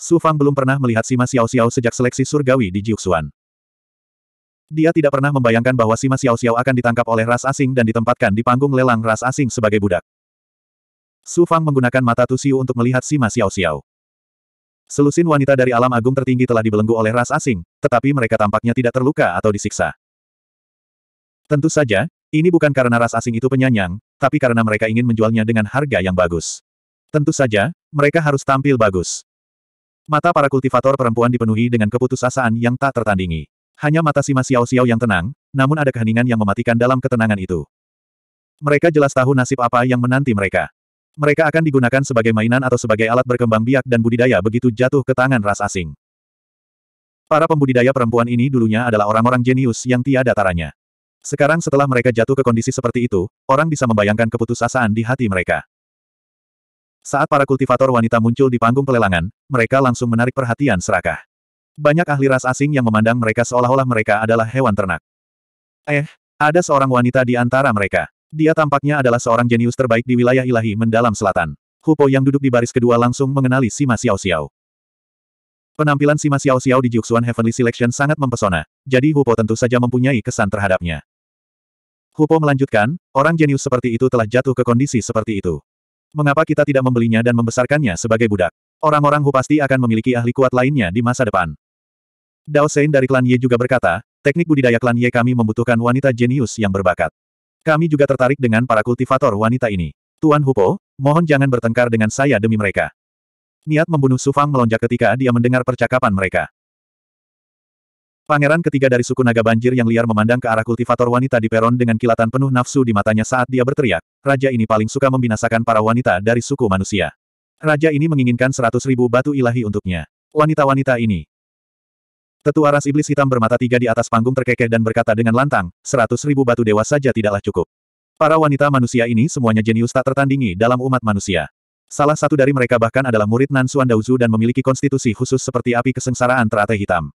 Su Fang belum pernah melihat Sima Xiao Xiao sejak seleksi surgawi di Jiuxuan. Dia tidak pernah membayangkan bahwa Sima Xiao Xiao akan ditangkap oleh ras asing dan ditempatkan di panggung lelang ras asing sebagai budak. Su Fang menggunakan mata Tusiu untuk melihat Sima Xiao Xiao. Selusin wanita dari alam agung tertinggi telah dibelenggu oleh ras asing, tetapi mereka tampaknya tidak terluka atau disiksa. Tentu saja, ini bukan karena ras asing itu penyanyang, tapi karena mereka ingin menjualnya dengan harga yang bagus. Tentu saja, mereka harus tampil bagus. Mata para kultivator perempuan dipenuhi dengan keputusasaan yang tak tertandingi. Hanya mata Sima Xiao Xiao yang tenang, namun ada keheningan yang mematikan dalam ketenangan itu. Mereka jelas tahu nasib apa yang menanti mereka. Mereka akan digunakan sebagai mainan atau sebagai alat berkembang biak dan budidaya begitu jatuh ke tangan ras asing. Para pembudidaya perempuan ini dulunya adalah orang-orang jenius yang tiada taranya. Sekarang setelah mereka jatuh ke kondisi seperti itu, orang bisa membayangkan keputusasaan di hati mereka. Saat para kultivator wanita muncul di panggung pelelangan, mereka langsung menarik perhatian serakah. Banyak ahli ras asing yang memandang mereka seolah-olah mereka adalah hewan ternak. Eh, ada seorang wanita di antara mereka. Dia tampaknya adalah seorang jenius terbaik di wilayah ilahi mendalam selatan. Hupo yang duduk di baris kedua langsung mengenali Sima Xiao Xiao. Penampilan Sima Xiao Xiao di Juxuan Heavenly Selection sangat mempesona, jadi Hupo tentu saja mempunyai kesan terhadapnya. Hupo melanjutkan, orang jenius seperti itu telah jatuh ke kondisi seperti itu. Mengapa kita tidak membelinya dan membesarkannya sebagai budak? Orang-orang Hu pasti akan memiliki ahli kuat lainnya di masa depan. Dao Sein dari klan Ye juga berkata, teknik budidaya klan Ye kami membutuhkan wanita jenius yang berbakat. Kami juga tertarik dengan para kultivator wanita ini. Tuan Hupo, mohon jangan bertengkar dengan saya demi mereka. Niat membunuh Sufang melonjak ketika dia mendengar percakapan mereka. Pangeran ketiga dari suku naga banjir yang liar memandang ke arah kultivator wanita di peron dengan kilatan penuh nafsu di matanya saat dia berteriak, raja ini paling suka membinasakan para wanita dari suku manusia. Raja ini menginginkan seratus ribu batu ilahi untuknya. Wanita-wanita ini. Tetua ras iblis hitam bermata tiga di atas panggung terkekeh dan berkata dengan lantang, seratus ribu batu dewa saja tidaklah cukup. Para wanita manusia ini semuanya jenius tak tertandingi dalam umat manusia. Salah satu dari mereka bahkan adalah murid Nansuan Xuan dan memiliki konstitusi khusus seperti api kesengsaraan teratai hitam.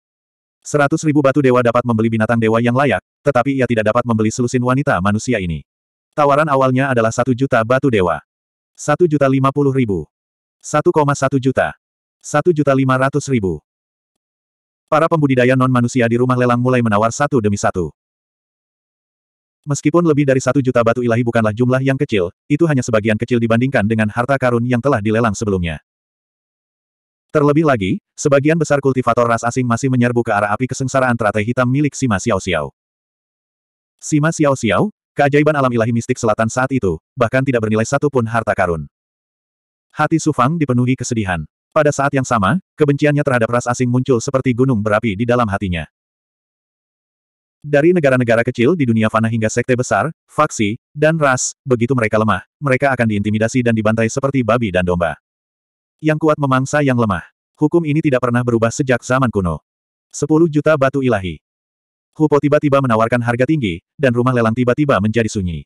Seratus ribu batu dewa dapat membeli binatang dewa yang layak, tetapi ia tidak dapat membeli selusin wanita manusia ini. Tawaran awalnya adalah satu juta batu dewa. Satu juta lima puluh ribu. Satu koma satu juta. Satu juta lima ratus ribu. Para pembudidaya non-manusia di rumah lelang mulai menawar satu demi satu. Meskipun lebih dari satu juta batu ilahi bukanlah jumlah yang kecil, itu hanya sebagian kecil dibandingkan dengan harta karun yang telah dilelang sebelumnya. Terlebih lagi, sebagian besar kultivator ras asing masih menyerbu ke arah api kesengsaraan teratai hitam milik Sima Xiao Xiao. Sima Xiao Xiao, keajaiban alam ilahi mistik selatan saat itu, bahkan tidak bernilai satu pun harta karun. Hati Sufang dipenuhi kesedihan. Pada saat yang sama, kebenciannya terhadap ras asing muncul seperti gunung berapi di dalam hatinya. Dari negara-negara kecil di dunia fana hingga sekte besar, faksi, dan ras, begitu mereka lemah, mereka akan diintimidasi dan dibantai seperti babi dan domba. Yang kuat memangsa yang lemah. Hukum ini tidak pernah berubah sejak zaman kuno. 10 juta batu ilahi. Hupo tiba-tiba menawarkan harga tinggi, dan rumah lelang tiba-tiba menjadi sunyi.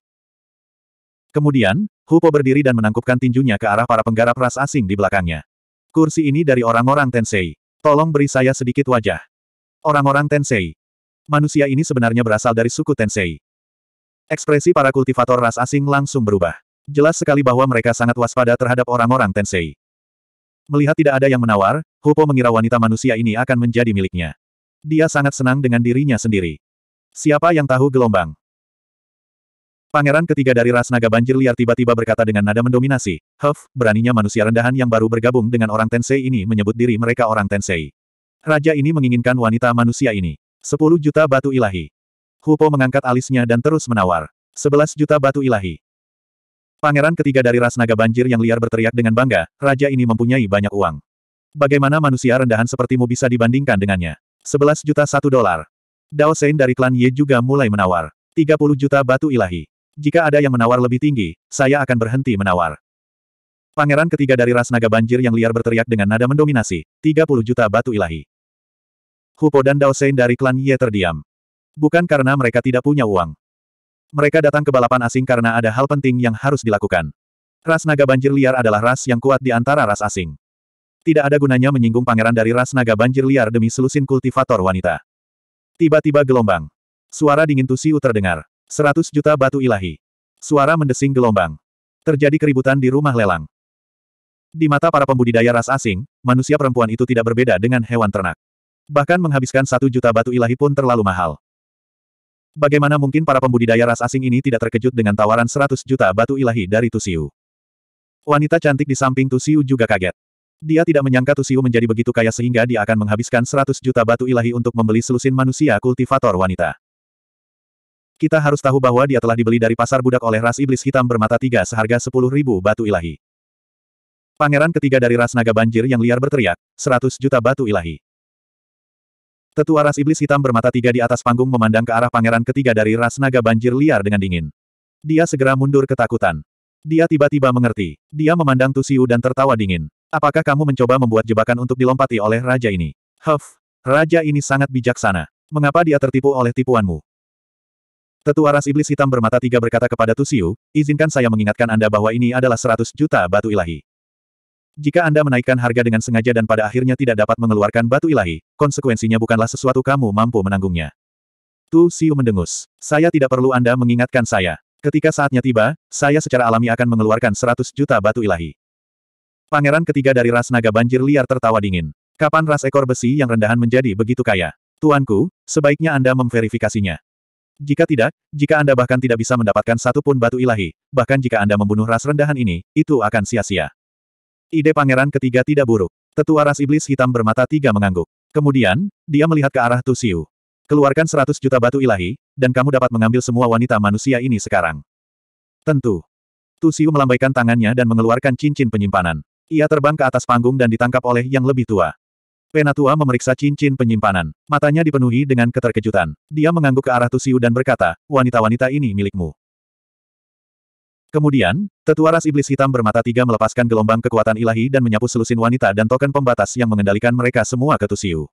Kemudian, Hupo berdiri dan menangkupkan tinjunya ke arah para penggarap ras asing di belakangnya. Kursi ini dari orang-orang Tensei. Tolong beri saya sedikit wajah. Orang-orang Tensei. Manusia ini sebenarnya berasal dari suku Tensei. Ekspresi para kultivator ras asing langsung berubah. Jelas sekali bahwa mereka sangat waspada terhadap orang-orang Tensei. Melihat tidak ada yang menawar, Hupo mengira wanita manusia ini akan menjadi miliknya. Dia sangat senang dengan dirinya sendiri. Siapa yang tahu gelombang? Pangeran ketiga dari ras naga banjir liar tiba-tiba berkata dengan nada mendominasi, Huff, beraninya manusia rendahan yang baru bergabung dengan orang Tensei ini menyebut diri mereka orang Tensei. Raja ini menginginkan wanita manusia ini. 10 juta batu ilahi. Hupo mengangkat alisnya dan terus menawar. 11 juta batu ilahi. Pangeran ketiga dari ras naga banjir yang liar berteriak dengan bangga, raja ini mempunyai banyak uang. Bagaimana manusia rendahan sepertimu bisa dibandingkan dengannya? 11 juta satu dolar. Dao Sein dari klan Ye juga mulai menawar. 30 juta batu ilahi. Jika ada yang menawar lebih tinggi, saya akan berhenti menawar. Pangeran ketiga dari ras naga banjir yang liar berteriak dengan nada mendominasi, 30 juta batu ilahi. Hupo dan Dao Sein dari klan Ye terdiam. Bukan karena mereka tidak punya uang. Mereka datang ke balapan asing karena ada hal penting yang harus dilakukan. Ras naga banjir liar adalah ras yang kuat di antara ras asing. Tidak ada gunanya menyinggung pangeran dari ras naga banjir liar demi selusin kultivator wanita. Tiba-tiba gelombang. Suara dingin Tusiu terdengar. Seratus juta batu ilahi. Suara mendesing gelombang. Terjadi keributan di rumah lelang. Di mata para pembudidaya ras asing, manusia perempuan itu tidak berbeda dengan hewan ternak. Bahkan menghabiskan satu juta batu ilahi pun terlalu mahal. Bagaimana mungkin para pembudidaya ras asing ini tidak terkejut dengan tawaran 100 juta batu ilahi dari Tusiu? Wanita cantik di samping Tusiu juga kaget. Dia tidak menyangka Tusiu menjadi begitu kaya sehingga dia akan menghabiskan 100 juta batu ilahi untuk membeli selusin manusia kultivator wanita. Kita harus tahu bahwa dia telah dibeli dari pasar budak oleh ras iblis hitam bermata tiga seharga 10 ribu batu ilahi. Pangeran ketiga dari ras naga banjir yang liar berteriak, 100 juta batu ilahi. Tetua ras iblis hitam bermata tiga di atas panggung memandang ke arah pangeran ketiga dari ras naga banjir liar dengan dingin. Dia segera mundur ketakutan. Dia tiba-tiba mengerti. Dia memandang Tusiu dan tertawa dingin. Apakah kamu mencoba membuat jebakan untuk dilompati oleh raja ini? Huff, raja ini sangat bijaksana. Mengapa dia tertipu oleh tipuanmu? Tetua ras iblis hitam bermata tiga berkata kepada Tusiu, izinkan saya mengingatkan Anda bahwa ini adalah seratus juta batu ilahi. Jika Anda menaikkan harga dengan sengaja dan pada akhirnya tidak dapat mengeluarkan batu ilahi, konsekuensinya bukanlah sesuatu kamu mampu menanggungnya. Tu Siu mendengus. Saya tidak perlu Anda mengingatkan saya. Ketika saatnya tiba, saya secara alami akan mengeluarkan 100 juta batu ilahi. Pangeran ketiga dari ras naga banjir liar tertawa dingin. Kapan ras ekor besi yang rendahan menjadi begitu kaya? Tuanku, sebaiknya Anda memverifikasinya. Jika tidak, jika Anda bahkan tidak bisa mendapatkan satu pun batu ilahi, bahkan jika Anda membunuh ras rendahan ini, itu akan sia-sia. Ide pangeran ketiga tidak buruk. Tetua ras iblis hitam bermata tiga mengangguk. Kemudian, dia melihat ke arah Tusiu. Keluarkan seratus juta batu ilahi, dan kamu dapat mengambil semua wanita manusia ini sekarang. Tentu. Tusiu melambaikan tangannya dan mengeluarkan cincin penyimpanan. Ia terbang ke atas panggung dan ditangkap oleh yang lebih tua. Penatua memeriksa cincin penyimpanan. Matanya dipenuhi dengan keterkejutan. Dia mengangguk ke arah Tusiu dan berkata, wanita-wanita ini milikmu. Kemudian, tetua ras iblis hitam bermata tiga melepaskan gelombang kekuatan ilahi dan menyapu selusin wanita dan token pembatas yang mengendalikan mereka semua ke Tusiu.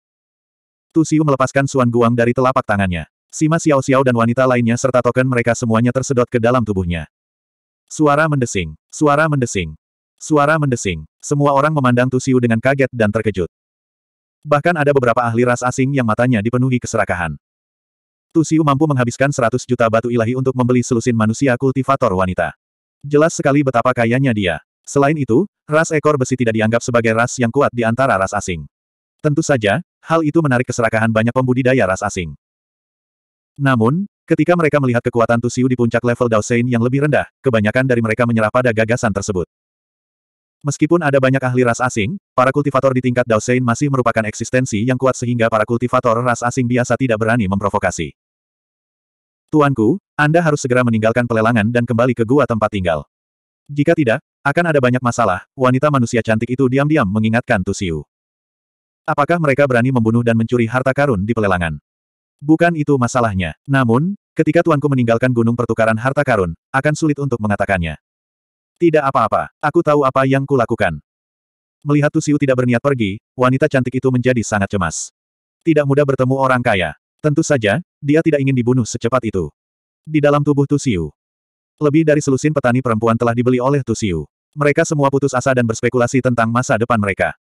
Tusiu melepaskan Suan Guang dari telapak tangannya. Sima Xiao Xiao dan wanita lainnya serta token mereka semuanya tersedot ke dalam tubuhnya. Suara mendesing, suara mendesing, suara mendesing. Semua orang memandang Tusiu dengan kaget dan terkejut. Bahkan ada beberapa ahli ras asing yang matanya dipenuhi keserakahan. Tusiu mampu menghabiskan 100 juta batu ilahi untuk membeli selusin manusia kultivator wanita. Jelas sekali betapa kayanya dia. Selain itu, ras ekor besi tidak dianggap sebagai ras yang kuat di antara ras asing. Tentu saja, hal itu menarik keserakahan banyak pembudidaya ras asing. Namun, ketika mereka melihat kekuatan Tusiu di puncak level Daosein yang lebih rendah, kebanyakan dari mereka menyerah pada gagasan tersebut. Meskipun ada banyak ahli ras asing, para kultivator di tingkat Daosein masih merupakan eksistensi yang kuat sehingga para kultivator ras asing biasa tidak berani memprovokasi. Tuanku, Anda harus segera meninggalkan pelelangan dan kembali ke gua tempat tinggal. Jika tidak, akan ada banyak masalah, wanita manusia cantik itu diam-diam mengingatkan Tusiu. Apakah mereka berani membunuh dan mencuri harta karun di pelelangan? Bukan itu masalahnya. Namun, ketika tuanku meninggalkan gunung pertukaran harta karun, akan sulit untuk mengatakannya. Tidak apa-apa, aku tahu apa yang kulakukan. Melihat Tusiu tidak berniat pergi, wanita cantik itu menjadi sangat cemas. Tidak mudah bertemu orang kaya. Tentu saja, dia tidak ingin dibunuh secepat itu. Di dalam tubuh Tusiu. Lebih dari selusin petani perempuan telah dibeli oleh Tusiu. Mereka semua putus asa dan berspekulasi tentang masa depan mereka.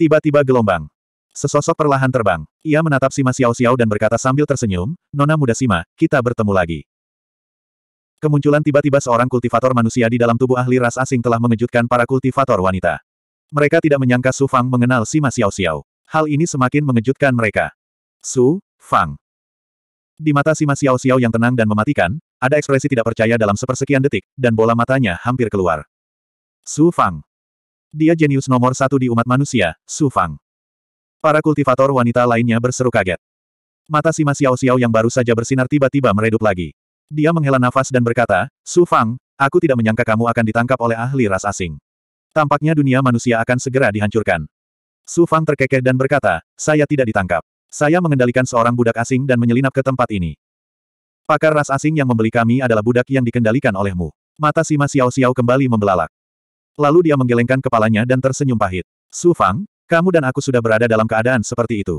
Tiba-tiba gelombang. Sesosok perlahan terbang. Ia menatap Sima Xiao Xiao dan berkata sambil tersenyum, Nona muda Sima, kita bertemu lagi. Kemunculan tiba-tiba seorang kultivator manusia di dalam tubuh ahli ras asing telah mengejutkan para kultivator wanita. Mereka tidak menyangka Su Fang mengenal Sima Xiao Xiao. Hal ini semakin mengejutkan mereka. Su Fang di mata Sima Xiao Xiao yang tenang dan mematikan, ada ekspresi tidak percaya dalam sepersekian detik, dan bola matanya hampir keluar. Su Fang. Dia jenius nomor satu di umat manusia, Su Fang. Para kultivator wanita lainnya berseru kaget. Mata Sima Xiao Xiao yang baru saja bersinar tiba-tiba meredup lagi. Dia menghela nafas dan berkata, Su Fang, aku tidak menyangka kamu akan ditangkap oleh ahli ras asing. Tampaknya dunia manusia akan segera dihancurkan. Su Fang terkekeh dan berkata, saya tidak ditangkap. Saya mengendalikan seorang budak asing dan menyelinap ke tempat ini. Pakar ras asing yang membeli kami adalah budak yang dikendalikan olehmu. Mata Sima Xiao Xiao kembali membelalak. Lalu dia menggelengkan kepalanya dan tersenyum pahit. Su Fang, kamu dan aku sudah berada dalam keadaan seperti itu.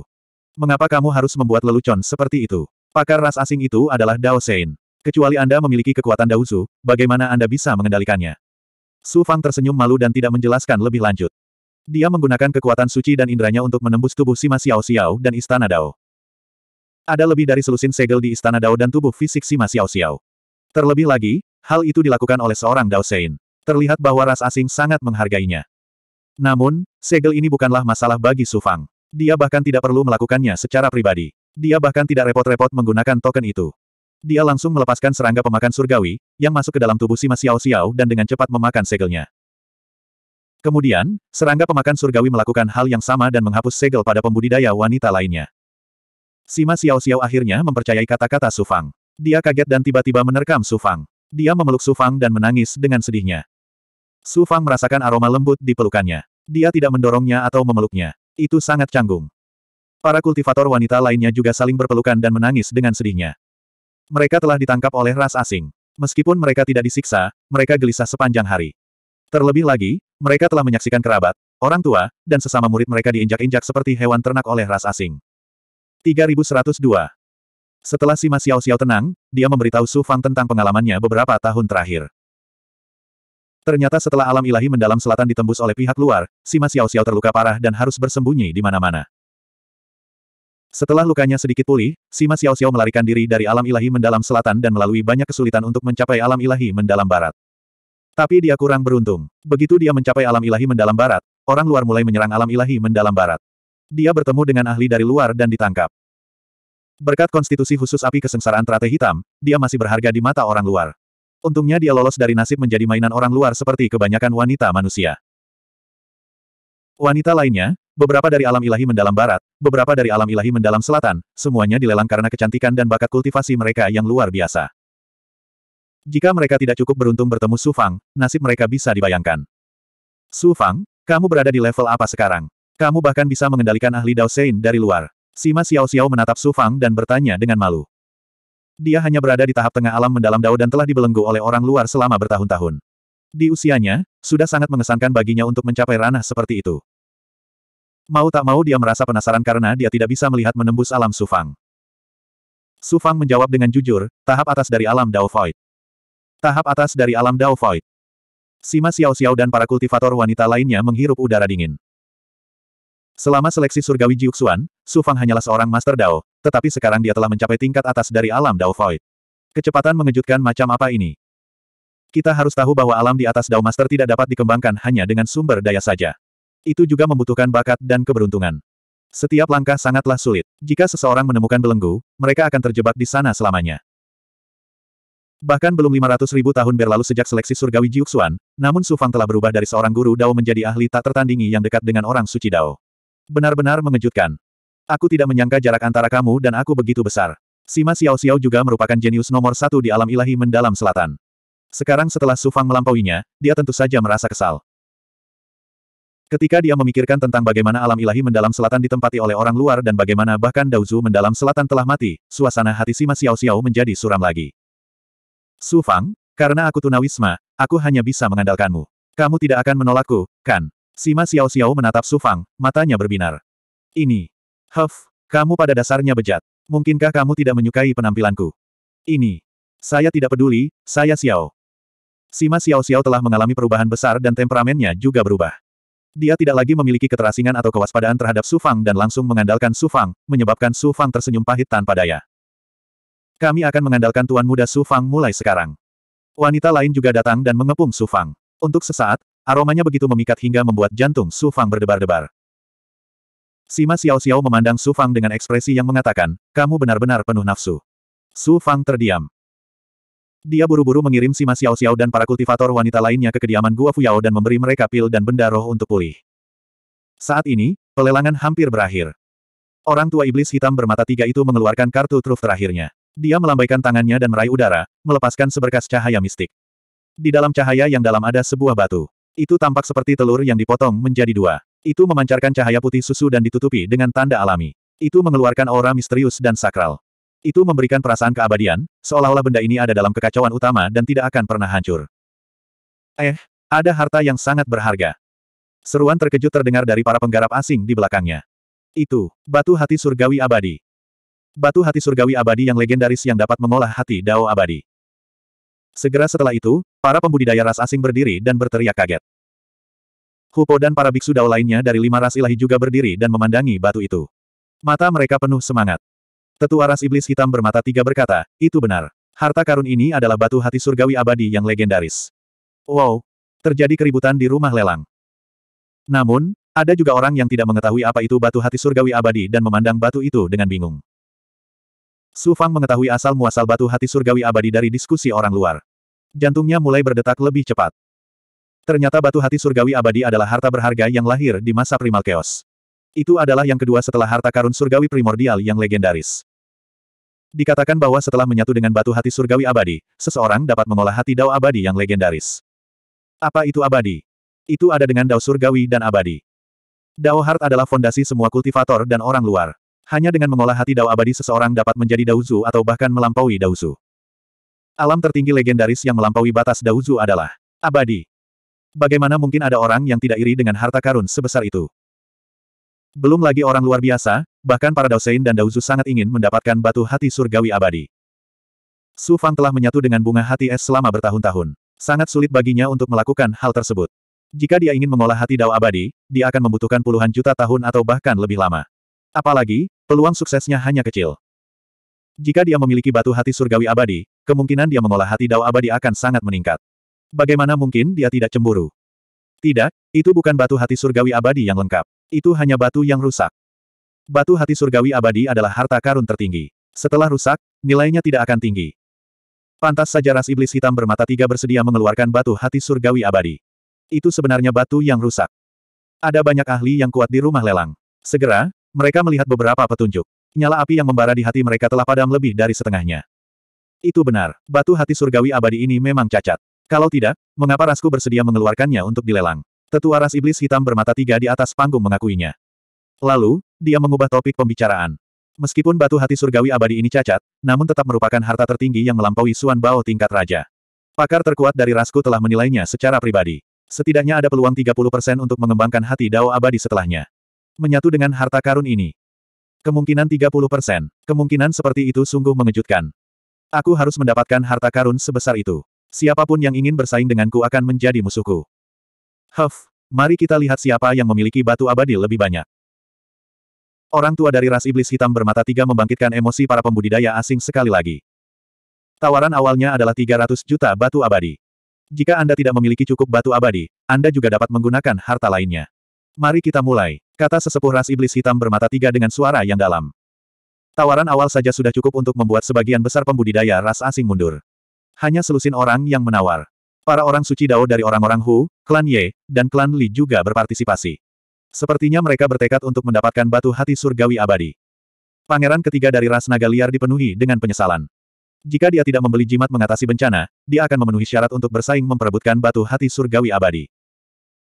Mengapa kamu harus membuat lelucon seperti itu? Pakar ras asing itu adalah Dao Sein. Kecuali Anda memiliki kekuatan Dao Zu, bagaimana Anda bisa mengendalikannya? Su Fang tersenyum malu dan tidak menjelaskan lebih lanjut. Dia menggunakan kekuatan suci dan indranya untuk menembus tubuh Sima Xiao Xiao dan Istana Dao. Ada lebih dari selusin segel di Istana Dao dan tubuh fisik Sima Xiao Xiao. Terlebih lagi, hal itu dilakukan oleh seorang Dao Sein. Terlihat bahwa ras asing sangat menghargainya. Namun, segel ini bukanlah masalah bagi Su Fang. Dia bahkan tidak perlu melakukannya secara pribadi. Dia bahkan tidak repot-repot menggunakan token itu. Dia langsung melepaskan serangga pemakan surgawi, yang masuk ke dalam tubuh Sima Xiao Xiao dan dengan cepat memakan segelnya. Kemudian, serangga pemakan surgawi melakukan hal yang sama dan menghapus segel pada pembudidaya wanita lainnya. Sima Xiao Xiao akhirnya mempercayai kata-kata Sufang. Dia kaget dan tiba-tiba menerkam Sufang. Dia memeluk Sufang dan menangis dengan sedihnya. Sufang merasakan aroma lembut di pelukannya. Dia tidak mendorongnya atau memeluknya. Itu sangat canggung. Para kultivator wanita lainnya juga saling berpelukan dan menangis dengan sedihnya. Mereka telah ditangkap oleh ras asing. Meskipun mereka tidak disiksa, mereka gelisah sepanjang hari. Terlebih lagi, mereka telah menyaksikan kerabat, orang tua, dan sesama murid mereka diinjak-injak seperti hewan ternak oleh ras asing. 3102 Setelah Si Ma Xiao Xiao tenang, dia memberitahu Su Fang tentang pengalamannya beberapa tahun terakhir. Ternyata setelah alam ilahi mendalam selatan ditembus oleh pihak luar, Si Ma Xiao Xiao terluka parah dan harus bersembunyi di mana-mana. Setelah lukanya sedikit pulih, Sima Xiao Xiao melarikan diri dari alam ilahi mendalam selatan dan melalui banyak kesulitan untuk mencapai alam ilahi mendalam barat. Tapi dia kurang beruntung. Begitu dia mencapai alam ilahi mendalam barat, orang luar mulai menyerang alam ilahi mendalam barat. Dia bertemu dengan ahli dari luar dan ditangkap. Berkat konstitusi khusus api kesengsaraan teratai hitam, dia masih berharga di mata orang luar. Untungnya dia lolos dari nasib menjadi mainan orang luar seperti kebanyakan wanita manusia. Wanita lainnya, beberapa dari alam ilahi mendalam barat, beberapa dari alam ilahi mendalam selatan, semuanya dilelang karena kecantikan dan bakat kultivasi mereka yang luar biasa. Jika mereka tidak cukup beruntung bertemu Su Fang, nasib mereka bisa dibayangkan. Su Fang, kamu berada di level apa sekarang? Kamu bahkan bisa mengendalikan ahli Dao Sein dari luar. Sima Xiao Xiao menatap Su Fang dan bertanya dengan malu. Dia hanya berada di tahap tengah alam mendalam Dao dan telah dibelenggu oleh orang luar selama bertahun-tahun. Di usianya, sudah sangat mengesankan baginya untuk mencapai ranah seperti itu. Mau tak mau dia merasa penasaran karena dia tidak bisa melihat menembus alam Sufang. Sufang menjawab dengan jujur, tahap atas dari alam Dao Void. Tahap atas dari alam Dao Void. Sima Xiao-Xiao dan para kultivator wanita lainnya menghirup udara dingin. Selama seleksi surgawi Jiuxuan, Su Fang hanyalah seorang Master Dao, tetapi sekarang dia telah mencapai tingkat atas dari alam Dao Void. Kecepatan mengejutkan macam apa ini? Kita harus tahu bahwa alam di atas Dao Master tidak dapat dikembangkan hanya dengan sumber daya saja. Itu juga membutuhkan bakat dan keberuntungan. Setiap langkah sangatlah sulit. Jika seseorang menemukan belenggu, mereka akan terjebak di sana selamanya. Bahkan belum 500 ribu tahun berlalu sejak seleksi surgawi Jiuxuan, namun Su Fang telah berubah dari seorang guru Dao menjadi ahli tak tertandingi yang dekat dengan orang suci Dao. Benar-benar mengejutkan. Aku tidak menyangka jarak antara kamu dan aku begitu besar. Sima Xiao Xiao juga merupakan jenius nomor satu di alam ilahi mendalam selatan. Sekarang setelah Su Fang melampauinya, dia tentu saja merasa kesal. Ketika dia memikirkan tentang bagaimana alam ilahi mendalam selatan ditempati oleh orang luar dan bagaimana bahkan Zhu mendalam selatan telah mati, suasana hati Sima Xiao Xiao menjadi suram lagi. Su Fang, karena aku tunawisma, aku hanya bisa mengandalkanmu. Kamu tidak akan menolakku, kan? Sima Xiao Xiao menatap Su Fang, matanya berbinar. Ini. Huff, kamu pada dasarnya bejat. Mungkinkah kamu tidak menyukai penampilanku? Ini. Saya tidak peduli, saya Xiao. Sima Xiao Xiao telah mengalami perubahan besar dan temperamennya juga berubah. Dia tidak lagi memiliki keterasingan atau kewaspadaan terhadap Su Fang dan langsung mengandalkan Su Fang, menyebabkan Su Fang tersenyum pahit tanpa daya. Kami akan mengandalkan tuan muda Su Fang mulai sekarang. Wanita lain juga datang dan mengepung Su Fang. Untuk sesaat, aromanya begitu memikat hingga membuat jantung Su Fang berdebar-debar. Sima Xiao Xiao memandang Su Fang dengan ekspresi yang mengatakan, kamu benar-benar penuh nafsu. Su Fang terdiam. Dia buru-buru mengirim Sima Xiao Xiao dan para kultivator wanita lainnya ke kediaman Gua Fuyao dan memberi mereka pil dan benda roh untuk pulih. Saat ini, pelelangan hampir berakhir. Orang tua iblis hitam bermata tiga itu mengeluarkan kartu truf terakhirnya. Dia melambaikan tangannya dan meraih udara, melepaskan seberkas cahaya mistik. Di dalam cahaya yang dalam ada sebuah batu. Itu tampak seperti telur yang dipotong menjadi dua. Itu memancarkan cahaya putih susu dan ditutupi dengan tanda alami. Itu mengeluarkan aura misterius dan sakral. Itu memberikan perasaan keabadian, seolah-olah benda ini ada dalam kekacauan utama dan tidak akan pernah hancur. Eh, ada harta yang sangat berharga. Seruan terkejut terdengar dari para penggarap asing di belakangnya. Itu, batu hati surgawi abadi. Batu hati surgawi abadi yang legendaris yang dapat mengolah hati Dao abadi. Segera setelah itu, para pembudidaya ras asing berdiri dan berteriak kaget. Hupo dan para biksu Dao lainnya dari lima ras ilahi juga berdiri dan memandangi batu itu. Mata mereka penuh semangat. Tetua ras iblis hitam bermata tiga berkata, itu benar. Harta karun ini adalah batu hati surgawi abadi yang legendaris. Wow! Terjadi keributan di rumah lelang. Namun, ada juga orang yang tidak mengetahui apa itu batu hati surgawi abadi dan memandang batu itu dengan bingung. Su Fang mengetahui asal-muasal batu hati surgawi abadi dari diskusi orang luar. Jantungnya mulai berdetak lebih cepat. Ternyata batu hati surgawi abadi adalah harta berharga yang lahir di masa primal chaos. Itu adalah yang kedua setelah harta karun surgawi primordial yang legendaris. Dikatakan bahwa setelah menyatu dengan batu hati surgawi abadi, seseorang dapat mengolah hati dao abadi yang legendaris. Apa itu abadi? Itu ada dengan dao surgawi dan abadi. Dao Heart adalah fondasi semua kultivator dan orang luar. Hanya dengan mengolah hati Dao abadi seseorang dapat menjadi Daozu atau bahkan melampaui Daozu. Alam tertinggi legendaris yang melampaui batas Daozu adalah abadi. Bagaimana mungkin ada orang yang tidak iri dengan harta karun sebesar itu? Belum lagi orang luar biasa, bahkan para Daosein dan Daozu sangat ingin mendapatkan batu hati surgawi abadi. Su Fang telah menyatu dengan bunga hati es selama bertahun-tahun. Sangat sulit baginya untuk melakukan hal tersebut. Jika dia ingin mengolah hati Dao abadi, dia akan membutuhkan puluhan juta tahun atau bahkan lebih lama. Apalagi, Peluang suksesnya hanya kecil. Jika dia memiliki batu hati surgawi abadi, kemungkinan dia mengolah hati dao abadi akan sangat meningkat. Bagaimana mungkin dia tidak cemburu? Tidak, itu bukan batu hati surgawi abadi yang lengkap. Itu hanya batu yang rusak. Batu hati surgawi abadi adalah harta karun tertinggi. Setelah rusak, nilainya tidak akan tinggi. Pantas saja ras iblis hitam bermata tiga bersedia mengeluarkan batu hati surgawi abadi. Itu sebenarnya batu yang rusak. Ada banyak ahli yang kuat di rumah lelang. Segera, mereka melihat beberapa petunjuk. Nyala api yang membara di hati mereka telah padam lebih dari setengahnya. Itu benar, batu hati surgawi abadi ini memang cacat. Kalau tidak, mengapa rasku bersedia mengeluarkannya untuk dilelang? Tetua ras iblis hitam bermata tiga di atas panggung mengakuinya. Lalu, dia mengubah topik pembicaraan. Meskipun batu hati surgawi abadi ini cacat, namun tetap merupakan harta tertinggi yang melampaui Suan Bao tingkat raja. Pakar terkuat dari Rasku telah menilainya secara pribadi. Setidaknya ada peluang 30% untuk mengembangkan hati Dao abadi setelahnya menyatu dengan harta karun ini. Kemungkinan 30 persen. Kemungkinan seperti itu sungguh mengejutkan. Aku harus mendapatkan harta karun sebesar itu. Siapapun yang ingin bersaing denganku akan menjadi musuhku. Huff, mari kita lihat siapa yang memiliki batu abadi lebih banyak. Orang tua dari ras iblis hitam bermata tiga membangkitkan emosi para pembudidaya asing sekali lagi. Tawaran awalnya adalah 300 juta batu abadi. Jika Anda tidak memiliki cukup batu abadi, Anda juga dapat menggunakan harta lainnya. Mari kita mulai. Kata sesepuh ras iblis hitam bermata tiga dengan suara yang dalam. Tawaran awal saja sudah cukup untuk membuat sebagian besar pembudidaya ras asing mundur. Hanya selusin orang yang menawar. Para orang suci Dao dari orang-orang Hu, klan Ye, dan klan Li juga berpartisipasi. Sepertinya mereka bertekad untuk mendapatkan batu hati surgawi abadi. Pangeran ketiga dari ras naga liar dipenuhi dengan penyesalan. Jika dia tidak membeli jimat mengatasi bencana, dia akan memenuhi syarat untuk bersaing memperebutkan batu hati surgawi abadi.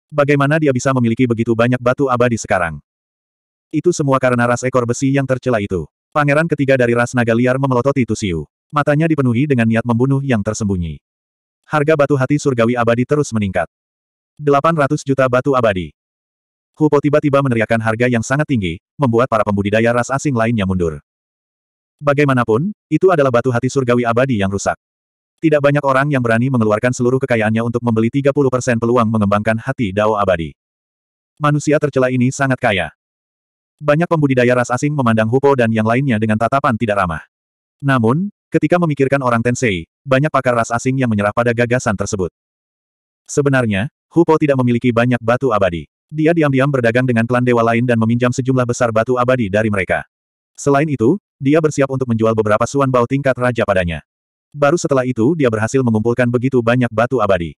Bagaimana dia bisa memiliki begitu banyak batu abadi sekarang? Itu semua karena ras ekor besi yang tercela itu. Pangeran ketiga dari ras naga liar memelototi Tusiu. Matanya dipenuhi dengan niat membunuh yang tersembunyi. Harga batu hati surgawi abadi terus meningkat. 800 juta batu abadi. Hupo tiba-tiba meneriakkan harga yang sangat tinggi, membuat para pembudidaya ras asing lainnya mundur. Bagaimanapun, itu adalah batu hati surgawi abadi yang rusak. Tidak banyak orang yang berani mengeluarkan seluruh kekayaannya untuk membeli 30% peluang mengembangkan hati Dao abadi. Manusia tercela ini sangat kaya. Banyak pembudidaya ras asing memandang Hupo dan yang lainnya dengan tatapan tidak ramah. Namun, ketika memikirkan orang Tensei, banyak pakar ras asing yang menyerah pada gagasan tersebut. Sebenarnya, Hupo tidak memiliki banyak batu abadi. Dia diam-diam berdagang dengan klan dewa lain dan meminjam sejumlah besar batu abadi dari mereka. Selain itu, dia bersiap untuk menjual beberapa suan bau tingkat raja padanya. Baru setelah itu dia berhasil mengumpulkan begitu banyak batu abadi.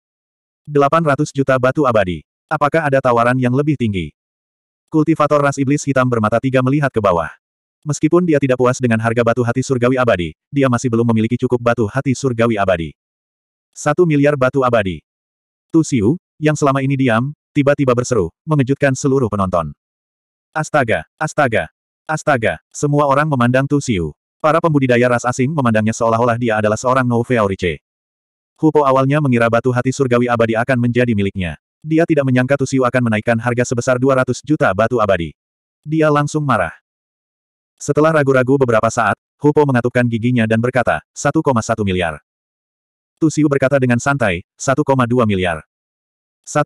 800 juta batu abadi. Apakah ada tawaran yang lebih tinggi? Kultivator ras iblis hitam bermata tiga melihat ke bawah. Meskipun dia tidak puas dengan harga batu hati surgawi abadi, dia masih belum memiliki cukup batu hati surgawi abadi. Satu miliar batu abadi. Tu Siu, yang selama ini diam, tiba-tiba berseru, mengejutkan seluruh penonton. Astaga, astaga, astaga, semua orang memandang Tu Siu. Para pembudidaya ras asing memandangnya seolah-olah dia adalah seorang Feaurice. Hupo awalnya mengira batu hati surgawi abadi akan menjadi miliknya. Dia tidak menyangka Tusiu akan menaikkan harga sebesar 200 juta batu abadi. Dia langsung marah. Setelah ragu-ragu beberapa saat, Hupo mengatupkan giginya dan berkata, 1,1 miliar. Tusiu berkata dengan santai, 1,2 miliar. 1,5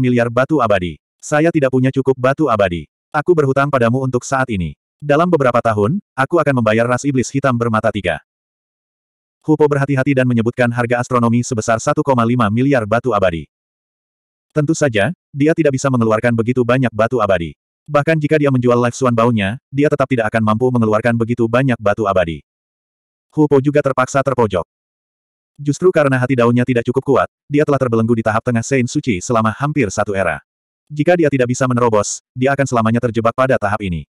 miliar batu abadi. Saya tidak punya cukup batu abadi. Aku berhutang padamu untuk saat ini. Dalam beberapa tahun, aku akan membayar ras iblis hitam bermata tiga. Hupo berhati-hati dan menyebutkan harga astronomi sebesar 1,5 miliar batu abadi. Tentu saja, dia tidak bisa mengeluarkan begitu banyak batu abadi. Bahkan jika dia menjual life swan baunya, dia tetap tidak akan mampu mengeluarkan begitu banyak batu abadi. Hupo juga terpaksa terpojok. Justru karena hati daunnya tidak cukup kuat, dia telah terbelenggu di tahap tengah Saint Suci selama hampir satu era. Jika dia tidak bisa menerobos, dia akan selamanya terjebak pada tahap ini.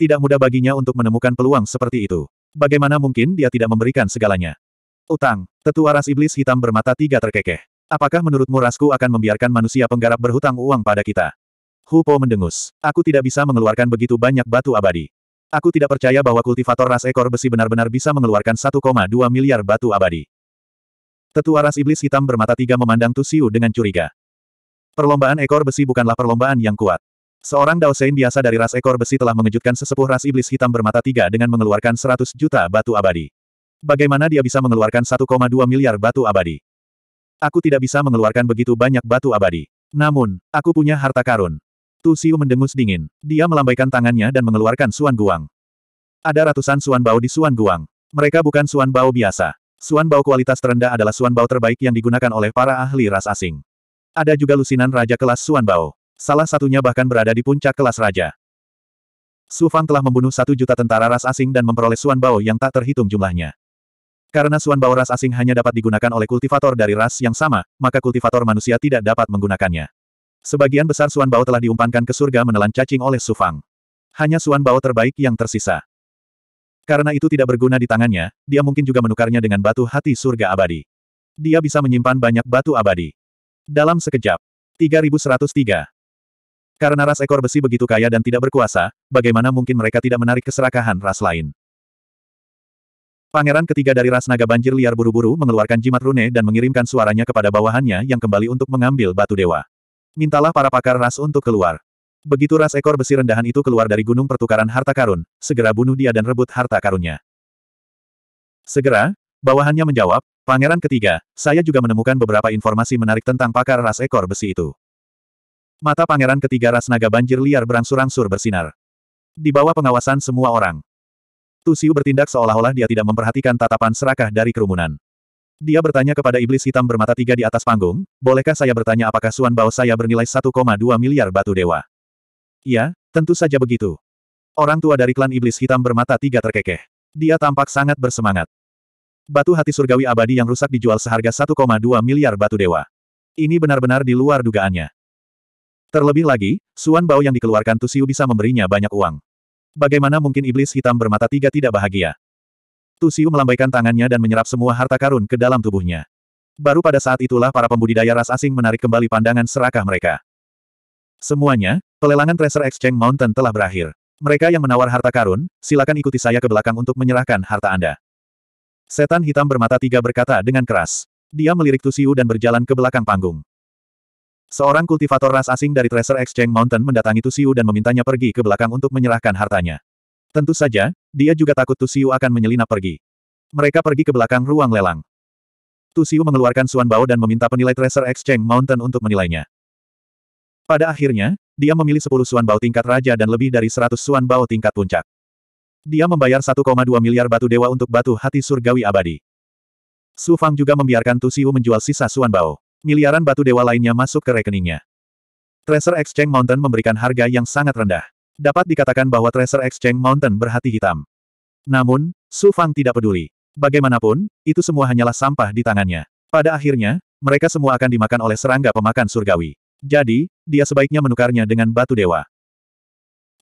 Tidak mudah baginya untuk menemukan peluang seperti itu. Bagaimana mungkin dia tidak memberikan segalanya? Utang, tetua ras iblis hitam bermata tiga terkekeh. Apakah menurutmu Rasku akan membiarkan manusia penggarap berhutang uang pada kita? Hu Po mendengus. Aku tidak bisa mengeluarkan begitu banyak batu abadi. Aku tidak percaya bahwa kultivator ras ekor besi benar-benar bisa mengeluarkan 1,2 miliar batu abadi. Tetua ras iblis hitam bermata tiga memandang Tusiu dengan curiga. Perlombaan ekor besi bukanlah perlombaan yang kuat. Seorang Dao Daosein biasa dari ras ekor besi telah mengejutkan sesepuh ras iblis hitam bermata tiga dengan mengeluarkan 100 juta batu abadi. Bagaimana dia bisa mengeluarkan 1,2 miliar batu abadi? Aku tidak bisa mengeluarkan begitu banyak batu abadi. Namun, aku punya harta karun. Tu Xiu mendengus dingin. Dia melambaikan tangannya dan mengeluarkan Suan Guang. Ada ratusan Suan Bao di Suan Guang. Mereka bukan Suan Bao biasa. Suan Bao kualitas terendah adalah Suan Bao terbaik yang digunakan oleh para ahli ras asing. Ada juga lusinan raja kelas Suan Bao. Salah satunya bahkan berada di puncak kelas raja. Su Fang telah membunuh satu juta tentara ras asing dan memperoleh Suan Bao yang tak terhitung jumlahnya. Karena Suan Bao ras asing hanya dapat digunakan oleh kultivator dari ras yang sama, maka kultivator manusia tidak dapat menggunakannya. Sebagian besar Suan Bao telah diumpankan ke surga menelan cacing oleh Su Fang. Hanya Suan Bao terbaik yang tersisa. Karena itu tidak berguna di tangannya, dia mungkin juga menukarnya dengan batu hati surga abadi. Dia bisa menyimpan banyak batu abadi. Dalam sekejap, 3103. Karena ras ekor besi begitu kaya dan tidak berkuasa, bagaimana mungkin mereka tidak menarik keserakahan ras lain? Pangeran ketiga dari ras naga banjir liar buru-buru mengeluarkan jimat rune dan mengirimkan suaranya kepada bawahannya yang kembali untuk mengambil batu dewa. Mintalah para pakar ras untuk keluar. Begitu ras ekor besi rendahan itu keluar dari gunung pertukaran harta karun, segera bunuh dia dan rebut harta karunnya. Segera, bawahannya menjawab, Pangeran ketiga, saya juga menemukan beberapa informasi menarik tentang pakar ras ekor besi itu. Mata pangeran ketiga ras naga banjir liar berangsur-angsur bersinar. Di bawah pengawasan semua orang. Tusiu bertindak seolah-olah dia tidak memperhatikan tatapan serakah dari kerumunan. Dia bertanya kepada iblis hitam bermata tiga di atas panggung, bolehkah saya bertanya apakah suan bau saya bernilai 1,2 miliar batu dewa? "Ya, tentu saja begitu. Orang tua dari klan iblis hitam bermata tiga terkekeh. Dia tampak sangat bersemangat. Batu hati surgawi abadi yang rusak dijual seharga 1,2 miliar batu dewa. Ini benar-benar di luar dugaannya. Terlebih lagi, Suan bau yang dikeluarkan Tusiu bisa memberinya banyak uang. Bagaimana mungkin iblis hitam bermata tiga tidak bahagia? Tusiu melambaikan tangannya dan menyerap semua harta karun ke dalam tubuhnya. Baru pada saat itulah para pembudidaya ras asing menarik kembali pandangan serakah mereka. Semuanya, pelelangan Treasure Exchange Mountain telah berakhir. Mereka yang menawar harta karun, silakan ikuti saya ke belakang untuk menyerahkan harta Anda. Setan hitam bermata tiga berkata dengan keras. Dia melirik Tusiu dan berjalan ke belakang panggung. Seorang kultivator ras asing dari Treasure Exchange Mountain mendatangi Tusiu dan memintanya pergi ke belakang untuk menyerahkan hartanya. Tentu saja, dia juga takut Tusiu akan menyelinap pergi. Mereka pergi ke belakang ruang lelang. Tusiu mengeluarkan Suan Bao dan meminta penilai Treasure Exchange Mountain untuk menilainya. Pada akhirnya, dia memilih 10 Suan Bao tingkat raja dan lebih dari 100 Suan Bao tingkat puncak. Dia membayar 1,2 miliar batu dewa untuk batu hati surgawi abadi. Su Fang juga membiarkan Tusiu menjual sisa Suan Bao. Miliaran batu dewa lainnya masuk ke rekeningnya. Treasure Exchange Mountain memberikan harga yang sangat rendah. Dapat dikatakan bahwa Treasure Exchange Mountain berhati hitam. Namun, Su Fang tidak peduli. Bagaimanapun, itu semua hanyalah sampah di tangannya. Pada akhirnya, mereka semua akan dimakan oleh serangga pemakan surgawi. Jadi, dia sebaiknya menukarnya dengan batu dewa.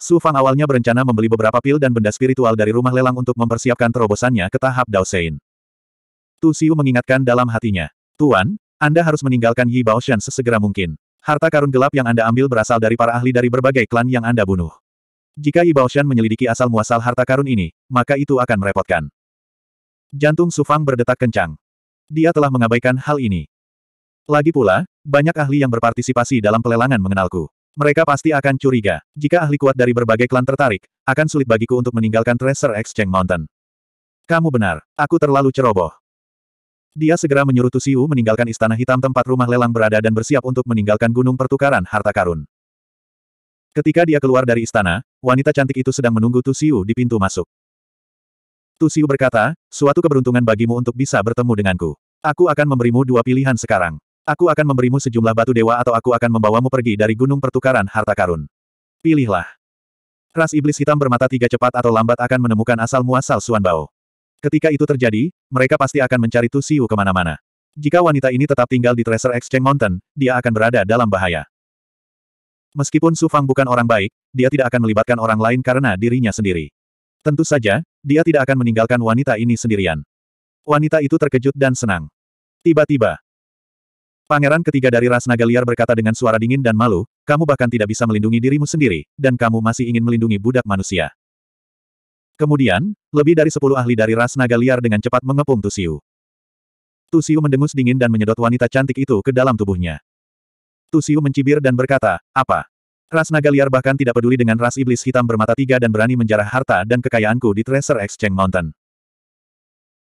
Su Fang awalnya berencana membeli beberapa pil dan benda spiritual dari rumah lelang untuk mempersiapkan terobosannya ke tahap Sein. Tu Xiu mengingatkan dalam hatinya, Tuan, anda harus meninggalkan Yi Baoshan sesegera mungkin. Harta karun gelap yang Anda ambil berasal dari para ahli dari berbagai klan yang Anda bunuh. Jika Yi Baoshan menyelidiki asal-muasal harta karun ini, maka itu akan merepotkan. Jantung Sufang berdetak kencang. Dia telah mengabaikan hal ini. Lagi pula, banyak ahli yang berpartisipasi dalam pelelangan mengenalku. Mereka pasti akan curiga. Jika ahli kuat dari berbagai klan tertarik, akan sulit bagiku untuk meninggalkan Treasure Exchange Mountain. Kamu benar, aku terlalu ceroboh. Dia segera menyuruh Tusiu meninggalkan istana hitam tempat rumah lelang berada dan bersiap untuk meninggalkan gunung pertukaran harta karun. Ketika dia keluar dari istana, wanita cantik itu sedang menunggu Tusiu di pintu masuk. Tusiu berkata, suatu keberuntungan bagimu untuk bisa bertemu denganku. Aku akan memberimu dua pilihan sekarang. Aku akan memberimu sejumlah batu dewa atau aku akan membawamu pergi dari gunung pertukaran harta karun. Pilihlah. Ras iblis hitam bermata tiga cepat atau lambat akan menemukan asal-muasal Suan Bao. Ketika itu terjadi, mereka pasti akan mencari Tu Siu kemana-mana. Jika wanita ini tetap tinggal di Treasure Exchange Mountain, dia akan berada dalam bahaya. Meskipun Su Fang bukan orang baik, dia tidak akan melibatkan orang lain karena dirinya sendiri. Tentu saja, dia tidak akan meninggalkan wanita ini sendirian. Wanita itu terkejut dan senang. Tiba-tiba, Pangeran ketiga dari ras naga liar berkata dengan suara dingin dan malu, kamu bahkan tidak bisa melindungi dirimu sendiri, dan kamu masih ingin melindungi budak manusia. Kemudian, lebih dari sepuluh ahli dari ras naga liar dengan cepat mengepung Tusiu. Tusiu mendengus dingin dan menyedot wanita cantik itu ke dalam tubuhnya. Tusiu mencibir dan berkata, apa? Ras naga liar bahkan tidak peduli dengan ras iblis hitam bermata tiga dan berani menjarah harta dan kekayaanku di Treasure Exchange Mountain.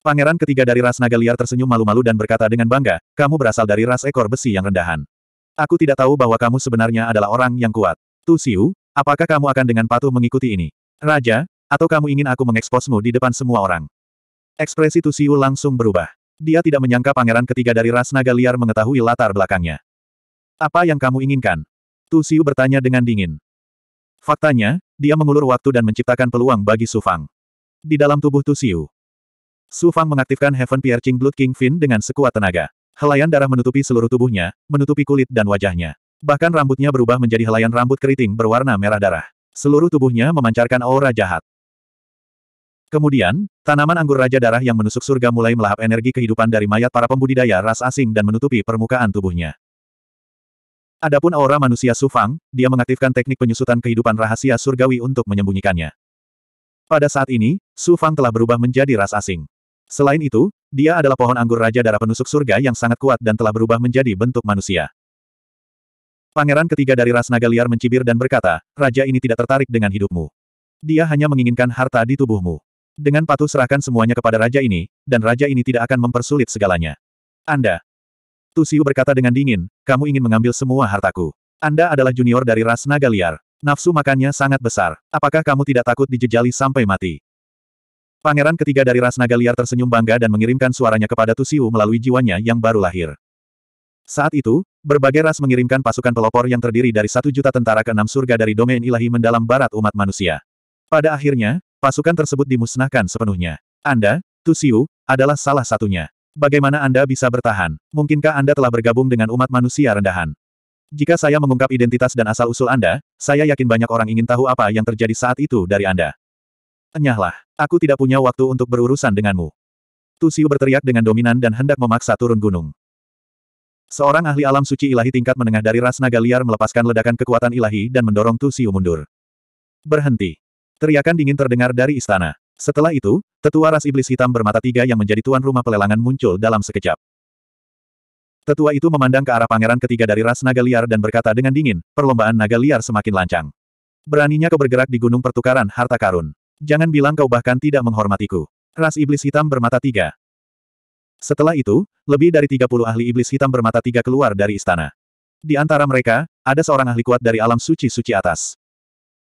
Pangeran ketiga dari ras naga liar tersenyum malu-malu dan berkata dengan bangga, kamu berasal dari ras ekor besi yang rendahan. Aku tidak tahu bahwa kamu sebenarnya adalah orang yang kuat. Tusiu, apakah kamu akan dengan patuh mengikuti ini? Raja, atau kamu ingin aku mengeksposmu di depan semua orang? Ekspresi Tusiu langsung berubah. Dia tidak menyangka pangeran ketiga dari ras naga liar mengetahui latar belakangnya. Apa yang kamu inginkan? Tusiu bertanya dengan dingin. Faktanya, dia mengulur waktu dan menciptakan peluang bagi Sufang. Di dalam tubuh Tusiu. Sufang mengaktifkan Heaven Piercing Blood King Fin dengan sekuat tenaga. Helayan darah menutupi seluruh tubuhnya, menutupi kulit dan wajahnya. Bahkan rambutnya berubah menjadi helayan rambut keriting berwarna merah darah. Seluruh tubuhnya memancarkan aura jahat. Kemudian, tanaman anggur Raja Darah yang menusuk surga mulai melahap energi kehidupan dari mayat para pembudidaya ras asing dan menutupi permukaan tubuhnya. Adapun aura manusia Sufang, dia mengaktifkan teknik penyusutan kehidupan rahasia surgawi untuk menyembunyikannya. Pada saat ini, Sufang telah berubah menjadi ras asing. Selain itu, dia adalah pohon anggur Raja Darah penusuk surga yang sangat kuat dan telah berubah menjadi bentuk manusia. Pangeran ketiga dari ras naga liar mencibir dan berkata, Raja ini tidak tertarik dengan hidupmu. Dia hanya menginginkan harta di tubuhmu. Dengan patuh serahkan semuanya kepada raja ini, dan raja ini tidak akan mempersulit segalanya. Anda. Tusiu berkata dengan dingin, kamu ingin mengambil semua hartaku. Anda adalah junior dari ras naga liar. Nafsu makannya sangat besar. Apakah kamu tidak takut dijejali sampai mati? Pangeran ketiga dari ras naga liar tersenyum bangga dan mengirimkan suaranya kepada Tusiu melalui jiwanya yang baru lahir. Saat itu, berbagai ras mengirimkan pasukan pelopor yang terdiri dari satu juta tentara ke enam surga dari domain ilahi mendalam barat umat manusia. Pada akhirnya, Pasukan tersebut dimusnahkan sepenuhnya. Anda, Tusiu, adalah salah satunya. Bagaimana Anda bisa bertahan? Mungkinkah Anda telah bergabung dengan umat manusia rendahan? Jika saya mengungkap identitas dan asal-usul Anda, saya yakin banyak orang ingin tahu apa yang terjadi saat itu dari Anda. Enyahlah, aku tidak punya waktu untuk berurusan denganmu. Tusiu berteriak dengan dominan dan hendak memaksa turun gunung. Seorang ahli alam suci ilahi tingkat menengah dari ras naga liar melepaskan ledakan kekuatan ilahi dan mendorong Tusiu mundur. Berhenti. Teriakan dingin terdengar dari istana. Setelah itu, tetua ras iblis hitam bermata tiga yang menjadi tuan rumah pelelangan muncul dalam sekejap. Tetua itu memandang ke arah pangeran ketiga dari ras naga liar dan berkata dengan dingin, perlombaan naga liar semakin lancang. Beraninya kau bergerak di gunung pertukaran harta karun. Jangan bilang kau bahkan tidak menghormatiku. Ras iblis hitam bermata tiga. Setelah itu, lebih dari 30 ahli iblis hitam bermata tiga keluar dari istana. Di antara mereka, ada seorang ahli kuat dari alam suci-suci atas.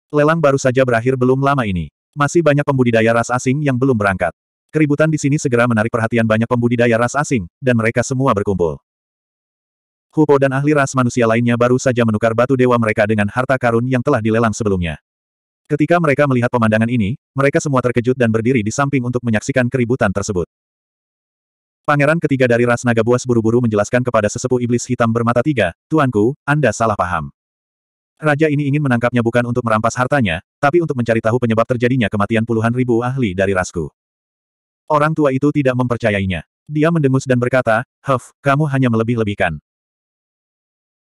Lelang baru saja berakhir belum lama ini. Masih banyak pembudidaya ras asing yang belum berangkat. Keributan di sini segera menarik perhatian banyak pembudidaya ras asing, dan mereka semua berkumpul. Hupo dan ahli ras manusia lainnya baru saja menukar batu dewa mereka dengan harta karun yang telah dilelang sebelumnya. Ketika mereka melihat pemandangan ini, mereka semua terkejut dan berdiri di samping untuk menyaksikan keributan tersebut. Pangeran ketiga dari ras naga buas buru-buru menjelaskan kepada sesepuh iblis hitam bermata tiga, Tuanku, Anda salah paham. Raja ini ingin menangkapnya bukan untuk merampas hartanya, tapi untuk mencari tahu penyebab terjadinya kematian puluhan ribu ahli dari rasku. Orang tua itu tidak mempercayainya. Dia mendengus dan berkata, Huff, kamu hanya melebih-lebihkan.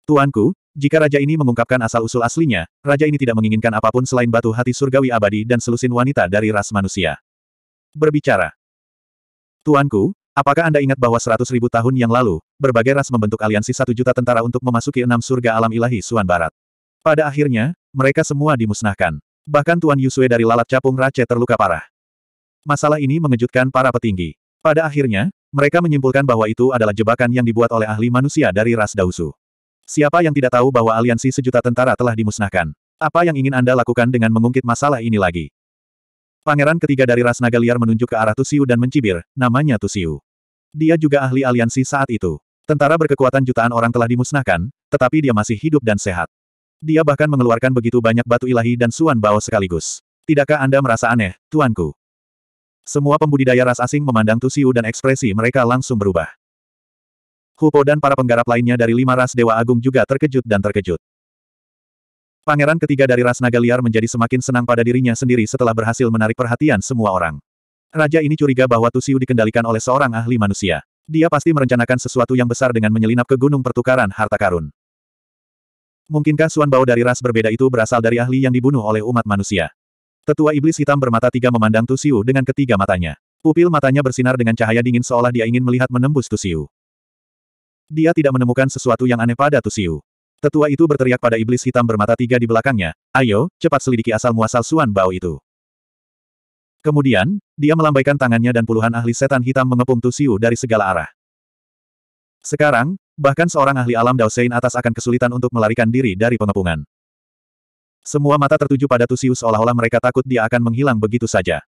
Tuanku, jika raja ini mengungkapkan asal-usul aslinya, raja ini tidak menginginkan apapun selain batu hati surgawi abadi dan selusin wanita dari ras manusia. Berbicara. Tuanku, apakah Anda ingat bahwa seratus ribu tahun yang lalu, berbagai ras membentuk aliansi satu juta tentara untuk memasuki enam surga alam ilahi Suan Barat? Pada akhirnya, mereka semua dimusnahkan. Bahkan Tuan Yusue dari lalat capung Rache terluka parah. Masalah ini mengejutkan para petinggi. Pada akhirnya, mereka menyimpulkan bahwa itu adalah jebakan yang dibuat oleh ahli manusia dari ras Dausu. Siapa yang tidak tahu bahwa aliansi sejuta tentara telah dimusnahkan? Apa yang ingin Anda lakukan dengan mengungkit masalah ini lagi? Pangeran ketiga dari ras naga liar menunjuk ke arah Tusiu dan mencibir, namanya Tusiu. Dia juga ahli aliansi saat itu. Tentara berkekuatan jutaan orang telah dimusnahkan, tetapi dia masih hidup dan sehat. Dia bahkan mengeluarkan begitu banyak batu ilahi dan suan bao sekaligus. Tidakkah Anda merasa aneh, tuanku? Semua pembudidaya ras asing memandang Tusiu dan ekspresi mereka langsung berubah. Hupo dan para penggarap lainnya dari lima ras Dewa Agung juga terkejut dan terkejut. Pangeran ketiga dari ras naga liar menjadi semakin senang pada dirinya sendiri setelah berhasil menarik perhatian semua orang. Raja ini curiga bahwa Tusiu dikendalikan oleh seorang ahli manusia. Dia pasti merencanakan sesuatu yang besar dengan menyelinap ke gunung pertukaran harta karun. Mungkinkah Suan Bao dari ras berbeda itu berasal dari ahli yang dibunuh oleh umat manusia? Tetua iblis hitam bermata tiga memandang Tusiu dengan ketiga matanya. Pupil matanya bersinar dengan cahaya dingin seolah dia ingin melihat menembus Tusiu. Dia tidak menemukan sesuatu yang aneh pada Tusiu. Tetua itu berteriak pada iblis hitam bermata tiga di belakangnya, ayo, cepat selidiki asal-muasal Suan Bao itu. Kemudian, dia melambaikan tangannya dan puluhan ahli setan hitam mengepung Tusiu dari segala arah. Sekarang, Bahkan seorang ahli alam Daosein atas akan kesulitan untuk melarikan diri dari pengepungan. Semua mata tertuju pada Tusiu seolah-olah mereka takut dia akan menghilang begitu saja.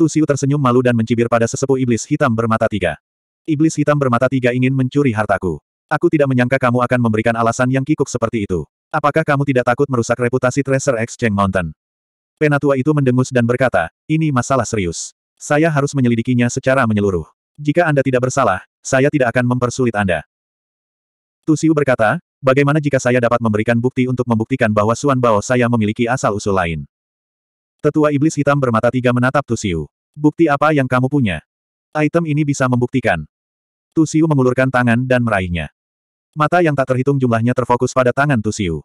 Tusiu tersenyum malu dan mencibir pada sesepuh iblis hitam bermata tiga. Iblis hitam bermata tiga ingin mencuri hartaku. Aku tidak menyangka kamu akan memberikan alasan yang kikuk seperti itu. Apakah kamu tidak takut merusak reputasi Treasure Cheng Mountain? Penatua itu mendengus dan berkata, ini masalah serius. Saya harus menyelidikinya secara menyeluruh. Jika Anda tidak bersalah, saya tidak akan mempersulit Anda. Tu Xiu berkata, bagaimana jika saya dapat memberikan bukti untuk membuktikan bahwa Suan Bao saya memiliki asal-usul lain? Tetua Iblis Hitam bermata tiga menatap Tu Xiu. Bukti apa yang kamu punya? Item ini bisa membuktikan. Tu Xiu mengulurkan tangan dan meraihnya. Mata yang tak terhitung jumlahnya terfokus pada tangan Tu Xiu.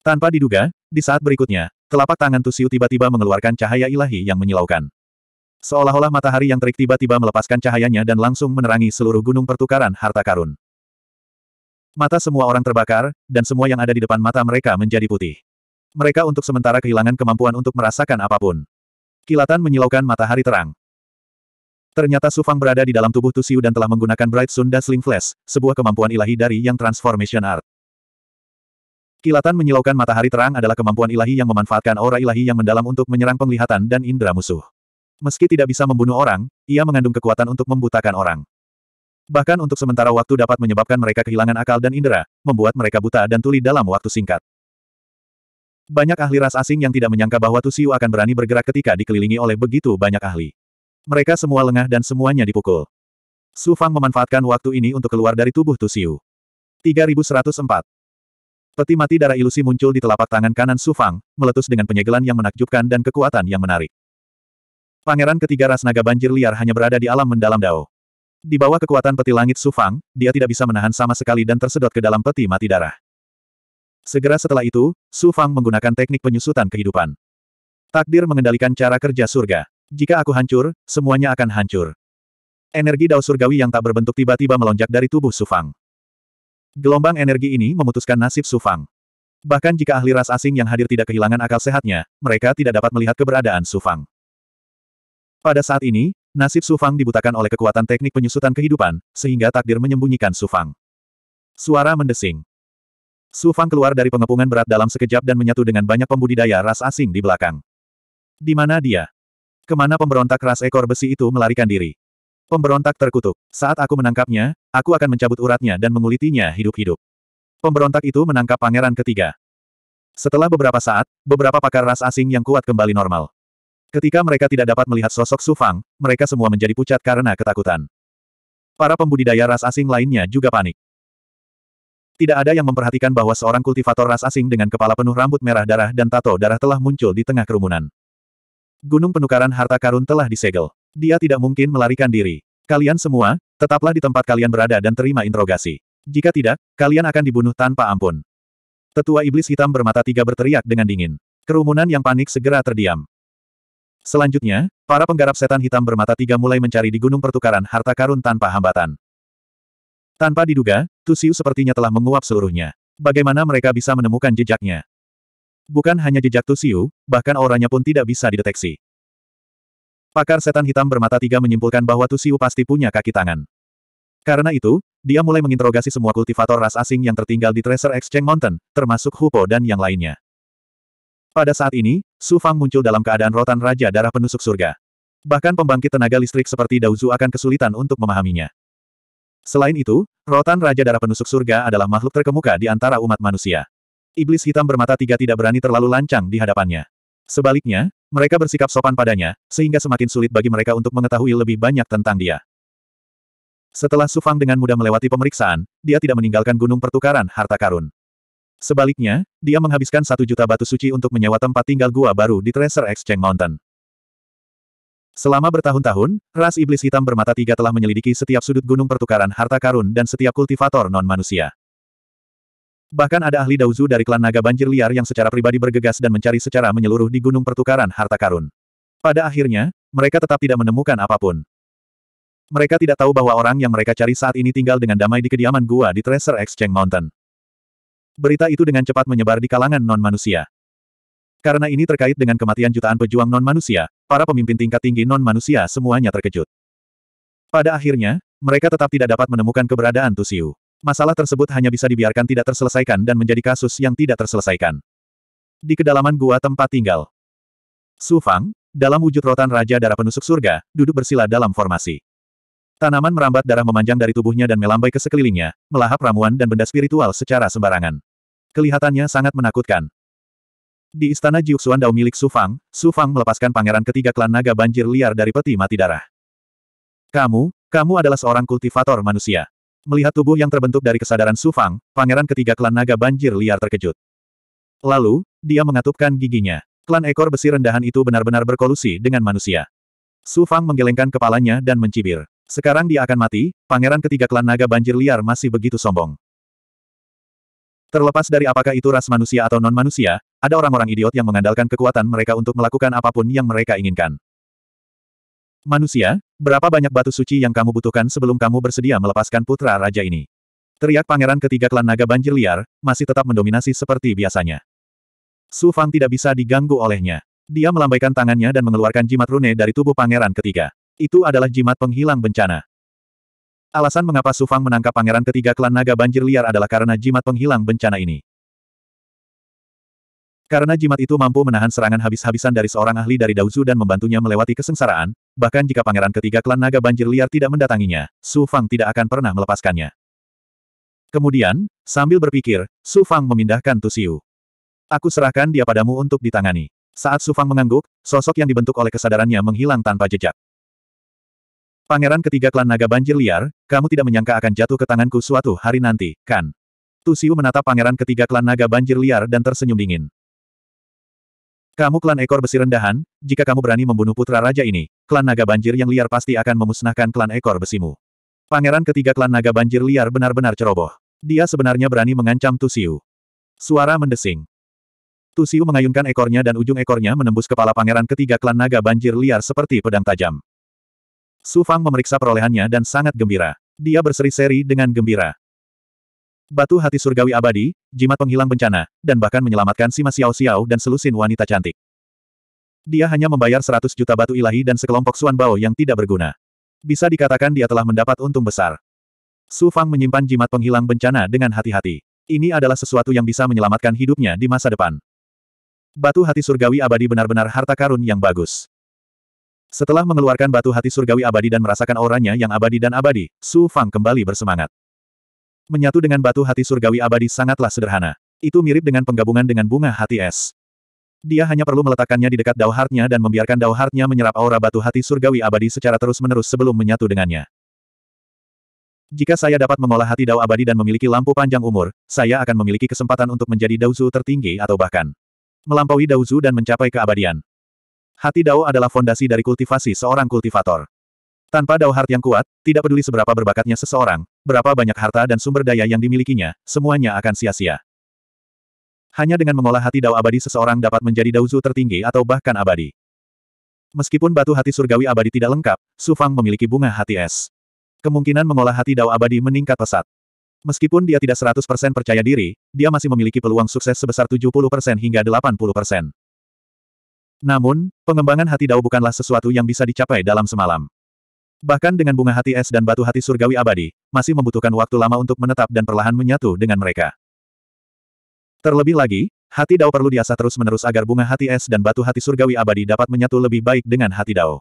Tanpa diduga, di saat berikutnya, telapak tangan Tu Xiu tiba-tiba mengeluarkan cahaya ilahi yang menyilaukan. Seolah-olah matahari yang terik tiba-tiba melepaskan cahayanya dan langsung menerangi seluruh gunung pertukaran harta karun. Mata semua orang terbakar, dan semua yang ada di depan mata mereka menjadi putih. Mereka untuk sementara kehilangan kemampuan untuk merasakan apapun. Kilatan menyilaukan matahari terang. Ternyata Sufang berada di dalam tubuh Tusiu dan telah menggunakan Bright Sun Dazzling Flash, sebuah kemampuan ilahi dari yang Transformation Art. Kilatan menyilaukan matahari terang adalah kemampuan ilahi yang memanfaatkan aura ilahi yang mendalam untuk menyerang penglihatan dan indera musuh. Meski tidak bisa membunuh orang, ia mengandung kekuatan untuk membutakan orang bahkan untuk sementara waktu dapat menyebabkan mereka kehilangan akal dan indera, membuat mereka buta dan tuli dalam waktu singkat. Banyak ahli ras asing yang tidak menyangka bahwa Tusiu akan berani bergerak ketika dikelilingi oleh begitu banyak ahli. Mereka semua lengah dan semuanya dipukul. Su Fang memanfaatkan waktu ini untuk keluar dari tubuh Tusiu. 3104. Peti mati darah ilusi muncul di telapak tangan kanan Su Fang, meletus dengan penyegelan yang menakjubkan dan kekuatan yang menarik. Pangeran ketiga ras naga banjir liar hanya berada di alam mendalam Dao. Di bawah kekuatan peti langit Sufang, dia tidak bisa menahan sama sekali dan tersedot ke dalam peti mati darah. Segera setelah itu, Sufang menggunakan teknik penyusutan kehidupan. Takdir mengendalikan cara kerja surga. Jika aku hancur, semuanya akan hancur. Energi dao surgawi yang tak berbentuk tiba-tiba melonjak dari tubuh Sufang. Gelombang energi ini memutuskan nasib Sufang. Bahkan jika ahli ras asing yang hadir tidak kehilangan akal sehatnya, mereka tidak dapat melihat keberadaan Sufang. Pada saat ini, Nasib Sufang dibutakan oleh kekuatan teknik penyusutan kehidupan, sehingga takdir menyembunyikan Sufang. Suara mendesing. Sufang keluar dari pengepungan berat dalam sekejap dan menyatu dengan banyak pembudidaya ras asing di belakang. Di mana dia? Kemana pemberontak ras ekor besi itu melarikan diri? Pemberontak terkutuk. Saat aku menangkapnya, aku akan mencabut uratnya dan mengulitinya hidup-hidup. Pemberontak itu menangkap pangeran ketiga. Setelah beberapa saat, beberapa pakar ras asing yang kuat kembali normal. Ketika mereka tidak dapat melihat sosok Sufang, mereka semua menjadi pucat karena ketakutan. Para pembudidaya ras asing lainnya juga panik. Tidak ada yang memperhatikan bahwa seorang kultivator ras asing dengan kepala penuh rambut merah darah dan tato darah telah muncul di tengah kerumunan. Gunung penukaran harta karun telah disegel. Dia tidak mungkin melarikan diri. Kalian semua, tetaplah di tempat kalian berada dan terima interogasi. Jika tidak, kalian akan dibunuh tanpa ampun. Tetua iblis hitam bermata tiga berteriak dengan dingin. Kerumunan yang panik segera terdiam. Selanjutnya, para penggarap setan hitam bermata tiga mulai mencari di gunung pertukaran harta karun tanpa hambatan. Tanpa diduga, Tusiu sepertinya telah menguap seluruhnya. Bagaimana mereka bisa menemukan jejaknya? Bukan hanya jejak Tusiu, bahkan auranya pun tidak bisa dideteksi. Pakar setan hitam bermata tiga menyimpulkan bahwa Tusiu pasti punya kaki tangan. Karena itu, dia mulai menginterogasi semua kultivator ras asing yang tertinggal di Treasure Exchange Mountain, termasuk Hupo dan yang lainnya. Pada saat ini, Su Fang muncul dalam keadaan rotan Raja Darah Penusuk Surga. Bahkan pembangkit tenaga listrik seperti Dauzu akan kesulitan untuk memahaminya. Selain itu, rotan Raja Darah Penusuk Surga adalah makhluk terkemuka di antara umat manusia. Iblis hitam bermata tiga tidak berani terlalu lancang di hadapannya. Sebaliknya, mereka bersikap sopan padanya, sehingga semakin sulit bagi mereka untuk mengetahui lebih banyak tentang dia. Setelah Sufang dengan mudah melewati pemeriksaan, dia tidak meninggalkan gunung pertukaran harta karun. Sebaliknya, dia menghabiskan satu juta batu suci untuk menyewa tempat tinggal gua baru di Treasure Cheng Mountain. Selama bertahun-tahun, ras iblis hitam bermata tiga telah menyelidiki setiap sudut gunung pertukaran harta karun dan setiap kultivator non-manusia. Bahkan ada ahli Dauzu dari klan naga banjir liar yang secara pribadi bergegas dan mencari secara menyeluruh di gunung pertukaran harta karun. Pada akhirnya, mereka tetap tidak menemukan apapun. Mereka tidak tahu bahwa orang yang mereka cari saat ini tinggal dengan damai di kediaman gua di Treasure Cheng Mountain berita itu dengan cepat menyebar di kalangan non-manusia. Karena ini terkait dengan kematian jutaan pejuang non-manusia, para pemimpin tingkat tinggi non-manusia semuanya terkejut. Pada akhirnya, mereka tetap tidak dapat menemukan keberadaan Tusiu. Masalah tersebut hanya bisa dibiarkan tidak terselesaikan dan menjadi kasus yang tidak terselesaikan. Di kedalaman gua tempat tinggal. Su Fang, dalam wujud rotan Raja Darah Penusuk Surga, duduk bersila dalam formasi. Tanaman merambat darah memanjang dari tubuhnya dan melambai ke sekelilingnya, melahap ramuan dan benda spiritual secara sembarangan. Kelihatannya sangat menakutkan. Di istana Jiuxuan Dao milik Su Fang, Su Fang melepaskan pangeran ketiga klan naga banjir liar dari peti mati darah. Kamu, kamu adalah seorang kultivator manusia. Melihat tubuh yang terbentuk dari kesadaran Su Fang, pangeran ketiga klan naga banjir liar terkejut. Lalu, dia mengatupkan giginya. Klan ekor besi rendahan itu benar-benar berkolusi dengan manusia. Su Fang menggelengkan kepalanya dan mencibir. Sekarang dia akan mati, pangeran ketiga klan naga banjir liar masih begitu sombong. Terlepas dari apakah itu ras manusia atau non-manusia, ada orang-orang idiot yang mengandalkan kekuatan mereka untuk melakukan apapun yang mereka inginkan. Manusia, berapa banyak batu suci yang kamu butuhkan sebelum kamu bersedia melepaskan putra raja ini? Teriak pangeran ketiga klan naga banjir liar, masih tetap mendominasi seperti biasanya. Su Fang tidak bisa diganggu olehnya. Dia melambaikan tangannya dan mengeluarkan jimat rune dari tubuh pangeran ketiga. Itu adalah jimat penghilang bencana. Alasan mengapa Sufang menangkap pangeran ketiga klan naga banjir liar adalah karena jimat penghilang bencana ini. Karena jimat itu mampu menahan serangan habis-habisan dari seorang ahli dari Daozu dan membantunya melewati kesengsaraan, bahkan jika pangeran ketiga klan naga banjir liar tidak mendatanginya, Su Fang tidak akan pernah melepaskannya. Kemudian, sambil berpikir, Su Fang memindahkan Tusiu. Aku serahkan dia padamu untuk ditangani. Saat Su Fang mengangguk, sosok yang dibentuk oleh kesadarannya menghilang tanpa jejak. Pangeran ketiga klan naga banjir liar, kamu tidak menyangka akan jatuh ke tanganku suatu hari nanti, kan? Tusiu menatap pangeran ketiga klan naga banjir liar dan tersenyum dingin. Kamu klan ekor besi rendahan, jika kamu berani membunuh putra raja ini, klan naga banjir yang liar pasti akan memusnahkan klan ekor besimu. Pangeran ketiga klan naga banjir liar benar-benar ceroboh. Dia sebenarnya berani mengancam Tusiu. Suara mendesing. Tusiu mengayunkan ekornya dan ujung ekornya menembus kepala pangeran ketiga klan naga banjir liar seperti pedang tajam. Su Fang memeriksa perolehannya dan sangat gembira. Dia berseri-seri dengan gembira. Batu hati surgawi abadi, jimat penghilang bencana, dan bahkan menyelamatkan si Masiao Xiao dan selusin wanita cantik. Dia hanya membayar 100 juta batu ilahi dan sekelompok Suan Bao yang tidak berguna. Bisa dikatakan dia telah mendapat untung besar. Su Fang menyimpan jimat penghilang bencana dengan hati-hati. Ini adalah sesuatu yang bisa menyelamatkan hidupnya di masa depan. Batu hati surgawi abadi benar-benar harta karun yang bagus. Setelah mengeluarkan batu hati surgawi abadi dan merasakan auranya yang abadi dan abadi, Su Fang kembali bersemangat. Menyatu dengan batu hati surgawi abadi sangatlah sederhana. Itu mirip dengan penggabungan dengan bunga hati es. Dia hanya perlu meletakkannya di dekat Dao heart dan membiarkan Dao heart menyerap aura batu hati surgawi abadi secara terus-menerus sebelum menyatu dengannya. Jika saya dapat mengolah hati Dao abadi dan memiliki lampu panjang umur, saya akan memiliki kesempatan untuk menjadi Daozu tertinggi atau bahkan melampaui Daozu dan mencapai keabadian. Hati Dao adalah fondasi dari kultivasi seorang kultivator. Tanpa Dao Heart yang kuat, tidak peduli seberapa berbakatnya seseorang, berapa banyak harta dan sumber daya yang dimilikinya, semuanya akan sia-sia. Hanya dengan mengolah hati Dao abadi seseorang dapat menjadi Dao Zu tertinggi atau bahkan abadi. Meskipun batu hati surgawi abadi tidak lengkap, Su Fang memiliki bunga hati es. Kemungkinan mengolah hati Dao abadi meningkat pesat. Meskipun dia tidak 100% percaya diri, dia masih memiliki peluang sukses sebesar 70% hingga 80%. Namun, pengembangan hati Dao bukanlah sesuatu yang bisa dicapai dalam semalam. Bahkan dengan bunga hati es dan batu hati surgawi abadi, masih membutuhkan waktu lama untuk menetap dan perlahan menyatu dengan mereka. Terlebih lagi, hati Dao perlu diasah terus-menerus agar bunga hati es dan batu hati surgawi abadi dapat menyatu lebih baik dengan hati Dao.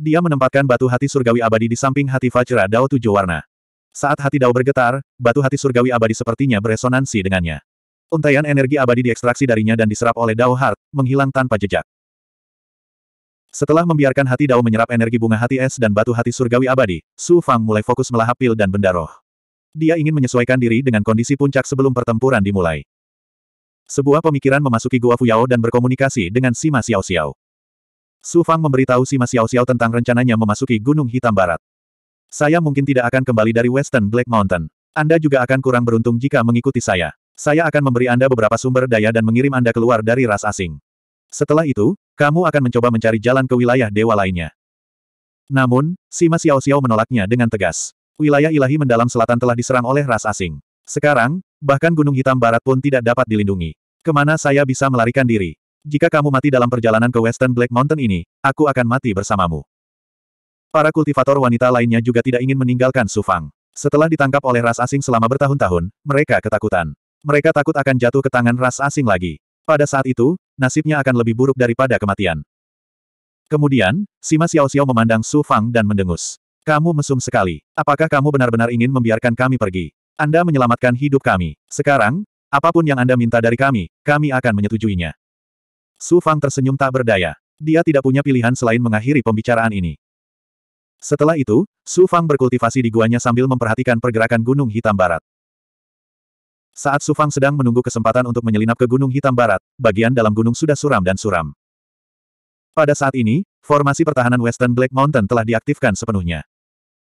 Dia menempatkan batu hati surgawi abadi di samping hati Fajra Dao tujuh warna. Saat hati Dao bergetar, batu hati surgawi abadi sepertinya beresonansi dengannya. Untaian energi abadi diekstraksi darinya dan diserap oleh Dao Heart, menghilang tanpa jejak. Setelah membiarkan hati Dao menyerap energi bunga hati es dan batu hati surgawi abadi, Su Fang mulai fokus melahap pil dan benda roh. Dia ingin menyesuaikan diri dengan kondisi puncak sebelum pertempuran dimulai. Sebuah pemikiran memasuki Gua Fuyao dan berkomunikasi dengan Sima Xiao Xiao. Su Fang memberitahu Sima Xiao Xiao tentang rencananya memasuki Gunung Hitam Barat. Saya mungkin tidak akan kembali dari Western Black Mountain. Anda juga akan kurang beruntung jika mengikuti saya. Saya akan memberi Anda beberapa sumber daya dan mengirim Anda keluar dari ras asing. Setelah itu, kamu akan mencoba mencari jalan ke wilayah dewa lainnya. Namun, Sima Xiao Xiao menolaknya dengan tegas. Wilayah ilahi mendalam selatan telah diserang oleh ras asing. Sekarang, bahkan Gunung Hitam Barat pun tidak dapat dilindungi. Kemana saya bisa melarikan diri? Jika kamu mati dalam perjalanan ke Western Black Mountain ini, aku akan mati bersamamu. Para kultivator wanita lainnya juga tidak ingin meninggalkan Sufang. Setelah ditangkap oleh ras asing selama bertahun-tahun, mereka ketakutan. Mereka takut akan jatuh ke tangan ras asing lagi. Pada saat itu, nasibnya akan lebih buruk daripada kematian. Kemudian, Sima Xiao-Xiao memandang Su Fang dan mendengus. Kamu mesum sekali. Apakah kamu benar-benar ingin membiarkan kami pergi? Anda menyelamatkan hidup kami. Sekarang, apapun yang Anda minta dari kami, kami akan menyetujuinya. Su Fang tersenyum tak berdaya. Dia tidak punya pilihan selain mengakhiri pembicaraan ini. Setelah itu, Su Fang berkultivasi di guanya sambil memperhatikan pergerakan gunung hitam barat. Saat Sufang sedang menunggu kesempatan untuk menyelinap ke Gunung Hitam Barat, bagian dalam gunung sudah suram dan suram. Pada saat ini, formasi pertahanan Western Black Mountain telah diaktifkan sepenuhnya.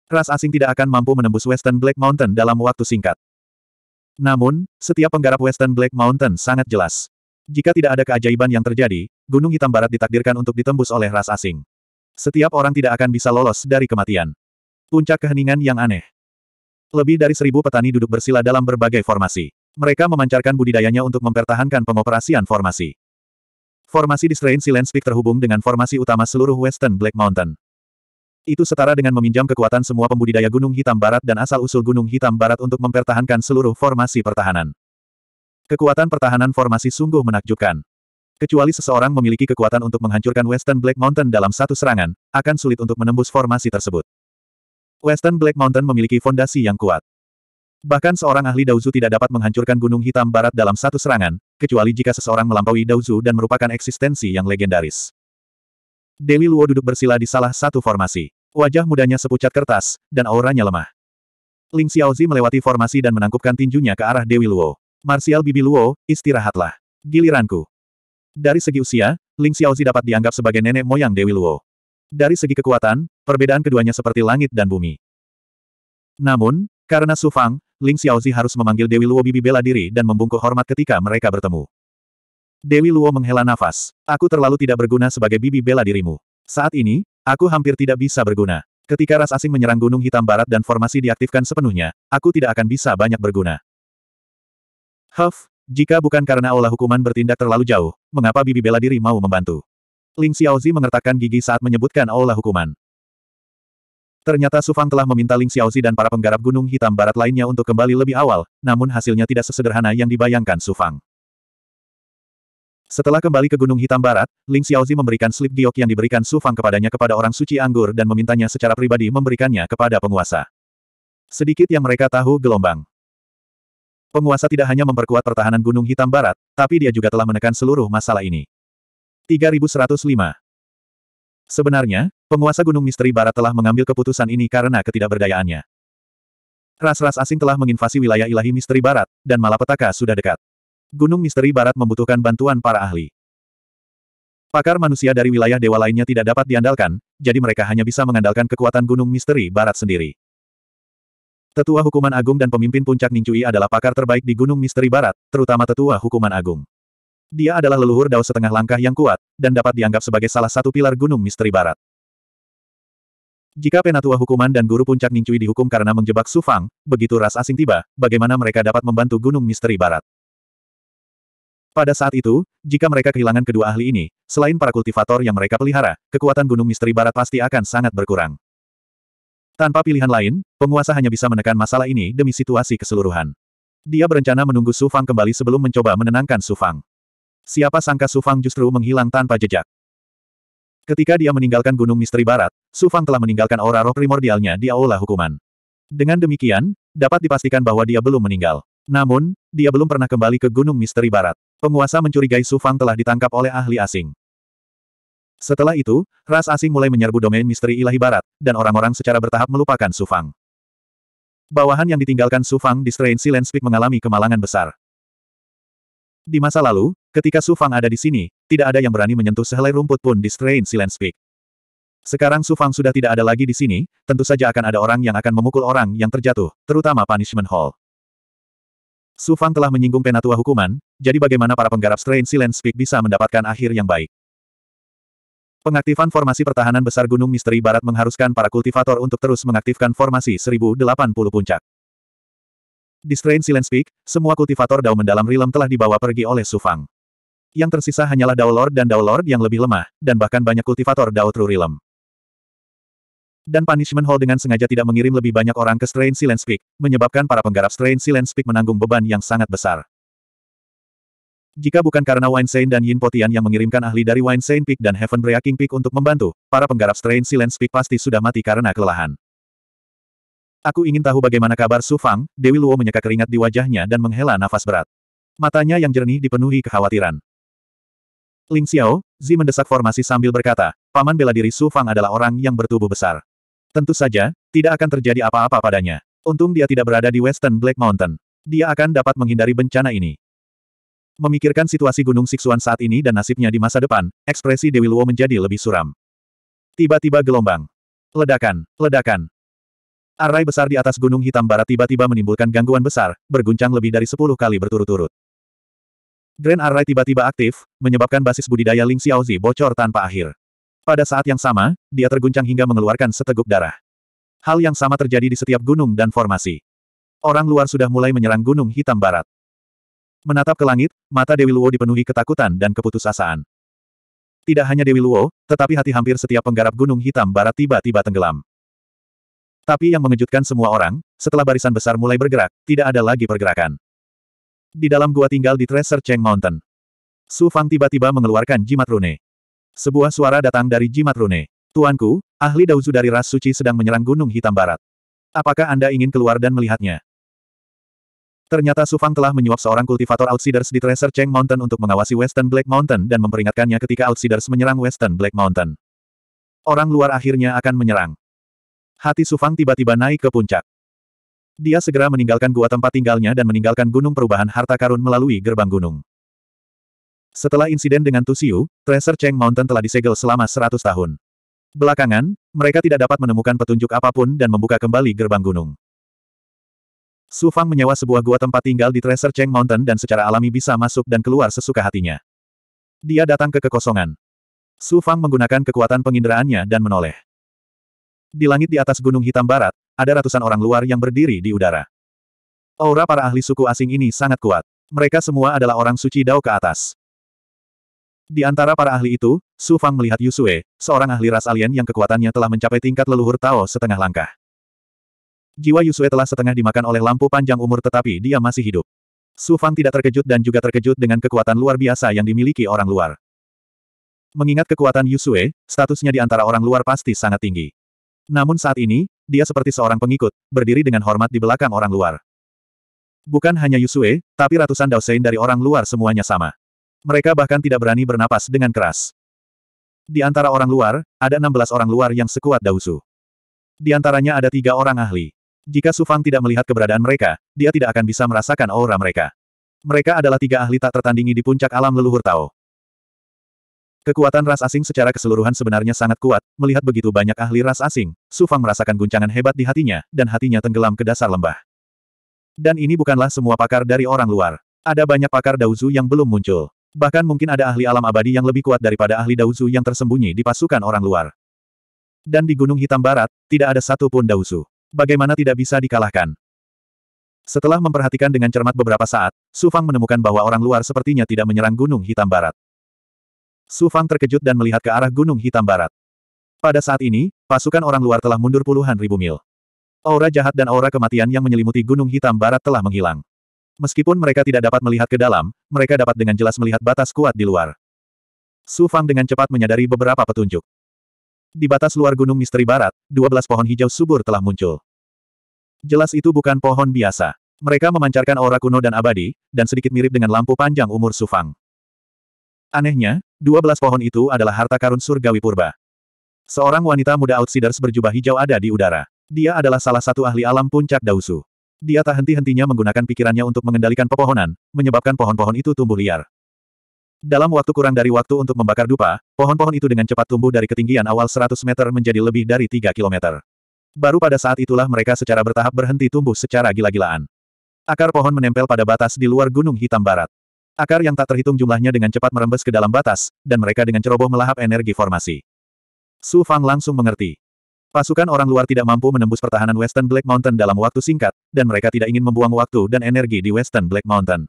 Ras asing tidak akan mampu menembus Western Black Mountain dalam waktu singkat. Namun, setiap penggarap Western Black Mountain sangat jelas. Jika tidak ada keajaiban yang terjadi, Gunung Hitam Barat ditakdirkan untuk ditembus oleh ras asing. Setiap orang tidak akan bisa lolos dari kematian. Puncak keheningan yang aneh. Lebih dari seribu petani duduk bersila dalam berbagai formasi. Mereka memancarkan budidayanya untuk mempertahankan pengoperasian formasi. Formasi di Strain Silence Peak terhubung dengan formasi utama seluruh Western Black Mountain. Itu setara dengan meminjam kekuatan semua pembudidaya Gunung Hitam Barat dan asal-usul Gunung Hitam Barat untuk mempertahankan seluruh formasi pertahanan. Kekuatan pertahanan formasi sungguh menakjubkan. Kecuali seseorang memiliki kekuatan untuk menghancurkan Western Black Mountain dalam satu serangan, akan sulit untuk menembus formasi tersebut. Western Black Mountain memiliki fondasi yang kuat. Bahkan seorang ahli Daozu tidak dapat menghancurkan Gunung Hitam Barat dalam satu serangan, kecuali jika seseorang melampaui Daozu dan merupakan eksistensi yang legendaris. Dewi Luo duduk bersila di salah satu formasi. Wajah mudanya sepucat kertas, dan auranya lemah. Ling Xiaozi melewati formasi dan menangkupkan tinjunya ke arah Dewi Luo. Marsial Bibi Luo, istirahatlah. Giliranku. Dari segi usia, Ling Xiaozi dapat dianggap sebagai nenek moyang Dewi Luo. Dari segi kekuatan, perbedaan keduanya seperti langit dan bumi. Namun, karena Su Fang, Ling Xiaozi harus memanggil Dewi Luo bibi bela diri dan membungkuk hormat ketika mereka bertemu. Dewi Luo menghela nafas. Aku terlalu tidak berguna sebagai bibi bela dirimu. Saat ini, aku hampir tidak bisa berguna. Ketika ras asing menyerang Gunung Hitam Barat dan formasi diaktifkan sepenuhnya, aku tidak akan bisa banyak berguna. Huff, jika bukan karena olah hukuman bertindak terlalu jauh, mengapa bibi bela diri mau membantu? Ling Xiaozi mengertakkan gigi saat menyebutkan olah hukuman. Ternyata Sufang telah meminta Ling Xiaozi dan para penggarap Gunung Hitam Barat lainnya untuk kembali lebih awal, namun hasilnya tidak sesederhana yang dibayangkan Sufang. Setelah kembali ke Gunung Hitam Barat, Ling Xiaozi memberikan slip giok yang diberikan Sufang kepadanya kepada orang suci anggur dan memintanya secara pribadi memberikannya kepada penguasa. Sedikit yang mereka tahu gelombang. Penguasa tidak hanya memperkuat pertahanan Gunung Hitam Barat, tapi dia juga telah menekan seluruh masalah ini. 3105 Sebenarnya, Penguasa Gunung Misteri Barat telah mengambil keputusan ini karena ketidakberdayaannya. Ras-ras asing telah menginvasi wilayah ilahi Misteri Barat, dan malapetaka sudah dekat. Gunung Misteri Barat membutuhkan bantuan para ahli. Pakar manusia dari wilayah dewa lainnya tidak dapat diandalkan, jadi mereka hanya bisa mengandalkan kekuatan Gunung Misteri Barat sendiri. Tetua Hukuman Agung dan pemimpin puncak Ningcui adalah pakar terbaik di Gunung Misteri Barat, terutama Tetua Hukuman Agung. Dia adalah leluhur dao setengah langkah yang kuat, dan dapat dianggap sebagai salah satu pilar Gunung Misteri Barat. Jika penatua hukuman dan guru puncak Ningcui dihukum karena menjebak Su Fang, begitu ras asing tiba, bagaimana mereka dapat membantu Gunung Misteri Barat? Pada saat itu, jika mereka kehilangan kedua ahli ini, selain para kultivator yang mereka pelihara, kekuatan Gunung Misteri Barat pasti akan sangat berkurang. Tanpa pilihan lain, penguasa hanya bisa menekan masalah ini demi situasi keseluruhan. Dia berencana menunggu Su Fang kembali sebelum mencoba menenangkan Su Fang. Siapa sangka Su Fang justru menghilang tanpa jejak. Ketika dia meninggalkan Gunung Misteri Barat, Su Fang telah meninggalkan aura roh primordialnya di Aula Hukuman. Dengan demikian, dapat dipastikan bahwa dia belum meninggal. Namun, dia belum pernah kembali ke Gunung Misteri Barat. Penguasa mencurigai Su Fang telah ditangkap oleh ahli asing. Setelah itu, ras asing mulai menyerbu domain misteri ilahi barat, dan orang-orang secara bertahap melupakan Su Fang. Bawahan yang ditinggalkan Su Fang di Strain Silence Peak mengalami kemalangan besar. Di masa lalu, ketika Su Fang ada di sini, tidak ada yang berani menyentuh sehelai rumput pun di Strain Silence Peak. Sekarang Su Fang sudah tidak ada lagi di sini, tentu saja akan ada orang yang akan memukul orang yang terjatuh, terutama Punishment Hall. Su Fang telah menyinggung penatua hukuman, jadi bagaimana para penggarap Strain Silence Peak bisa mendapatkan akhir yang baik. Pengaktifan formasi pertahanan besar Gunung Misteri Barat mengharuskan para kultivator untuk terus mengaktifkan formasi 1080 puncak. Di Strain Silence Peak, semua kultivator Dao mendalam Rilem telah dibawa pergi oleh Sufang. Yang tersisa hanyalah Dao Lord dan Dao Lord yang lebih lemah, dan bahkan banyak kultivator Dao True Realm. Dan Punishment Hall dengan sengaja tidak mengirim lebih banyak orang ke Strain Silence Peak, menyebabkan para penggarap Strain Silence Peak menanggung beban yang sangat besar. Jika bukan karena Wine Saint dan Yin Potian yang mengirimkan ahli dari Wine Saint Peak dan Heaven Breaking Peak untuk membantu, para penggarap Strain Silence Peak pasti sudah mati karena kelelahan. Aku ingin tahu bagaimana kabar Su Fang, Dewi Luo menyeka keringat di wajahnya dan menghela nafas berat. Matanya yang jernih dipenuhi kekhawatiran. Ling Xiao, Zi mendesak formasi sambil berkata, paman bela diri Su Fang adalah orang yang bertubuh besar. Tentu saja, tidak akan terjadi apa-apa padanya. Untung dia tidak berada di Western Black Mountain. Dia akan dapat menghindari bencana ini. Memikirkan situasi Gunung Siksuan saat ini dan nasibnya di masa depan, ekspresi Dewi Luo menjadi lebih suram. Tiba-tiba gelombang. Ledakan, ledakan. Arai besar di atas Gunung Hitam Barat tiba-tiba menimbulkan gangguan besar, berguncang lebih dari 10 kali berturut-turut. Grand Array tiba-tiba aktif, menyebabkan basis budidaya Ling Xiaozi bocor tanpa akhir. Pada saat yang sama, dia terguncang hingga mengeluarkan seteguk darah. Hal yang sama terjadi di setiap gunung dan formasi. Orang luar sudah mulai menyerang gunung hitam barat. Menatap ke langit, mata Dewi Luo dipenuhi ketakutan dan keputusasaan. Tidak hanya Dewi Luo, tetapi hati hampir setiap penggarap gunung hitam barat tiba-tiba tenggelam. Tapi yang mengejutkan semua orang, setelah barisan besar mulai bergerak, tidak ada lagi pergerakan. Di dalam gua tinggal di Treasure Cheng Mountain. Su Fang tiba-tiba mengeluarkan jimat rune. Sebuah suara datang dari jimat rune. Tuanku, ahli Dauzu dari ras suci sedang menyerang Gunung Hitam Barat. Apakah Anda ingin keluar dan melihatnya? Ternyata Su Fang telah menyuap seorang kultivator Outsiders di Treasure Cheng Mountain untuk mengawasi Western Black Mountain dan memperingatkannya ketika Outsiders menyerang Western Black Mountain. Orang luar akhirnya akan menyerang. Hati Su Fang tiba-tiba naik ke puncak. Dia segera meninggalkan gua tempat tinggalnya dan meninggalkan gunung perubahan harta karun melalui gerbang gunung. Setelah insiden dengan Tusiu, Treasure Cheng Mountain telah disegel selama 100 tahun. Belakangan, mereka tidak dapat menemukan petunjuk apapun dan membuka kembali gerbang gunung. Su Fang menyewa sebuah gua tempat tinggal di Treasure Cheng Mountain dan secara alami bisa masuk dan keluar sesuka hatinya. Dia datang ke kekosongan. Su Fang menggunakan kekuatan penginderaannya dan menoleh. Di langit di atas Gunung Hitam Barat, ada ratusan orang luar yang berdiri di udara. Aura para ahli suku asing ini sangat kuat. Mereka semua adalah orang suci dao ke atas. Di antara para ahli itu, Su Fang melihat Yusue, seorang ahli ras alien yang kekuatannya telah mencapai tingkat leluhur Tao setengah langkah. Jiwa Yusue telah setengah dimakan oleh lampu panjang umur tetapi dia masih hidup. Su Fang tidak terkejut dan juga terkejut dengan kekuatan luar biasa yang dimiliki orang luar. Mengingat kekuatan Yusue, statusnya di antara orang luar pasti sangat tinggi. Namun saat ini, dia seperti seorang pengikut, berdiri dengan hormat di belakang orang luar. Bukan hanya Yusue, tapi ratusan Daosein dari orang luar semuanya sama. Mereka bahkan tidak berani bernapas dengan keras. Di antara orang luar, ada 16 orang luar yang sekuat Daosu. Di antaranya ada tiga orang ahli. Jika Sufang tidak melihat keberadaan mereka, dia tidak akan bisa merasakan aura mereka. Mereka adalah tiga ahli tak tertandingi di puncak alam leluhur Tao. Kekuatan ras asing secara keseluruhan sebenarnya sangat kuat, melihat begitu banyak ahli ras asing, Su Fang merasakan guncangan hebat di hatinya, dan hatinya tenggelam ke dasar lembah. Dan ini bukanlah semua pakar dari orang luar. Ada banyak pakar Dauzu yang belum muncul. Bahkan mungkin ada ahli alam abadi yang lebih kuat daripada ahli Dauzu yang tersembunyi di pasukan orang luar. Dan di Gunung Hitam Barat, tidak ada satu pun Dauzu. Bagaimana tidak bisa dikalahkan? Setelah memperhatikan dengan cermat beberapa saat, Sufang menemukan bahwa orang luar sepertinya tidak menyerang Gunung Hitam Barat. Su Fang terkejut dan melihat ke arah gunung hitam barat. Pada saat ini, pasukan orang luar telah mundur puluhan ribu mil. Aura jahat dan aura kematian yang menyelimuti gunung hitam barat telah menghilang. Meskipun mereka tidak dapat melihat ke dalam, mereka dapat dengan jelas melihat batas kuat di luar. Su Fang dengan cepat menyadari beberapa petunjuk. Di batas luar gunung misteri barat, 12 pohon hijau subur telah muncul. Jelas itu bukan pohon biasa. Mereka memancarkan aura kuno dan abadi, dan sedikit mirip dengan lampu panjang umur Su Fang. Anehnya, Dua belas pohon itu adalah harta karun surgawi purba. Seorang wanita muda outsiders berjubah hijau ada di udara. Dia adalah salah satu ahli alam puncak Dausu. Dia tak henti-hentinya menggunakan pikirannya untuk mengendalikan pepohonan, menyebabkan pohon-pohon itu tumbuh liar. Dalam waktu kurang dari waktu untuk membakar dupa, pohon-pohon itu dengan cepat tumbuh dari ketinggian awal 100 meter menjadi lebih dari 3 kilometer. Baru pada saat itulah mereka secara bertahap berhenti tumbuh secara gila-gilaan. Akar pohon menempel pada batas di luar Gunung Hitam Barat. Akar yang tak terhitung jumlahnya dengan cepat merembes ke dalam batas, dan mereka dengan ceroboh melahap energi formasi. Su Fang langsung mengerti. Pasukan orang luar tidak mampu menembus pertahanan Western Black Mountain dalam waktu singkat, dan mereka tidak ingin membuang waktu dan energi di Western Black Mountain.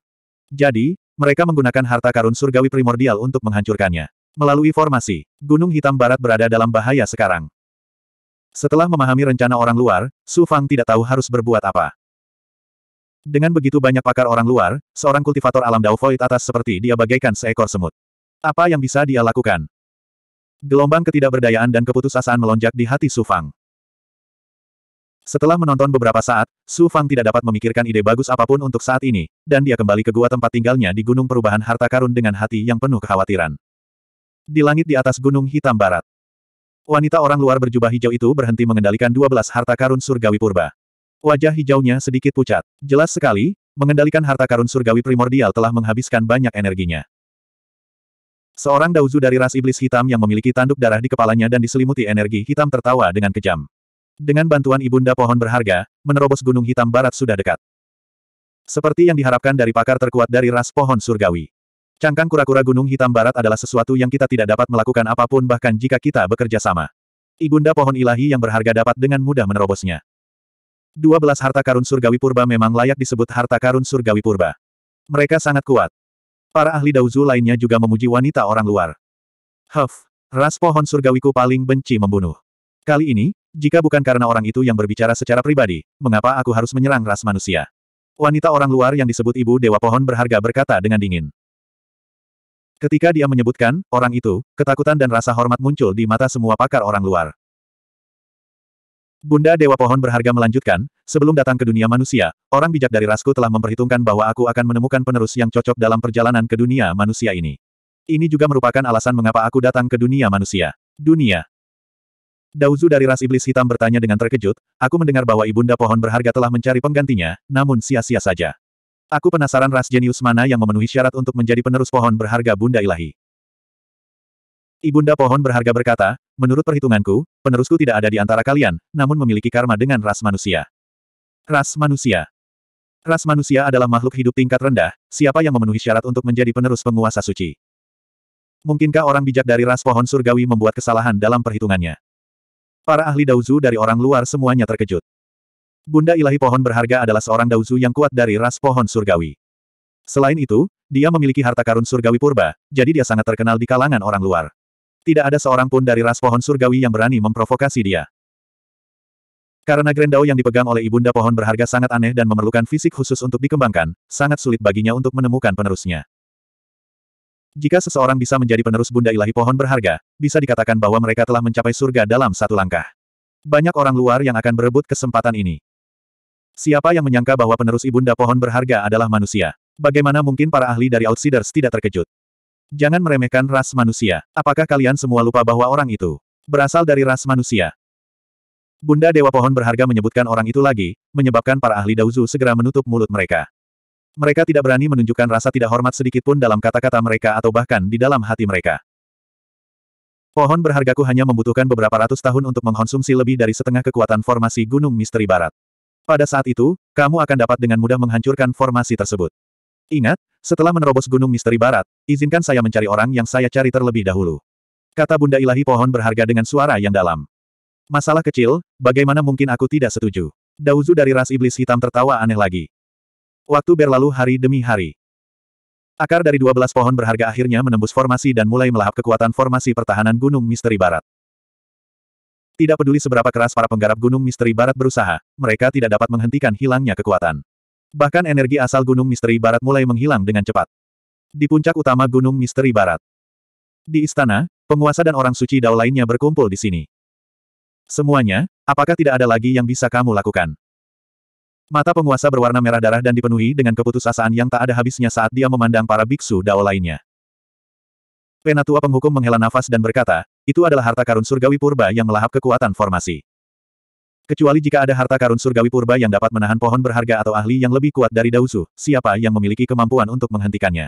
Jadi, mereka menggunakan harta karun surgawi primordial untuk menghancurkannya. Melalui formasi, Gunung Hitam Barat berada dalam bahaya sekarang. Setelah memahami rencana orang luar, Su Fang tidak tahu harus berbuat apa. Dengan begitu banyak pakar orang luar, seorang kultivator alam Dao Void atas seperti dia bagaikan seekor semut. Apa yang bisa dia lakukan? Gelombang ketidakberdayaan dan keputusasaan melonjak di hati Su Fang. Setelah menonton beberapa saat, Su Fang tidak dapat memikirkan ide bagus apapun untuk saat ini, dan dia kembali ke gua tempat tinggalnya di Gunung Perubahan Harta Karun dengan hati yang penuh kekhawatiran. Di langit di atas Gunung Hitam Barat. Wanita orang luar berjubah hijau itu berhenti mengendalikan 12 harta karun surgawi purba. Wajah hijaunya sedikit pucat. Jelas sekali, mengendalikan harta karun surgawi primordial telah menghabiskan banyak energinya. Seorang dauzu dari ras iblis hitam yang memiliki tanduk darah di kepalanya dan diselimuti energi hitam tertawa dengan kejam. Dengan bantuan ibunda pohon berharga, menerobos gunung hitam barat sudah dekat. Seperti yang diharapkan dari pakar terkuat dari ras pohon surgawi. Cangkang kura-kura gunung hitam barat adalah sesuatu yang kita tidak dapat melakukan apapun bahkan jika kita bekerja sama. Ibunda pohon ilahi yang berharga dapat dengan mudah menerobosnya. 12 harta karun surgawi purba memang layak disebut harta karun surgawi purba. Mereka sangat kuat. Para ahli Dauzu lainnya juga memuji wanita orang luar. Huff, ras pohon surgawiku paling benci membunuh. Kali ini, jika bukan karena orang itu yang berbicara secara pribadi, mengapa aku harus menyerang ras manusia? Wanita orang luar yang disebut ibu dewa pohon berharga berkata dengan dingin. Ketika dia menyebutkan, orang itu, ketakutan dan rasa hormat muncul di mata semua pakar orang luar. Bunda Dewa Pohon berharga melanjutkan, sebelum datang ke dunia manusia, orang bijak dari rasku telah memperhitungkan bahwa aku akan menemukan penerus yang cocok dalam perjalanan ke dunia manusia ini. Ini juga merupakan alasan mengapa aku datang ke dunia manusia. Dunia. Dauzu dari ras iblis hitam bertanya dengan terkejut, aku mendengar bahwa Ibunda Pohon berharga telah mencari penggantinya, namun sia-sia saja. Aku penasaran ras jenius mana yang memenuhi syarat untuk menjadi penerus pohon berharga Bunda Ilahi. Ibunda pohon berharga berkata, menurut perhitunganku, penerusku tidak ada di antara kalian, namun memiliki karma dengan ras manusia. Ras manusia. Ras manusia adalah makhluk hidup tingkat rendah, siapa yang memenuhi syarat untuk menjadi penerus penguasa suci. Mungkinkah orang bijak dari ras pohon surgawi membuat kesalahan dalam perhitungannya? Para ahli dauzu dari orang luar semuanya terkejut. Bunda ilahi pohon berharga adalah seorang dauzu yang kuat dari ras pohon surgawi. Selain itu, dia memiliki harta karun surgawi purba, jadi dia sangat terkenal di kalangan orang luar. Tidak ada seorang pun dari ras pohon surgawi yang berani memprovokasi dia. Karena Grendau yang dipegang oleh ibunda pohon berharga sangat aneh dan memerlukan fisik khusus untuk dikembangkan, sangat sulit baginya untuk menemukan penerusnya. Jika seseorang bisa menjadi penerus Bunda Ilahi Pohon Berharga, bisa dikatakan bahwa mereka telah mencapai surga dalam satu langkah. Banyak orang luar yang akan berebut kesempatan ini. Siapa yang menyangka bahwa penerus Ibunda Pohon Berharga adalah manusia? Bagaimana mungkin para ahli dari Outsiders tidak terkejut? Jangan meremehkan ras manusia. Apakah kalian semua lupa bahwa orang itu berasal dari ras manusia? Bunda Dewa Pohon berharga menyebutkan orang itu lagi, menyebabkan para ahli Dauzu segera menutup mulut mereka. Mereka tidak berani menunjukkan rasa tidak hormat sedikitpun dalam kata-kata mereka atau bahkan di dalam hati mereka. Pohon berhargaku hanya membutuhkan beberapa ratus tahun untuk mengkonsumsi lebih dari setengah kekuatan formasi Gunung Misteri Barat. Pada saat itu, kamu akan dapat dengan mudah menghancurkan formasi tersebut. Ingat, setelah menerobos gunung misteri barat, izinkan saya mencari orang yang saya cari terlebih dahulu. Kata Bunda Ilahi pohon berharga dengan suara yang dalam. Masalah kecil, bagaimana mungkin aku tidak setuju? Dauzu dari ras iblis hitam tertawa aneh lagi. Waktu berlalu hari demi hari. Akar dari dua belas pohon berharga akhirnya menembus formasi dan mulai melahap kekuatan formasi pertahanan Gunung Misteri Barat. Tidak peduli seberapa keras para penggarap Gunung Misteri Barat berusaha, mereka tidak dapat menghentikan hilangnya kekuatan. Bahkan energi asal Gunung Misteri Barat mulai menghilang dengan cepat. Di puncak utama Gunung Misteri Barat. Di istana, penguasa dan orang suci dao lainnya berkumpul di sini. Semuanya, apakah tidak ada lagi yang bisa kamu lakukan? Mata penguasa berwarna merah darah dan dipenuhi dengan keputusasaan yang tak ada habisnya saat dia memandang para biksu dao lainnya. Penatua penghukum menghela nafas dan berkata, itu adalah harta karun surgawi purba yang melahap kekuatan formasi. Kecuali jika ada harta karun surgawi purba yang dapat menahan pohon berharga atau ahli yang lebih kuat dari Dausu. siapa yang memiliki kemampuan untuk menghentikannya?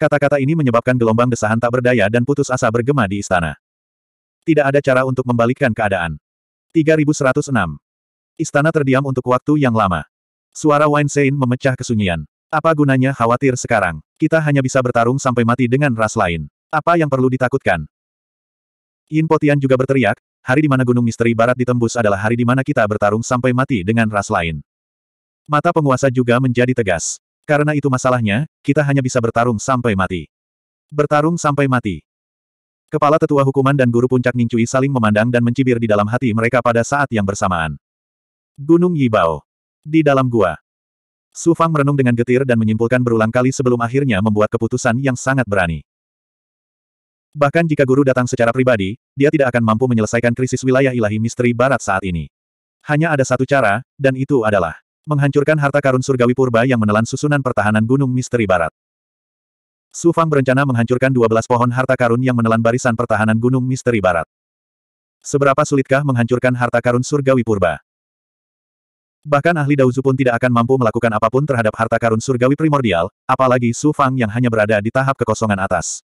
Kata-kata ini menyebabkan gelombang desahan tak berdaya dan putus asa bergema di istana. Tidak ada cara untuk membalikkan keadaan. 3106. Istana terdiam untuk waktu yang lama. Suara Weinstein memecah kesunyian. Apa gunanya khawatir sekarang? Kita hanya bisa bertarung sampai mati dengan ras lain. Apa yang perlu ditakutkan? Yin Potian juga berteriak, hari di mana Gunung Misteri Barat ditembus adalah hari di mana kita bertarung sampai mati dengan ras lain. Mata penguasa juga menjadi tegas. Karena itu masalahnya, kita hanya bisa bertarung sampai mati. Bertarung sampai mati. Kepala Tetua Hukuman dan Guru Puncak Ningcui saling memandang dan mencibir di dalam hati mereka pada saat yang bersamaan. Gunung Yibao. Di dalam gua. Su Fang merenung dengan getir dan menyimpulkan berulang kali sebelum akhirnya membuat keputusan yang sangat berani. Bahkan jika guru datang secara pribadi, dia tidak akan mampu menyelesaikan krisis wilayah ilahi misteri barat saat ini. Hanya ada satu cara, dan itu adalah menghancurkan harta karun surgawi purba yang menelan susunan pertahanan gunung misteri barat. Su Fang berencana menghancurkan 12 pohon harta karun yang menelan barisan pertahanan gunung misteri barat. Seberapa sulitkah menghancurkan harta karun surgawi purba? Bahkan ahli Daozu pun tidak akan mampu melakukan apapun terhadap harta karun surgawi primordial, apalagi Su Fang yang hanya berada di tahap kekosongan atas.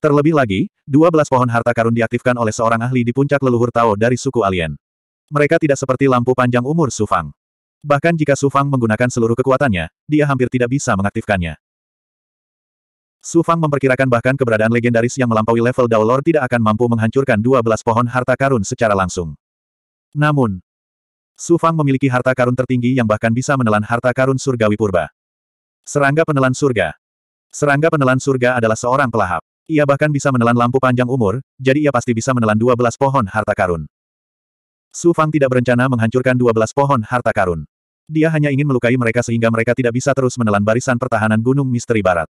Terlebih lagi, 12 pohon harta karun diaktifkan oleh seorang ahli di puncak leluhur Tao dari suku alien. Mereka tidak seperti lampu panjang umur Sufang. Bahkan jika Sufang menggunakan seluruh kekuatannya, dia hampir tidak bisa mengaktifkannya. Sufang memperkirakan bahkan keberadaan legendaris yang melampaui level Dao Lord tidak akan mampu menghancurkan 12 pohon harta karun secara langsung. Namun, Sufang memiliki harta karun tertinggi yang bahkan bisa menelan harta karun surgawi purba. Serangga penelan surga. Serangga penelan surga adalah seorang pelahap. Ia bahkan bisa menelan lampu panjang umur, jadi ia pasti bisa menelan 12 pohon harta karun. Su Fang tidak berencana menghancurkan 12 pohon harta karun. Dia hanya ingin melukai mereka sehingga mereka tidak bisa terus menelan barisan pertahanan gunung misteri barat.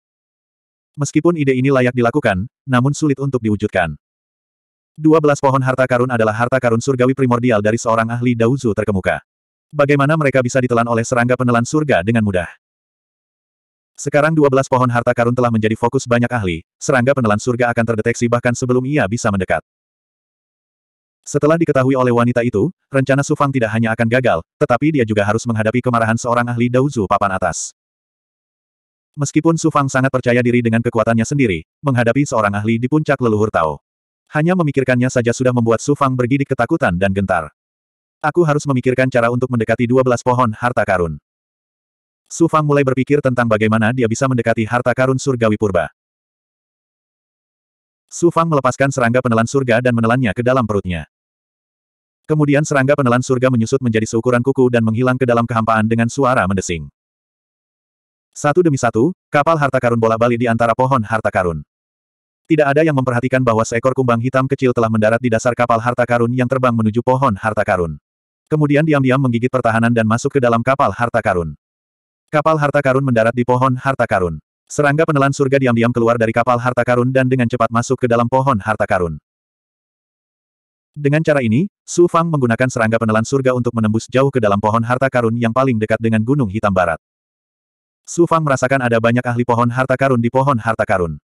Meskipun ide ini layak dilakukan, namun sulit untuk diwujudkan. 12 pohon harta karun adalah harta karun surgawi primordial dari seorang ahli Dauzu terkemuka. Bagaimana mereka bisa ditelan oleh serangga penelan surga dengan mudah? Sekarang 12 pohon harta karun telah menjadi fokus banyak ahli, serangga penelan surga akan terdeteksi bahkan sebelum ia bisa mendekat. Setelah diketahui oleh wanita itu, rencana Su Fang tidak hanya akan gagal, tetapi dia juga harus menghadapi kemarahan seorang ahli Dauzu papan atas. Meskipun Su Fang sangat percaya diri dengan kekuatannya sendiri, menghadapi seorang ahli di puncak leluhur Tao. Hanya memikirkannya saja sudah membuat Su Fang bergidik ketakutan dan gentar. Aku harus memikirkan cara untuk mendekati 12 pohon harta karun. Su Fang mulai berpikir tentang bagaimana dia bisa mendekati harta karun surgawi purba. Su Fang melepaskan serangga penelan surga dan menelannya ke dalam perutnya. Kemudian serangga penelan surga menyusut menjadi seukuran kuku dan menghilang ke dalam kehampaan dengan suara mendesing. Satu demi satu, kapal harta karun bola-balik di antara pohon harta karun. Tidak ada yang memperhatikan bahwa seekor kumbang hitam kecil telah mendarat di dasar kapal harta karun yang terbang menuju pohon harta karun. Kemudian diam-diam menggigit pertahanan dan masuk ke dalam kapal harta karun. Kapal harta karun mendarat di pohon harta karun. Serangga penelan surga diam-diam keluar dari kapal harta karun dan dengan cepat masuk ke dalam pohon harta karun. Dengan cara ini, Su Fang menggunakan serangga penelan surga untuk menembus jauh ke dalam pohon harta karun yang paling dekat dengan Gunung Hitam Barat. Su Fang merasakan ada banyak ahli pohon harta karun di pohon harta karun.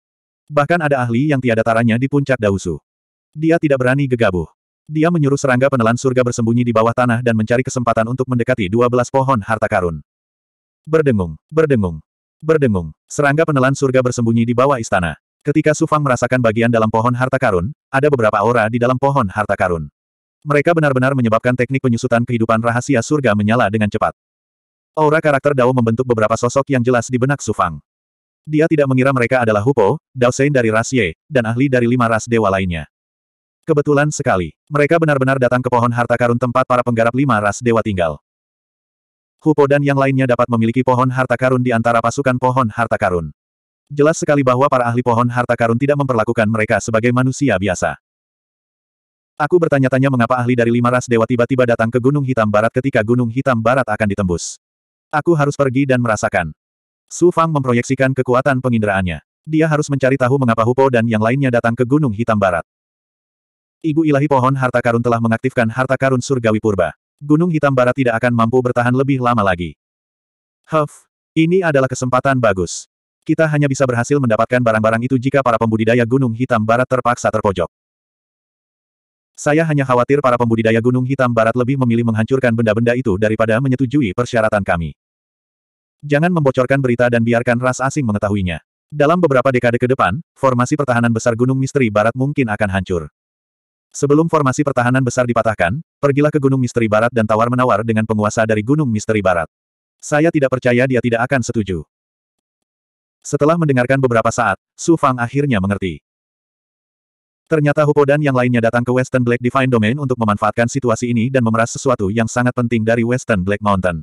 Bahkan ada ahli yang tiada taranya di puncak Dausu. Dia tidak berani gegabah. Dia menyuruh serangga penelan surga bersembunyi di bawah tanah dan mencari kesempatan untuk mendekati 12 pohon harta karun. Berdengung, berdengung, berdengung. Serangga penelan surga bersembunyi di bawah istana. Ketika Sufang merasakan bagian dalam pohon harta karun, ada beberapa aura di dalam pohon harta karun. Mereka benar-benar menyebabkan teknik penyusutan kehidupan rahasia surga menyala dengan cepat. Aura karakter Dao membentuk beberapa sosok yang jelas di benak Sufang. Dia tidak mengira mereka adalah Hupo, Dao Sein dari ras Ye, dan ahli dari lima ras dewa lainnya. Kebetulan sekali, mereka benar-benar datang ke pohon harta karun tempat para penggarap lima ras dewa tinggal. Hupo dan yang lainnya dapat memiliki pohon harta karun di antara pasukan pohon harta karun. Jelas sekali bahwa para ahli pohon harta karun tidak memperlakukan mereka sebagai manusia biasa. Aku bertanya-tanya mengapa ahli dari lima ras dewa tiba-tiba datang ke Gunung Hitam Barat ketika Gunung Hitam Barat akan ditembus. Aku harus pergi dan merasakan. Su Fang memproyeksikan kekuatan penginderaannya. Dia harus mencari tahu mengapa Hupo dan yang lainnya datang ke Gunung Hitam Barat. Ibu ilahi pohon harta karun telah mengaktifkan harta karun surgawi purba. Gunung Hitam Barat tidak akan mampu bertahan lebih lama lagi. Huff, ini adalah kesempatan bagus. Kita hanya bisa berhasil mendapatkan barang-barang itu jika para pembudidaya Gunung Hitam Barat terpaksa terpojok. Saya hanya khawatir para pembudidaya Gunung Hitam Barat lebih memilih menghancurkan benda-benda itu daripada menyetujui persyaratan kami. Jangan membocorkan berita dan biarkan ras asing mengetahuinya. Dalam beberapa dekade ke depan, formasi pertahanan besar Gunung Misteri Barat mungkin akan hancur. Sebelum formasi pertahanan besar dipatahkan, pergilah ke Gunung Misteri Barat dan tawar-menawar dengan penguasa dari Gunung Misteri Barat. Saya tidak percaya dia tidak akan setuju. Setelah mendengarkan beberapa saat, Su Fang akhirnya mengerti. Ternyata Hupo dan yang lainnya datang ke Western Black Divine Domain untuk memanfaatkan situasi ini dan memeras sesuatu yang sangat penting dari Western Black Mountain.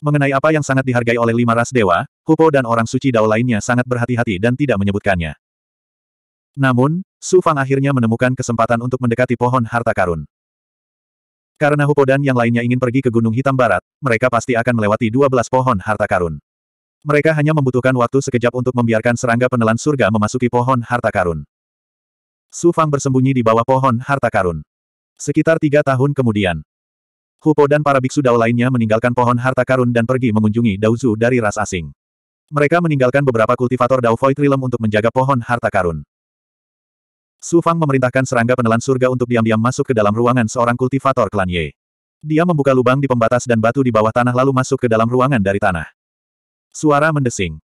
Mengenai apa yang sangat dihargai oleh lima ras dewa, Hupo dan orang suci Dao lainnya sangat berhati-hati dan tidak menyebutkannya. Namun, Su Fang akhirnya menemukan kesempatan untuk mendekati pohon harta karun. Karena Hupodan yang lainnya ingin pergi ke Gunung Hitam Barat, mereka pasti akan melewati 12 pohon harta karun. Mereka hanya membutuhkan waktu sekejap untuk membiarkan serangga penelan surga memasuki pohon harta karun. Su Fang bersembunyi di bawah pohon harta karun. Sekitar tiga tahun kemudian, Hupo dan para biksu dao lainnya meninggalkan pohon harta karun dan pergi mengunjungi Daozu dari ras asing. Mereka meninggalkan beberapa kultivator Dao Void untuk menjaga pohon harta karun. Su Fang memerintahkan serangga penelan surga untuk diam-diam masuk ke dalam ruangan seorang kultivator klan Ye. Dia membuka lubang di pembatas dan batu di bawah tanah lalu masuk ke dalam ruangan dari tanah. Suara mendesing.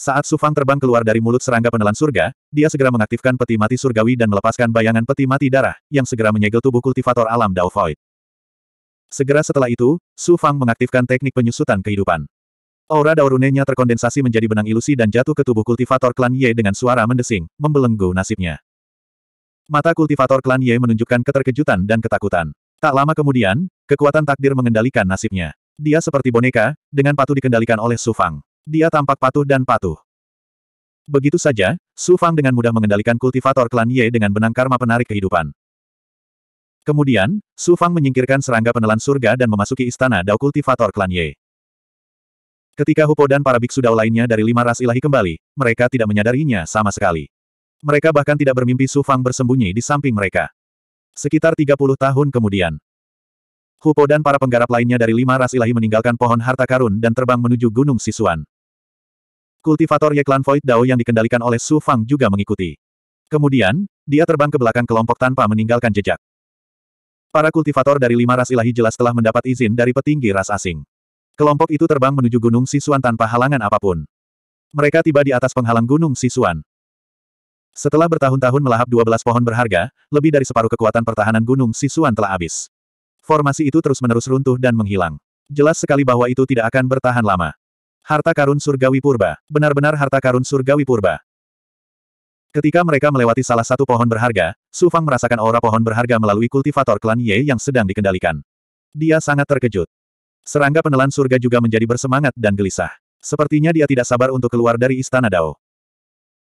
Saat Su Fang terbang keluar dari mulut serangga penelan surga, dia segera mengaktifkan peti mati surgawi dan melepaskan bayangan peti mati darah, yang segera menyegel tubuh kultivator alam Dao Void. Segera setelah itu, Su Fang mengaktifkan teknik penyusutan kehidupan. Aura daurunenya terkondensasi menjadi benang ilusi dan jatuh ke tubuh kultivator klan Ye dengan suara mendesing, membelenggu nasibnya. Mata kultivator klan Ye menunjukkan keterkejutan dan ketakutan. Tak lama kemudian, kekuatan takdir mengendalikan nasibnya. Dia seperti boneka, dengan patuh dikendalikan oleh Su Fang. Dia tampak patuh dan patuh. Begitu saja, Su Fang dengan mudah mengendalikan kultivator klan Ye dengan benang karma penarik kehidupan. Kemudian, Su Fang menyingkirkan serangga penelan surga dan memasuki istana Dao Kultivator Klan Ye. Ketika Hupo dan para biksu dao lainnya dari lima ras ilahi kembali, mereka tidak menyadarinya sama sekali. Mereka bahkan tidak bermimpi Su Fang bersembunyi di samping mereka. Sekitar 30 tahun kemudian, Hupo dan para penggarap lainnya dari lima ras ilahi meninggalkan pohon harta karun dan terbang menuju Gunung Sisuan. Kultivator Yeklan Void Dao yang dikendalikan oleh Su Fang juga mengikuti. Kemudian, dia terbang ke belakang kelompok tanpa meninggalkan jejak. Para kultivator dari lima ras ilahi jelas telah mendapat izin dari petinggi ras asing. Kelompok itu terbang menuju Gunung Sisuan tanpa halangan apapun. Mereka tiba di atas penghalang Gunung Sisuan. Setelah bertahun-tahun melahap 12 pohon berharga, lebih dari separuh kekuatan pertahanan Gunung Sisuan telah habis. Formasi itu terus-menerus runtuh dan menghilang. Jelas sekali bahwa itu tidak akan bertahan lama. Harta karun surgawi purba, benar-benar harta karun surgawi purba. Ketika mereka melewati salah satu pohon berharga, Su Fang merasakan aura pohon berharga melalui kultivator klan Ye yang sedang dikendalikan. Dia sangat terkejut. Serangga penelan surga juga menjadi bersemangat dan gelisah. Sepertinya dia tidak sabar untuk keluar dari istana Dao.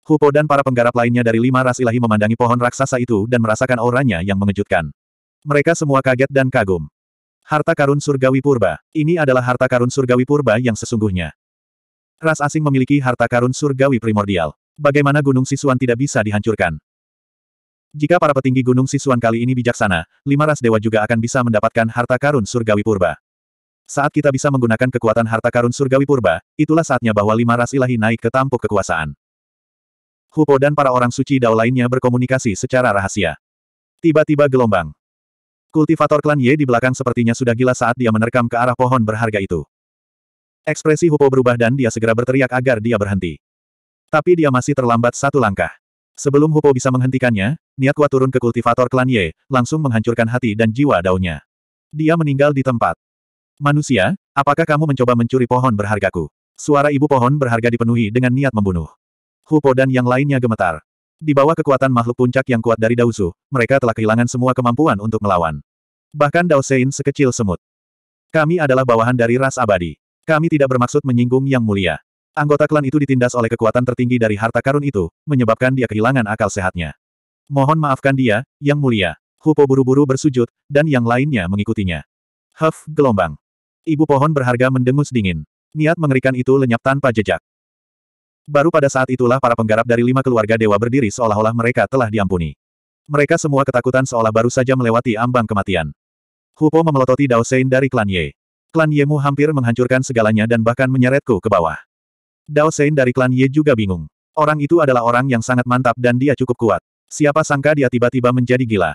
Hupo dan para penggarap lainnya dari lima ras ilahi memandangi pohon raksasa itu dan merasakan auranya yang mengejutkan. Mereka semua kaget dan kagum. Harta karun surgawi purba. Ini adalah harta karun surgawi purba yang sesungguhnya. Ras asing memiliki harta karun surgawi primordial. Bagaimana Gunung Sisuan tidak bisa dihancurkan? Jika para petinggi Gunung Sisuan kali ini bijaksana, lima ras dewa juga akan bisa mendapatkan harta karun surgawi purba. Saat kita bisa menggunakan kekuatan harta karun surgawi purba, itulah saatnya bahwa lima ras ilahi naik ke tampuk kekuasaan. Hupo dan para orang suci Dao lainnya berkomunikasi secara rahasia. Tiba-tiba gelombang. Kultivator klan Ye di belakang sepertinya sudah gila saat dia menerkam ke arah pohon berharga itu. Ekspresi Hupo berubah dan dia segera berteriak agar dia berhenti. Tapi dia masih terlambat satu langkah. Sebelum Hupo bisa menghentikannya, niat kuat turun ke kultivator klan Ye, langsung menghancurkan hati dan jiwa daunnya. Dia meninggal di tempat. Manusia, apakah kamu mencoba mencuri pohon berhargaku? Suara ibu pohon berharga dipenuhi dengan niat membunuh. Hupo dan yang lainnya gemetar. Di bawah kekuatan makhluk puncak yang kuat dari Dausu, mereka telah kehilangan semua kemampuan untuk melawan. Bahkan Dao Daosein sekecil semut. Kami adalah bawahan dari ras abadi. Kami tidak bermaksud menyinggung yang mulia. Anggota klan itu ditindas oleh kekuatan tertinggi dari harta karun itu, menyebabkan dia kehilangan akal sehatnya. Mohon maafkan dia, yang mulia. Hupo buru-buru bersujud, dan yang lainnya mengikutinya. Huff, gelombang. Ibu pohon berharga mendengus dingin. Niat mengerikan itu lenyap tanpa jejak. Baru pada saat itulah para penggarap dari lima keluarga dewa berdiri seolah-olah mereka telah diampuni. Mereka semua ketakutan seolah baru saja melewati ambang kematian. Hupo memelototi Dao Sein dari klan Ye. Klan Ye mu hampir menghancurkan segalanya dan bahkan menyeretku ke bawah. Dao Sein dari klan Ye juga bingung. Orang itu adalah orang yang sangat mantap dan dia cukup kuat. Siapa sangka dia tiba-tiba menjadi gila.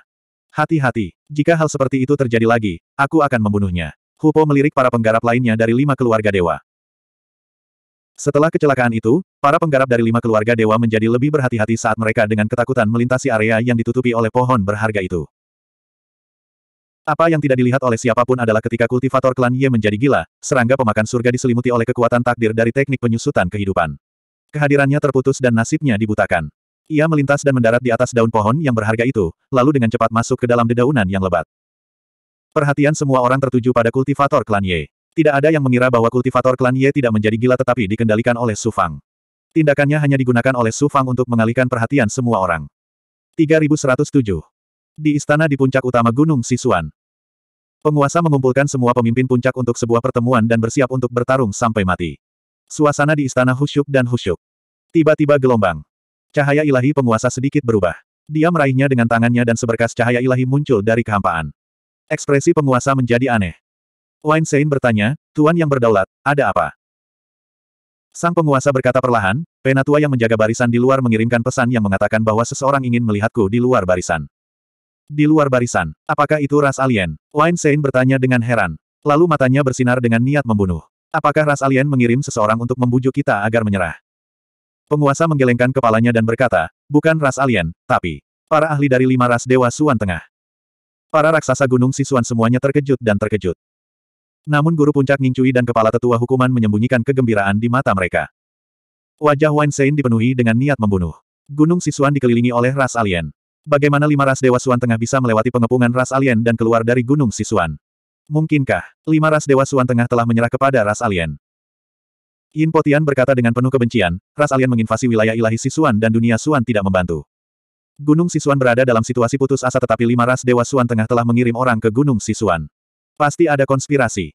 Hati-hati, jika hal seperti itu terjadi lagi, aku akan membunuhnya. Hupo melirik para penggarap lainnya dari lima keluarga dewa. Setelah kecelakaan itu, para penggarap dari lima keluarga dewa menjadi lebih berhati-hati saat mereka dengan ketakutan melintasi area yang ditutupi oleh pohon berharga itu. Apa yang tidak dilihat oleh siapapun adalah ketika kultivator klan Ye menjadi gila, serangga pemakan surga diselimuti oleh kekuatan takdir dari teknik penyusutan kehidupan. Kehadirannya terputus dan nasibnya dibutakan. Ia melintas dan mendarat di atas daun pohon yang berharga itu, lalu dengan cepat masuk ke dalam dedaunan yang lebat. Perhatian semua orang tertuju pada kultivator klan Ye. Tidak ada yang mengira bahwa kultivator klan Ye tidak menjadi gila tetapi dikendalikan oleh Su Fang. Tindakannya hanya digunakan oleh Su Fang untuk mengalihkan perhatian semua orang. 3107. Di istana di puncak utama Gunung Sisuan. Penguasa mengumpulkan semua pemimpin puncak untuk sebuah pertemuan dan bersiap untuk bertarung sampai mati. Suasana di istana husyuk dan husyuk. Tiba-tiba gelombang. Cahaya ilahi penguasa sedikit berubah. Dia meraihnya dengan tangannya dan seberkas cahaya ilahi muncul dari kehampaan. Ekspresi penguasa menjadi aneh. Sein bertanya, Tuan yang berdaulat, ada apa? Sang penguasa berkata perlahan, penatua yang menjaga barisan di luar mengirimkan pesan yang mengatakan bahwa seseorang ingin melihatku di luar barisan. Di luar barisan, apakah itu ras alien? Sein bertanya dengan heran. Lalu matanya bersinar dengan niat membunuh. Apakah ras alien mengirim seseorang untuk membujuk kita agar menyerah? Penguasa menggelengkan kepalanya dan berkata, bukan ras alien, tapi para ahli dari lima ras Dewa Suan Tengah. Para raksasa gunung Sisuan semuanya terkejut dan terkejut. Namun guru puncak Ningcui dan kepala tetua hukuman menyembunyikan kegembiraan di mata mereka. Wajah Wainsein dipenuhi dengan niat membunuh. Gunung Sisuan dikelilingi oleh ras alien. Bagaimana lima ras Dewa Suan Tengah bisa melewati pengepungan ras alien dan keluar dari Gunung Sisuan? Mungkinkah, lima ras Dewa Suan Tengah telah menyerah kepada ras alien? Yin Potian berkata dengan penuh kebencian, ras alien menginvasi wilayah ilahi Sisuan dan dunia Suan tidak membantu. Gunung Sisuan berada dalam situasi putus asa tetapi lima ras Dewa Suan Tengah telah mengirim orang ke Gunung Sisuan. Pasti ada konspirasi.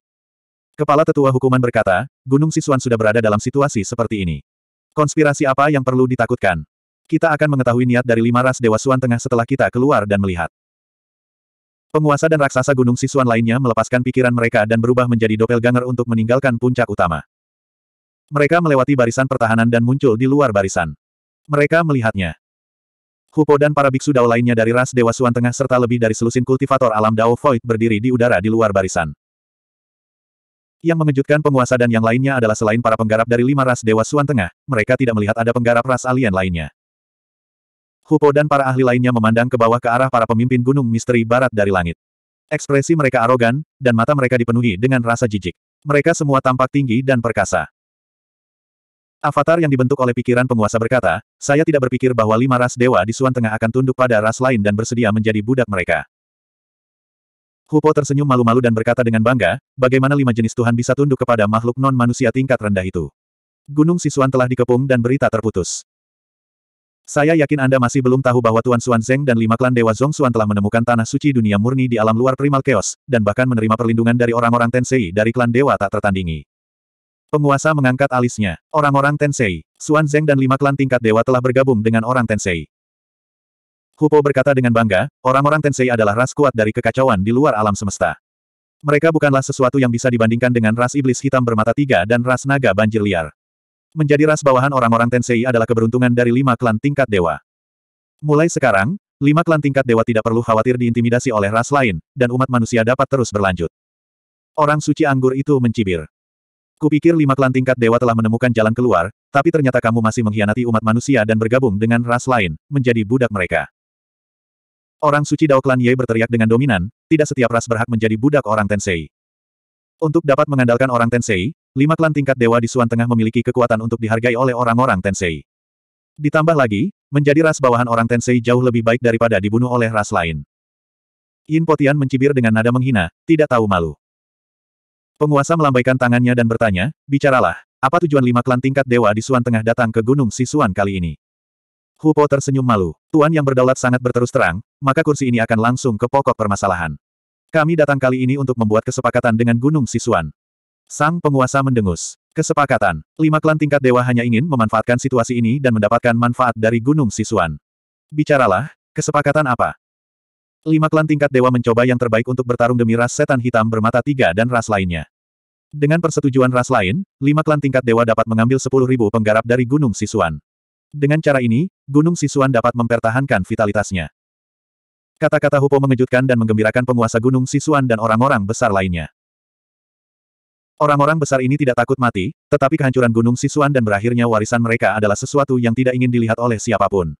Kepala Tetua Hukuman berkata, Gunung Sisuan sudah berada dalam situasi seperti ini. Konspirasi apa yang perlu ditakutkan? Kita akan mengetahui niat dari lima ras Dewa Suan Tengah setelah kita keluar dan melihat. Penguasa dan raksasa Gunung Sisuan lainnya melepaskan pikiran mereka dan berubah menjadi doppelganger untuk meninggalkan puncak utama. Mereka melewati barisan pertahanan dan muncul di luar barisan. Mereka melihatnya. Hupo dan para biksu Dao lainnya dari ras Dewa Suan Tengah serta lebih dari selusin kultivator alam Dao Void berdiri di udara di luar barisan. Yang mengejutkan penguasa dan yang lainnya adalah selain para penggarap dari lima ras Dewa Suan Tengah, mereka tidak melihat ada penggarap ras alien lainnya. Hupo dan para ahli lainnya memandang ke bawah ke arah para pemimpin gunung misteri barat dari langit. Ekspresi mereka arogan, dan mata mereka dipenuhi dengan rasa jijik. Mereka semua tampak tinggi dan perkasa. Avatar yang dibentuk oleh pikiran penguasa berkata, saya tidak berpikir bahwa lima ras dewa di Suan Tengah akan tunduk pada ras lain dan bersedia menjadi budak mereka. Hupo tersenyum malu-malu dan berkata dengan bangga, bagaimana lima jenis Tuhan bisa tunduk kepada makhluk non-manusia tingkat rendah itu. Gunung Sisuan telah dikepung dan berita terputus. Saya yakin Anda masih belum tahu bahwa Tuan Suan Zeng dan lima klan Dewa Zong Suan telah menemukan tanah suci dunia murni di alam luar primal chaos, dan bahkan menerima perlindungan dari orang-orang Tensei dari klan Dewa tak tertandingi. Penguasa mengangkat alisnya. Orang-orang Tensei, Xuan Zeng dan lima klan tingkat dewa telah bergabung dengan orang Tensei. Hupo berkata dengan bangga, orang-orang Tensei adalah ras kuat dari kekacauan di luar alam semesta. Mereka bukanlah sesuatu yang bisa dibandingkan dengan ras iblis hitam bermata tiga dan ras naga banjir liar. Menjadi ras bawahan orang-orang Tensei adalah keberuntungan dari lima klan tingkat dewa. Mulai sekarang, lima klan tingkat dewa tidak perlu khawatir diintimidasi oleh ras lain, dan umat manusia dapat terus berlanjut. Orang suci anggur itu mencibir. Kupikir lima klan tingkat dewa telah menemukan jalan keluar, tapi ternyata kamu masih mengkhianati umat manusia dan bergabung dengan ras lain, menjadi budak mereka. Orang suci Dao Klan Ye berteriak dengan dominan, tidak setiap ras berhak menjadi budak orang Tensei. Untuk dapat mengandalkan orang Tensei, lima klan tingkat dewa di Suan Tengah memiliki kekuatan untuk dihargai oleh orang-orang Tensei. Ditambah lagi, menjadi ras bawahan orang Tensei jauh lebih baik daripada dibunuh oleh ras lain. Yin Potian mencibir dengan nada menghina, tidak tahu malu. Penguasa melambaikan tangannya dan bertanya, bicaralah, apa tujuan lima klan tingkat dewa di Suan Tengah datang ke Gunung Sisuan kali ini? Hu Po tersenyum malu. Tuan yang berdaulat sangat berterus terang, maka kursi ini akan langsung ke pokok permasalahan. Kami datang kali ini untuk membuat kesepakatan dengan Gunung Sisuan. Sang penguasa mendengus. Kesepakatan. Lima klan tingkat dewa hanya ingin memanfaatkan situasi ini dan mendapatkan manfaat dari Gunung Sisuan. Bicaralah, kesepakatan apa? Lima klan tingkat dewa mencoba yang terbaik untuk bertarung demi ras setan hitam bermata tiga dan ras lainnya. Dengan persetujuan ras lain, lima klan tingkat dewa dapat mengambil sepuluh ribu penggarap dari Gunung Sisuan. Dengan cara ini, Gunung Sisuan dapat mempertahankan vitalitasnya. Kata-kata Hupo mengejutkan dan menggembirakan penguasa Gunung Sisuan dan orang-orang besar lainnya. Orang-orang besar ini tidak takut mati, tetapi kehancuran Gunung Sisuan dan berakhirnya warisan mereka adalah sesuatu yang tidak ingin dilihat oleh siapapun.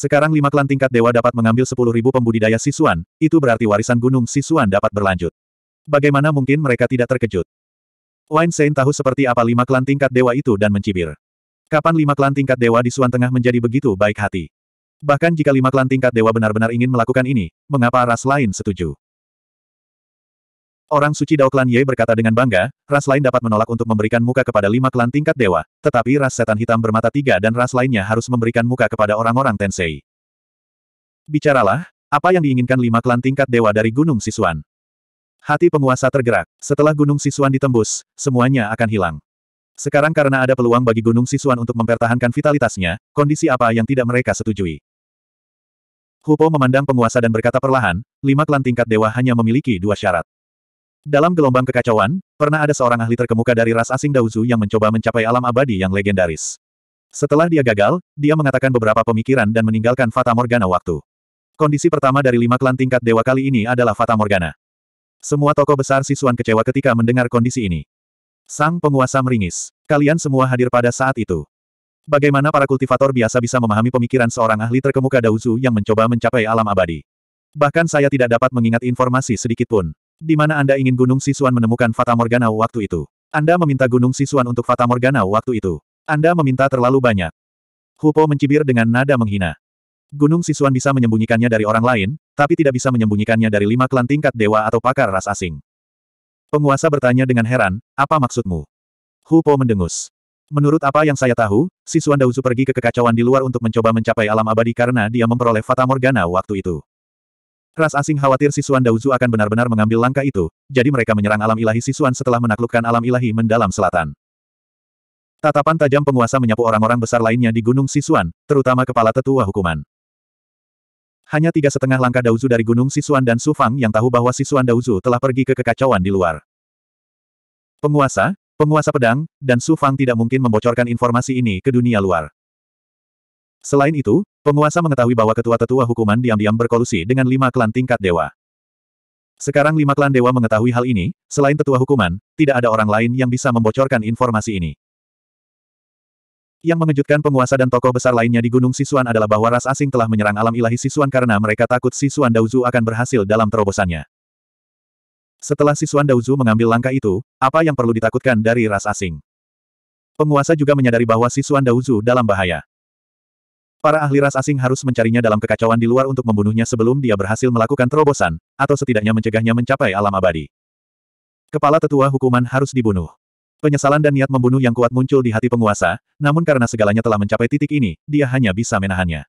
Sekarang lima klan tingkat dewa dapat mengambil sepuluh ribu pembudidaya Sisuan, itu berarti warisan gunung Sisuan dapat berlanjut. Bagaimana mungkin mereka tidak terkejut? Wine Sein tahu seperti apa lima klan tingkat dewa itu dan mencibir. Kapan lima klan tingkat dewa di Suan Tengah menjadi begitu baik hati? Bahkan jika lima klan tingkat dewa benar-benar ingin melakukan ini, mengapa ras lain setuju? Orang suci Dao Klan Ye berkata dengan bangga, ras lain dapat menolak untuk memberikan muka kepada lima klan tingkat dewa, tetapi ras setan hitam bermata tiga dan ras lainnya harus memberikan muka kepada orang-orang Tensei. Bicaralah, apa yang diinginkan lima klan tingkat dewa dari Gunung Sisuan? Hati penguasa tergerak. Setelah Gunung Sisuan ditembus, semuanya akan hilang. Sekarang karena ada peluang bagi Gunung Sisuan untuk mempertahankan vitalitasnya, kondisi apa yang tidak mereka setujui. Hupo memandang penguasa dan berkata perlahan, lima klan tingkat dewa hanya memiliki dua syarat. Dalam gelombang kekacauan, pernah ada seorang ahli terkemuka dari ras asing Daozu yang mencoba mencapai alam abadi yang legendaris. Setelah dia gagal, dia mengatakan beberapa pemikiran dan meninggalkan Fata Morgana waktu. Kondisi pertama dari lima klan tingkat dewa kali ini adalah Fata Morgana. Semua tokoh besar Sisuan kecewa ketika mendengar kondisi ini. Sang penguasa meringis. Kalian semua hadir pada saat itu. Bagaimana para kultivator biasa bisa memahami pemikiran seorang ahli terkemuka Daozu yang mencoba mencapai alam abadi? Bahkan saya tidak dapat mengingat informasi sedikit pun. Di mana Anda ingin Gunung Sisuan menemukan Fata Morgana waktu itu? Anda meminta Gunung Sisuan untuk Fata Morgana waktu itu. Anda meminta terlalu banyak. Hupo mencibir dengan nada menghina. Gunung Sisuan bisa menyembunyikannya dari orang lain, tapi tidak bisa menyembunyikannya dari lima klan tingkat dewa atau pakar ras asing. Penguasa bertanya dengan heran, apa maksudmu? Hupo mendengus. Menurut apa yang saya tahu, Sisuan Dauzu pergi ke kekacauan di luar untuk mencoba mencapai alam abadi karena dia memperoleh Fata Morgana waktu itu. Ras asing khawatir Sisuan Dauzu akan benar-benar mengambil langkah itu, jadi mereka menyerang alam ilahi Sisuan setelah menaklukkan alam ilahi mendalam selatan. Tatapan tajam penguasa menyapu orang-orang besar lainnya di Gunung Sisuan, terutama kepala tetua hukuman. Hanya tiga setengah langkah Dauzu dari Gunung Sisuan dan Sufang yang tahu bahwa Sisuan Dauzu telah pergi ke kekacauan di luar. Penguasa, penguasa pedang, dan Sufang tidak mungkin membocorkan informasi ini ke dunia luar. Selain itu, penguasa mengetahui bahwa ketua-tetua hukuman diam-diam berkolusi dengan lima klan tingkat dewa. Sekarang lima klan dewa mengetahui hal ini, selain tetua hukuman, tidak ada orang lain yang bisa membocorkan informasi ini. Yang mengejutkan penguasa dan tokoh besar lainnya di Gunung Sisuan adalah bahwa ras asing telah menyerang alam ilahi Sisuan karena mereka takut Sisuan Dauzu akan berhasil dalam terobosannya. Setelah Sisuan Dauzu mengambil langkah itu, apa yang perlu ditakutkan dari ras asing? Penguasa juga menyadari bahwa Sisuan Dauzu dalam bahaya. Para ahli ras asing harus mencarinya dalam kekacauan di luar untuk membunuhnya sebelum dia berhasil melakukan terobosan, atau setidaknya mencegahnya mencapai alam abadi. Kepala tetua hukuman harus dibunuh. Penyesalan dan niat membunuh yang kuat muncul di hati penguasa, namun karena segalanya telah mencapai titik ini, dia hanya bisa menahannya.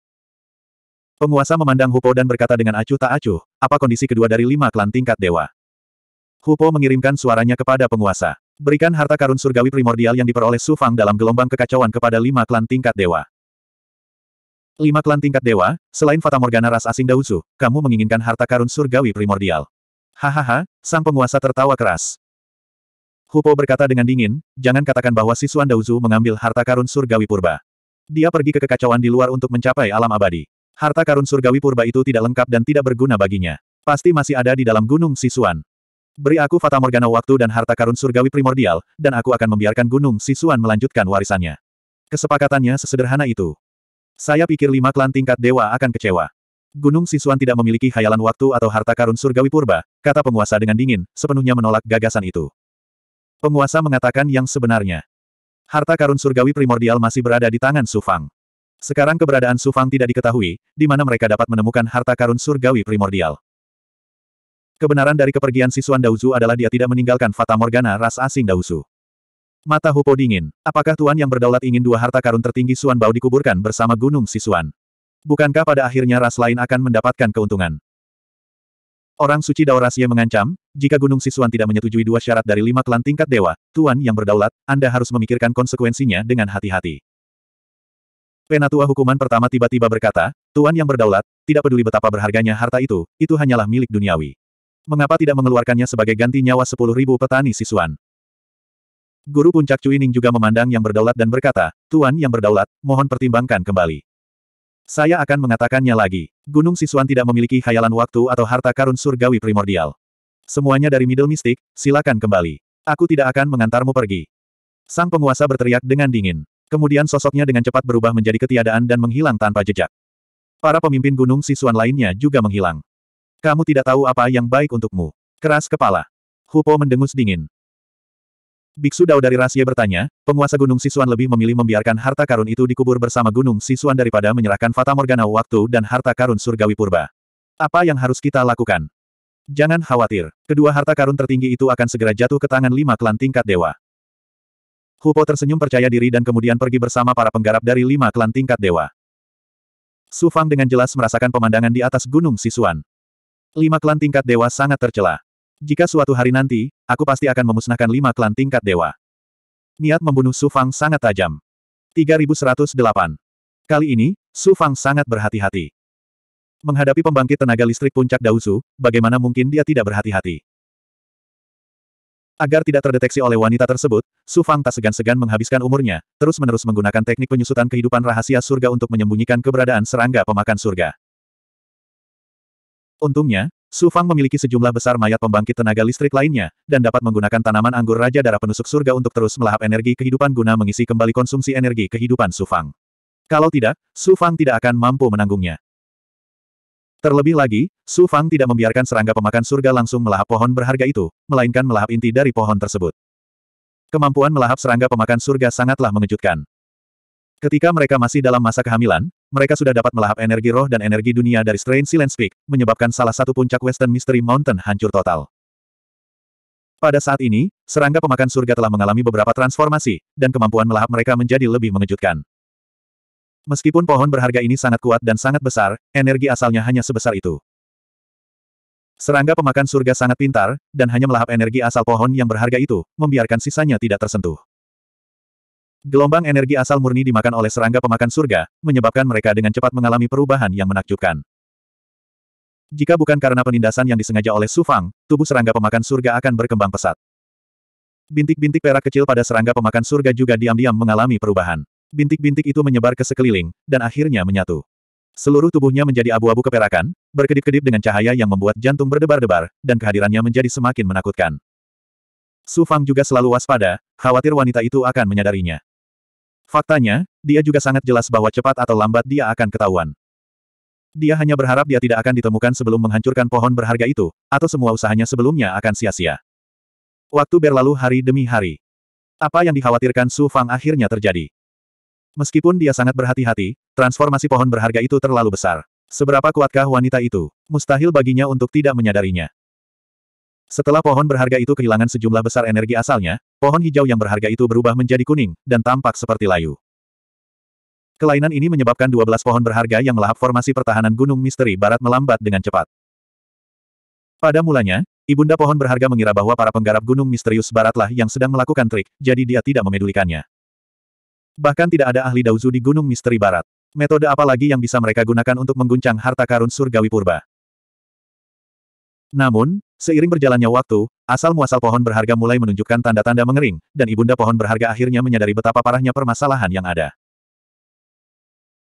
Penguasa memandang Hupo dan berkata dengan acuh tak acuh, apa kondisi kedua dari lima klan tingkat dewa? Hupo mengirimkan suaranya kepada penguasa. Berikan harta karun surgawi primordial yang diperoleh Sufang dalam gelombang kekacauan kepada lima klan tingkat dewa. Lima klan tingkat dewa, selain Fatamorgana ras asing Dauzu, kamu menginginkan harta karun surgawi primordial. Hahaha, sang penguasa tertawa keras. Hupo berkata dengan dingin, jangan katakan bahwa Sisuan Dauzu mengambil harta karun surgawi purba. Dia pergi ke kekacauan di luar untuk mencapai alam abadi. Harta karun surgawi purba itu tidak lengkap dan tidak berguna baginya. Pasti masih ada di dalam gunung Sisuan. Beri aku Fatamorgana waktu dan harta karun surgawi primordial, dan aku akan membiarkan gunung Sisuan melanjutkan warisannya. Kesepakatannya sesederhana itu. Saya pikir lima klan tingkat dewa akan kecewa. Gunung Sisuan tidak memiliki khayalan waktu atau harta karun surgawi purba, kata penguasa dengan dingin, sepenuhnya menolak gagasan itu. Penguasa mengatakan yang sebenarnya. Harta karun surgawi primordial masih berada di tangan Sufang. Sekarang keberadaan Sufang tidak diketahui, di mana mereka dapat menemukan harta karun surgawi primordial. Kebenaran dari kepergian Sisuan Dauzu adalah dia tidak meninggalkan Fata Morgana ras asing Dauzu. Mata Hupo dingin. Apakah Tuan yang berdaulat ingin dua harta karun tertinggi Suan Bao dikuburkan bersama Gunung Sisuan? Bukankah pada akhirnya ras lain akan mendapatkan keuntungan? Orang suci Dao Rasie mengancam, jika Gunung Sisuan tidak menyetujui dua syarat dari lima klan tingkat dewa, Tuan yang berdaulat, Anda harus memikirkan konsekuensinya dengan hati-hati. Penatua hukuman pertama tiba-tiba berkata, Tuan yang berdaulat, tidak peduli betapa berharganya harta itu, itu hanyalah milik duniawi. Mengapa tidak mengeluarkannya sebagai ganti nyawa sepuluh ribu petani Sisuan? Guru puncak Cuining juga memandang yang berdaulat dan berkata, Tuan yang berdaulat, mohon pertimbangkan kembali. Saya akan mengatakannya lagi. Gunung Siswan tidak memiliki khayalan waktu atau harta karun surgawi primordial. Semuanya dari Middle Mystic, silakan kembali. Aku tidak akan mengantarmu pergi. Sang penguasa berteriak dengan dingin. Kemudian sosoknya dengan cepat berubah menjadi ketiadaan dan menghilang tanpa jejak. Para pemimpin Gunung Siswan lainnya juga menghilang. Kamu tidak tahu apa yang baik untukmu. Keras kepala. Hupo mendengus dingin. Biksu Dao dari Rasye bertanya, penguasa Gunung Sisuan lebih memilih membiarkan harta karun itu dikubur bersama Gunung Sisuan daripada menyerahkan Fata Morgana waktu dan harta karun surgawi purba. Apa yang harus kita lakukan? Jangan khawatir, kedua harta karun tertinggi itu akan segera jatuh ke tangan lima klan tingkat dewa. Hupo tersenyum percaya diri dan kemudian pergi bersama para penggarap dari lima klan tingkat dewa. Su Fang dengan jelas merasakan pemandangan di atas Gunung Sisuan. Lima klan tingkat dewa sangat tercela. Jika suatu hari nanti, aku pasti akan memusnahkan lima klan tingkat dewa. Niat membunuh Su Fang sangat tajam. 3108. Kali ini, Su Fang sangat berhati-hati. Menghadapi pembangkit tenaga listrik puncak Dausu, bagaimana mungkin dia tidak berhati-hati? Agar tidak terdeteksi oleh wanita tersebut, Su Fang tak segan-segan menghabiskan umurnya, terus-menerus menggunakan teknik penyusutan kehidupan rahasia surga untuk menyembunyikan keberadaan serangga pemakan surga. Untungnya, Su Fang memiliki sejumlah besar mayat pembangkit tenaga listrik lainnya, dan dapat menggunakan tanaman anggur Raja Darah Penusuk Surga untuk terus melahap energi kehidupan guna mengisi kembali konsumsi energi kehidupan Su Fang. Kalau tidak, Su Fang tidak akan mampu menanggungnya. Terlebih lagi, Su Fang tidak membiarkan serangga pemakan surga langsung melahap pohon berharga itu, melainkan melahap inti dari pohon tersebut. Kemampuan melahap serangga pemakan surga sangatlah mengejutkan. Ketika mereka masih dalam masa kehamilan, mereka sudah dapat melahap energi roh dan energi dunia dari strain Silence Peak, menyebabkan salah satu puncak Western Mystery Mountain hancur total. Pada saat ini, serangga pemakan surga telah mengalami beberapa transformasi, dan kemampuan melahap mereka menjadi lebih mengejutkan. Meskipun pohon berharga ini sangat kuat dan sangat besar, energi asalnya hanya sebesar itu. Serangga pemakan surga sangat pintar, dan hanya melahap energi asal pohon yang berharga itu, membiarkan sisanya tidak tersentuh. Gelombang energi asal murni dimakan oleh serangga pemakan surga, menyebabkan mereka dengan cepat mengalami perubahan yang menakjubkan. Jika bukan karena penindasan yang disengaja oleh Sufang, tubuh serangga pemakan surga akan berkembang pesat. Bintik-bintik perak kecil pada serangga pemakan surga juga diam-diam mengalami perubahan. Bintik-bintik itu menyebar ke sekeliling, dan akhirnya menyatu. Seluruh tubuhnya menjadi abu-abu keperakan, berkedip-kedip dengan cahaya yang membuat jantung berdebar-debar, dan kehadirannya menjadi semakin menakutkan. Sufang juga selalu waspada, khawatir wanita itu akan menyadarinya. Faktanya, dia juga sangat jelas bahwa cepat atau lambat dia akan ketahuan. Dia hanya berharap dia tidak akan ditemukan sebelum menghancurkan pohon berharga itu, atau semua usahanya sebelumnya akan sia-sia. Waktu berlalu hari demi hari. Apa yang dikhawatirkan Su Fang akhirnya terjadi. Meskipun dia sangat berhati-hati, transformasi pohon berharga itu terlalu besar. Seberapa kuatkah wanita itu? Mustahil baginya untuk tidak menyadarinya. Setelah pohon berharga itu kehilangan sejumlah besar energi asalnya, Pohon hijau yang berharga itu berubah menjadi kuning, dan tampak seperti layu. Kelainan ini menyebabkan 12 pohon berharga yang melahap formasi pertahanan Gunung Misteri Barat melambat dengan cepat. Pada mulanya, Ibunda pohon berharga mengira bahwa para penggarap Gunung Misterius Baratlah yang sedang melakukan trik, jadi dia tidak memedulikannya. Bahkan tidak ada ahli Dauzu di Gunung Misteri Barat. Metode apa lagi yang bisa mereka gunakan untuk mengguncang harta karun surgawi purba? Namun, seiring berjalannya waktu, asal-muasal pohon berharga mulai menunjukkan tanda-tanda mengering, dan ibunda pohon berharga akhirnya menyadari betapa parahnya permasalahan yang ada.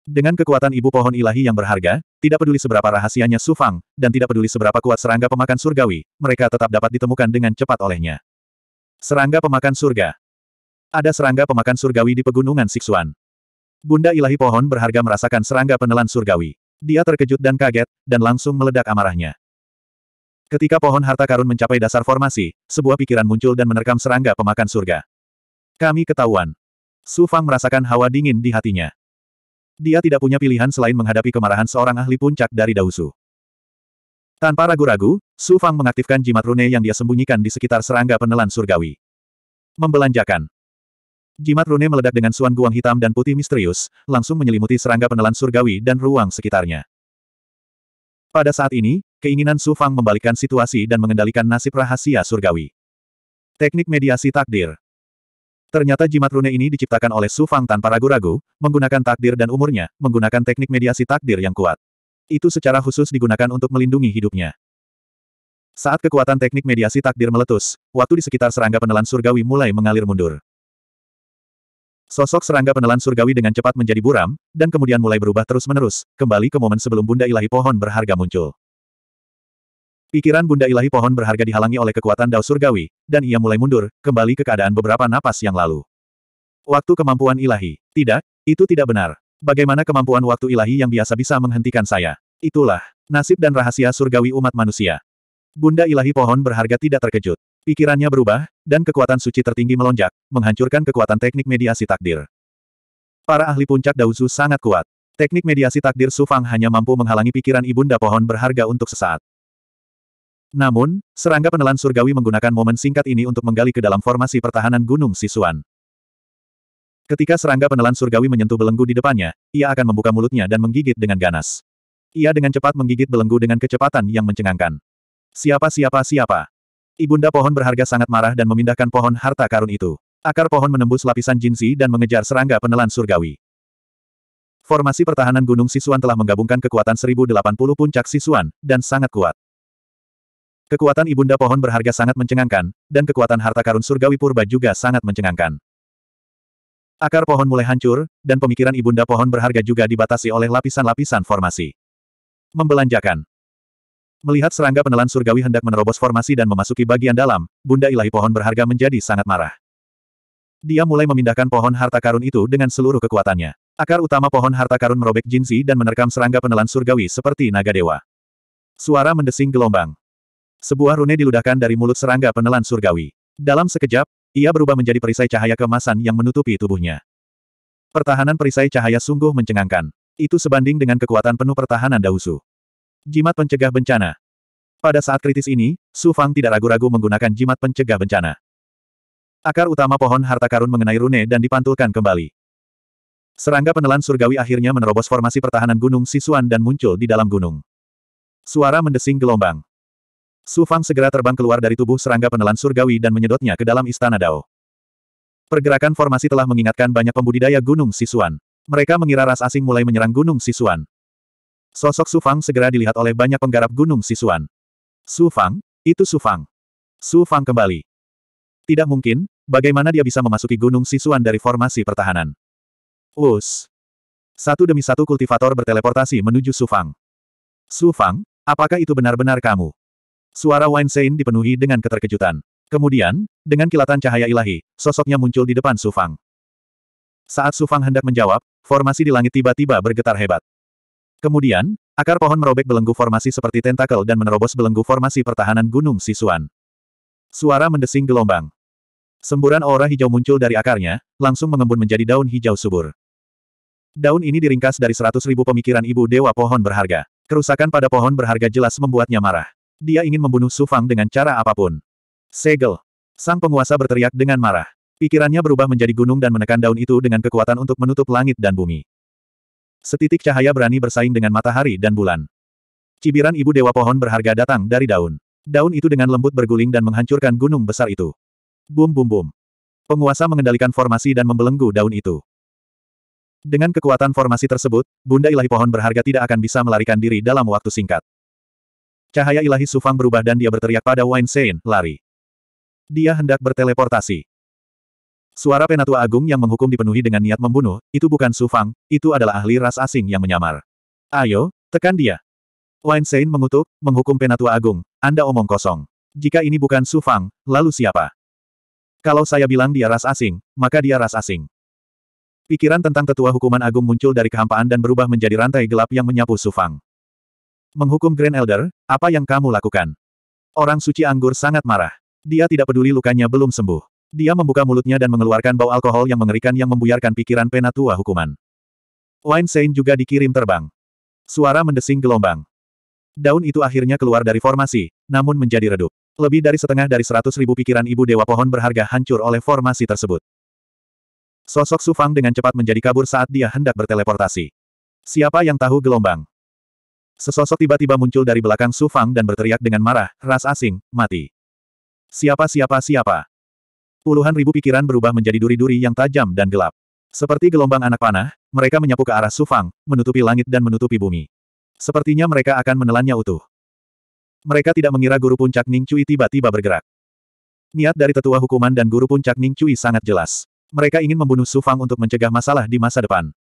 Dengan kekuatan ibu pohon ilahi yang berharga, tidak peduli seberapa rahasianya Sufang, dan tidak peduli seberapa kuat serangga pemakan surgawi, mereka tetap dapat ditemukan dengan cepat olehnya. Serangga pemakan surga Ada serangga pemakan surgawi di pegunungan Siksuan. Bunda ilahi pohon berharga merasakan serangga penelan surgawi. Dia terkejut dan kaget, dan langsung meledak amarahnya. Ketika pohon harta karun mencapai dasar formasi, sebuah pikiran muncul dan menerkam serangga pemakan surga. Kami ketahuan. Su Fang merasakan hawa dingin di hatinya. Dia tidak punya pilihan selain menghadapi kemarahan seorang ahli puncak dari Dausu. Tanpa ragu-ragu, Su Fang mengaktifkan jimat rune yang dia sembunyikan di sekitar serangga penelan surgawi. Membelanjakan. Jimat rune meledak dengan suan guang hitam dan putih misterius, langsung menyelimuti serangga penelan surgawi dan ruang sekitarnya. Pada saat ini, keinginan Su Fang membalikan situasi dan mengendalikan nasib rahasia surgawi. Teknik mediasi takdir. Ternyata jimat rune ini diciptakan oleh Su Fang tanpa ragu-ragu, menggunakan takdir dan umurnya, menggunakan teknik mediasi takdir yang kuat. Itu secara khusus digunakan untuk melindungi hidupnya. Saat kekuatan teknik mediasi takdir meletus, waktu di sekitar serangga penelan surgawi mulai mengalir mundur. Sosok serangga penelan surgawi dengan cepat menjadi buram, dan kemudian mulai berubah terus-menerus, kembali ke momen sebelum Bunda Ilahi Pohon berharga muncul. Pikiran Bunda Ilahi pohon berharga dihalangi oleh kekuatan Dao Surgawi, dan ia mulai mundur, kembali ke keadaan beberapa napas yang lalu. Waktu kemampuan ilahi. Tidak, itu tidak benar. Bagaimana kemampuan waktu ilahi yang biasa bisa menghentikan saya? Itulah, nasib dan rahasia surgawi umat manusia. Bunda ilahi pohon berharga tidak terkejut. Pikirannya berubah, dan kekuatan suci tertinggi melonjak, menghancurkan kekuatan teknik mediasi takdir. Para ahli puncak Dauzu sangat kuat. Teknik mediasi takdir Sufang hanya mampu menghalangi pikiran ibunda pohon berharga untuk sesaat. Namun, serangga penelan surgawi menggunakan momen singkat ini untuk menggali ke dalam formasi pertahanan Gunung Sisuan. Ketika serangga penelan surgawi menyentuh belenggu di depannya, ia akan membuka mulutnya dan menggigit dengan ganas. Ia dengan cepat menggigit belenggu dengan kecepatan yang mencengangkan. Siapa siapa siapa? Ibunda pohon berharga sangat marah dan memindahkan pohon harta karun itu. Akar pohon menembus lapisan jinzi dan mengejar serangga penelan surgawi. Formasi pertahanan Gunung Sisuan telah menggabungkan kekuatan 1080 puncak Sisuan, dan sangat kuat. Kekuatan Ibunda Pohon berharga sangat mencengangkan, dan kekuatan harta karun surgawi purba juga sangat mencengangkan. Akar pohon mulai hancur, dan pemikiran Ibunda Pohon berharga juga dibatasi oleh lapisan-lapisan formasi. Membelanjakan. Melihat serangga penelan surgawi hendak menerobos formasi dan memasuki bagian dalam, Bunda Ilahi Pohon berharga menjadi sangat marah. Dia mulai memindahkan pohon harta karun itu dengan seluruh kekuatannya. Akar utama pohon harta karun merobek jinzi dan menerkam serangga penelan surgawi seperti naga dewa. Suara mendesing gelombang. Sebuah rune diludahkan dari mulut serangga penelan surgawi. Dalam sekejap, ia berubah menjadi perisai cahaya kemasan yang menutupi tubuhnya. Pertahanan perisai cahaya sungguh mencengangkan. Itu sebanding dengan kekuatan penuh pertahanan Dausu. Jimat pencegah bencana. Pada saat kritis ini, Su Fang tidak ragu-ragu menggunakan jimat pencegah bencana. Akar utama pohon harta karun mengenai rune dan dipantulkan kembali. Serangga penelan surgawi akhirnya menerobos formasi pertahanan gunung Sisuan dan muncul di dalam gunung. Suara mendesing gelombang. Su Fang segera terbang keluar dari tubuh serangga penelan surgawi dan menyedotnya ke dalam istana Dao. Pergerakan formasi telah mengingatkan banyak pembudidaya Gunung Sisuan. Mereka mengira ras asing mulai menyerang Gunung Sisuan. Sosok Su Fang segera dilihat oleh banyak penggarap Gunung Sisuan. Su Fang? Itu Su Fang. Su Fang kembali. Tidak mungkin, bagaimana dia bisa memasuki Gunung Sisuan dari formasi pertahanan. Us. Satu demi satu kultivator berteleportasi menuju Su Fang. Su Fang, apakah itu benar-benar kamu? Suara Weinstein dipenuhi dengan keterkejutan. Kemudian, dengan kilatan cahaya ilahi, sosoknya muncul di depan Sufang. Saat Sufang hendak menjawab, formasi di langit tiba-tiba bergetar hebat. Kemudian, akar pohon merobek belenggu formasi seperti tentakel dan menerobos belenggu formasi pertahanan Gunung Sisuan. Suara mendesing gelombang. Semburan aura hijau muncul dari akarnya, langsung mengembun menjadi daun hijau subur. Daun ini diringkas dari seratus ribu pemikiran ibu dewa pohon berharga. Kerusakan pada pohon berharga jelas membuatnya marah. Dia ingin membunuh Su Fang dengan cara apapun. Segel. Sang penguasa berteriak dengan marah. Pikirannya berubah menjadi gunung dan menekan daun itu dengan kekuatan untuk menutup langit dan bumi. Setitik cahaya berani bersaing dengan matahari dan bulan. Cibiran ibu dewa pohon berharga datang dari daun. Daun itu dengan lembut berguling dan menghancurkan gunung besar itu. Bum bum bum. Penguasa mengendalikan formasi dan membelenggu daun itu. Dengan kekuatan formasi tersebut, Bunda Ilahi Pohon berharga tidak akan bisa melarikan diri dalam waktu singkat. Cahaya ilahi Sufang berubah dan dia berteriak pada Wine Sein, lari. Dia hendak berteleportasi. Suara Penatua Agung yang menghukum dipenuhi dengan niat membunuh, itu bukan Sufang, itu adalah ahli ras asing yang menyamar. Ayo, tekan dia. Wine Sein mengutuk, menghukum Penatua Agung, Anda omong kosong. Jika ini bukan Sufang, lalu siapa? Kalau saya bilang dia ras asing, maka dia ras asing. Pikiran tentang tetua hukuman agung muncul dari kehampaan dan berubah menjadi rantai gelap yang menyapu Sufang. Menghukum Grand Elder, apa yang kamu lakukan? Orang suci anggur sangat marah. Dia tidak peduli lukanya belum sembuh. Dia membuka mulutnya dan mengeluarkan bau alkohol yang mengerikan yang membuyarkan pikiran penatua hukuman. Wine Saint juga dikirim terbang. Suara mendesing gelombang. Daun itu akhirnya keluar dari formasi, namun menjadi redup. Lebih dari setengah dari seratus ribu pikiran ibu dewa pohon berharga hancur oleh formasi tersebut. Sosok Sufang dengan cepat menjadi kabur saat dia hendak berteleportasi. Siapa yang tahu gelombang? Sesosok tiba-tiba muncul dari belakang Su Fang dan berteriak dengan marah, ras asing, mati. Siapa siapa siapa? Puluhan ribu pikiran berubah menjadi duri-duri yang tajam dan gelap. Seperti gelombang anak panah, mereka menyapu ke arah Su Fang, menutupi langit dan menutupi bumi. Sepertinya mereka akan menelannya utuh. Mereka tidak mengira guru puncak Ning Cui tiba-tiba bergerak. Niat dari tetua hukuman dan guru puncak Ning Cui sangat jelas. Mereka ingin membunuh Su Fang untuk mencegah masalah di masa depan.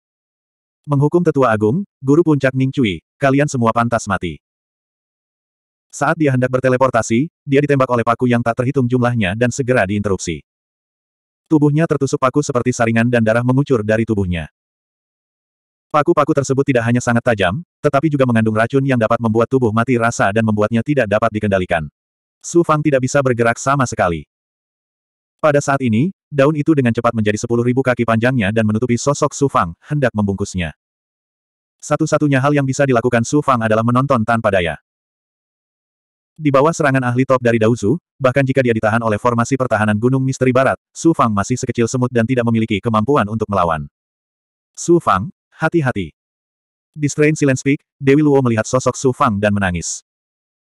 Menghukum tetua agung, guru puncak Ning Cui, kalian semua pantas mati. Saat dia hendak berteleportasi, dia ditembak oleh paku yang tak terhitung jumlahnya dan segera diinterupsi. Tubuhnya tertusuk paku seperti saringan dan darah mengucur dari tubuhnya. Paku-paku tersebut tidak hanya sangat tajam, tetapi juga mengandung racun yang dapat membuat tubuh mati rasa dan membuatnya tidak dapat dikendalikan. Su Fang tidak bisa bergerak sama sekali. Pada saat ini, daun itu dengan cepat menjadi sepuluh ribu kaki panjangnya dan menutupi sosok Su Fang, hendak membungkusnya. Satu-satunya hal yang bisa dilakukan Su Fang adalah menonton tanpa daya. Di bawah serangan ahli top dari Daozu, bahkan jika dia ditahan oleh formasi pertahanan Gunung Misteri Barat, Su Fang masih sekecil semut dan tidak memiliki kemampuan untuk melawan. Su Fang, hati-hati. Di Strain Silence Peak, Dewi Luo melihat sosok Su Fang dan menangis.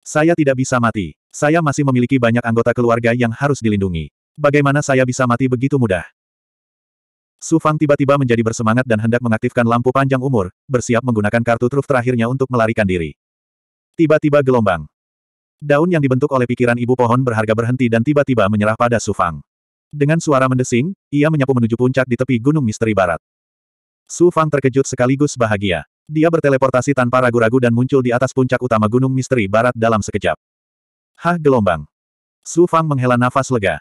Saya tidak bisa mati. Saya masih memiliki banyak anggota keluarga yang harus dilindungi. Bagaimana saya bisa mati begitu mudah? Su Fang tiba-tiba menjadi bersemangat dan hendak mengaktifkan lampu panjang umur, bersiap menggunakan kartu truf terakhirnya untuk melarikan diri. Tiba-tiba gelombang. Daun yang dibentuk oleh pikiran ibu pohon berharga berhenti dan tiba-tiba menyerah pada Su Fang. Dengan suara mendesing, ia menyapu menuju puncak di tepi Gunung Misteri Barat. Su Fang terkejut sekaligus bahagia. Dia berteleportasi tanpa ragu-ragu dan muncul di atas puncak utama Gunung Misteri Barat dalam sekejap. Hah gelombang. Su Fang menghela nafas lega.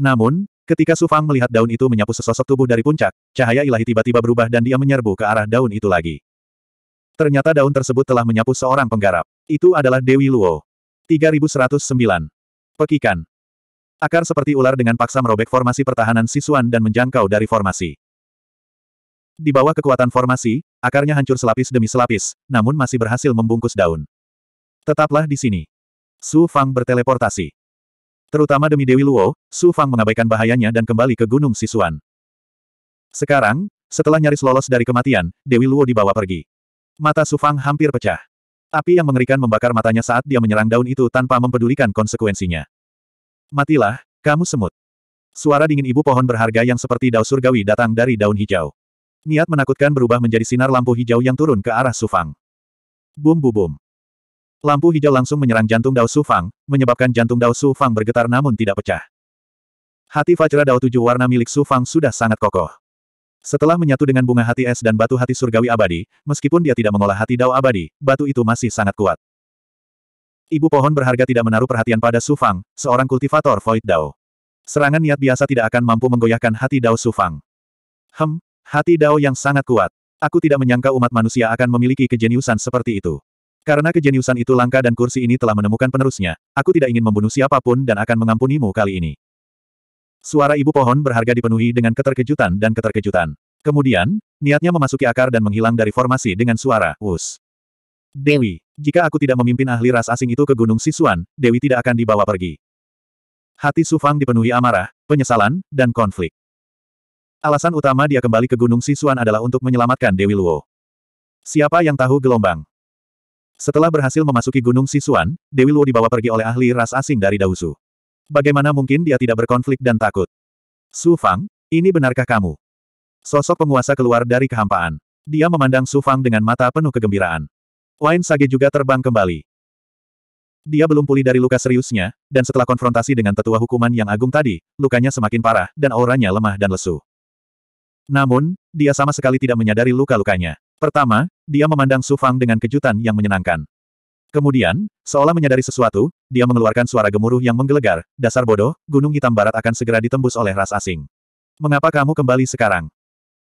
Namun, ketika Su Fang melihat daun itu menyapu sesosok tubuh dari puncak, cahaya ilahi tiba-tiba berubah dan dia menyerbu ke arah daun itu lagi. Ternyata daun tersebut telah menyapu seorang penggarap. Itu adalah Dewi Luo. 3109. Pekikan. Akar seperti ular dengan paksa merobek formasi pertahanan Sisuan dan menjangkau dari formasi. Di bawah kekuatan formasi, akarnya hancur selapis demi selapis, namun masih berhasil membungkus daun. Tetaplah di sini. Su Fang berteleportasi. Terutama demi Dewi Luo, Su Fang mengabaikan bahayanya dan kembali ke Gunung Sisuan. Sekarang, setelah nyaris lolos dari kematian, Dewi Luo dibawa pergi. Mata Su Fang hampir pecah. Api yang mengerikan membakar matanya saat dia menyerang daun itu tanpa mempedulikan konsekuensinya. Matilah, kamu semut. Suara dingin ibu pohon berharga yang seperti dao surgawi datang dari daun hijau. Niat menakutkan berubah menjadi sinar lampu hijau yang turun ke arah Sufang. Bum bum bum. Lampu hijau langsung menyerang jantung Dao Su Fang, menyebabkan jantung Dao Su Fang bergetar namun tidak pecah. Hati Fajra Dao tujuh warna milik Su Fang sudah sangat kokoh. Setelah menyatu dengan bunga hati es dan batu hati surgawi abadi, meskipun dia tidak mengolah hati Dao abadi, batu itu masih sangat kuat. Ibu pohon berharga tidak menaruh perhatian pada Su Fang, seorang kultivator Void Dao. Serangan niat biasa tidak akan mampu menggoyahkan hati Dao Su Fang. Hem, hati Dao yang sangat kuat. Aku tidak menyangka umat manusia akan memiliki kejeniusan seperti itu. Karena kejeniusan itu langka dan kursi ini telah menemukan penerusnya, aku tidak ingin membunuh siapapun dan akan mengampunimu kali ini. Suara ibu pohon berharga dipenuhi dengan keterkejutan dan keterkejutan. Kemudian, niatnya memasuki akar dan menghilang dari formasi dengan suara, Wus. Dewi, jika aku tidak memimpin ahli ras asing itu ke Gunung Sisuan, Dewi tidak akan dibawa pergi. Hati Sufang dipenuhi amarah, penyesalan, dan konflik. Alasan utama dia kembali ke Gunung Sisuan adalah untuk menyelamatkan Dewi Luo. Siapa yang tahu gelombang? Setelah berhasil memasuki Gunung Sisuan, Dewi Luo dibawa pergi oleh ahli ras asing dari Dausu. Bagaimana mungkin dia tidak berkonflik dan takut? Su Fang, ini benarkah kamu? Sosok penguasa keluar dari kehampaan. Dia memandang Su Fang dengan mata penuh kegembiraan. Wine Sage juga terbang kembali. Dia belum pulih dari luka seriusnya, dan setelah konfrontasi dengan tetua hukuman yang agung tadi, lukanya semakin parah, dan auranya lemah dan lesu. Namun, dia sama sekali tidak menyadari luka-lukanya. Pertama, dia memandang Su Fang dengan kejutan yang menyenangkan. Kemudian, seolah menyadari sesuatu, dia mengeluarkan suara gemuruh yang menggelegar, dasar bodoh, gunung hitam barat akan segera ditembus oleh ras asing. Mengapa kamu kembali sekarang?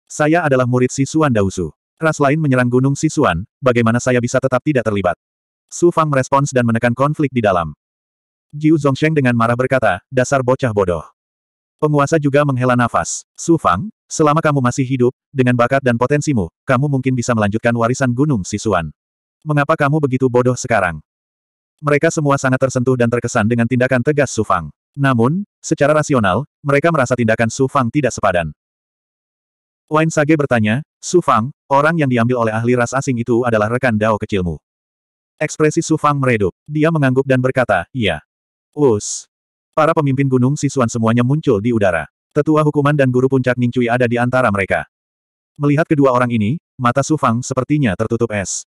Saya adalah murid Sisuan Dausu. Ras lain menyerang gunung Sisuan, bagaimana saya bisa tetap tidak terlibat? Su Fang merespons dan menekan konflik di dalam. Jiu Zhongsheng dengan marah berkata, dasar bocah bodoh. Penguasa juga menghela nafas. Su Fang, selama kamu masih hidup, dengan bakat dan potensimu, kamu mungkin bisa melanjutkan warisan Gunung Sisuan. Mengapa kamu begitu bodoh sekarang? Mereka semua sangat tersentuh dan terkesan dengan tindakan tegas Su Fang. Namun, secara rasional, mereka merasa tindakan Su Fang tidak sepadan. Wain Sage bertanya, Su Fang, orang yang diambil oleh ahli ras asing itu adalah rekan Dao kecilmu. Ekspresi Su Fang meredup. Dia mengangguk dan berkata, iya. Us. Para pemimpin gunung Sisuan semuanya muncul di udara. Tetua hukuman dan guru puncak Ning Cui ada di antara mereka. Melihat kedua orang ini, mata Su Fang sepertinya tertutup es.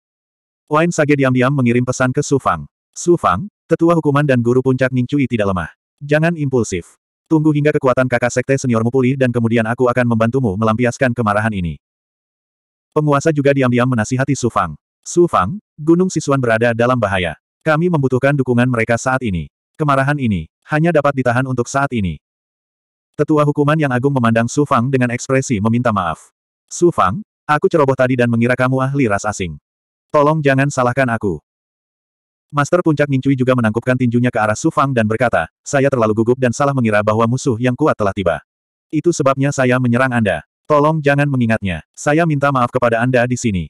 Wain Sage diam-diam mengirim pesan ke Su Fang. Su Fang, tetua hukuman dan guru puncak Ning Cui tidak lemah. Jangan impulsif. Tunggu hingga kekuatan kakak sekte seniormu pulih dan kemudian aku akan membantumu melampiaskan kemarahan ini. Penguasa juga diam-diam menasihati Su Fang. Su Fang, Gunung Sisuan berada dalam bahaya. Kami membutuhkan dukungan mereka saat ini. Kemarahan ini, hanya dapat ditahan untuk saat ini. Tetua hukuman yang agung memandang Su Fang dengan ekspresi meminta maaf. Su Fang, aku ceroboh tadi dan mengira kamu ahli ras asing. Tolong jangan salahkan aku. Master Puncak Cui juga menangkupkan tinjunya ke arah Su Fang dan berkata, saya terlalu gugup dan salah mengira bahwa musuh yang kuat telah tiba. Itu sebabnya saya menyerang Anda. Tolong jangan mengingatnya. Saya minta maaf kepada Anda di sini.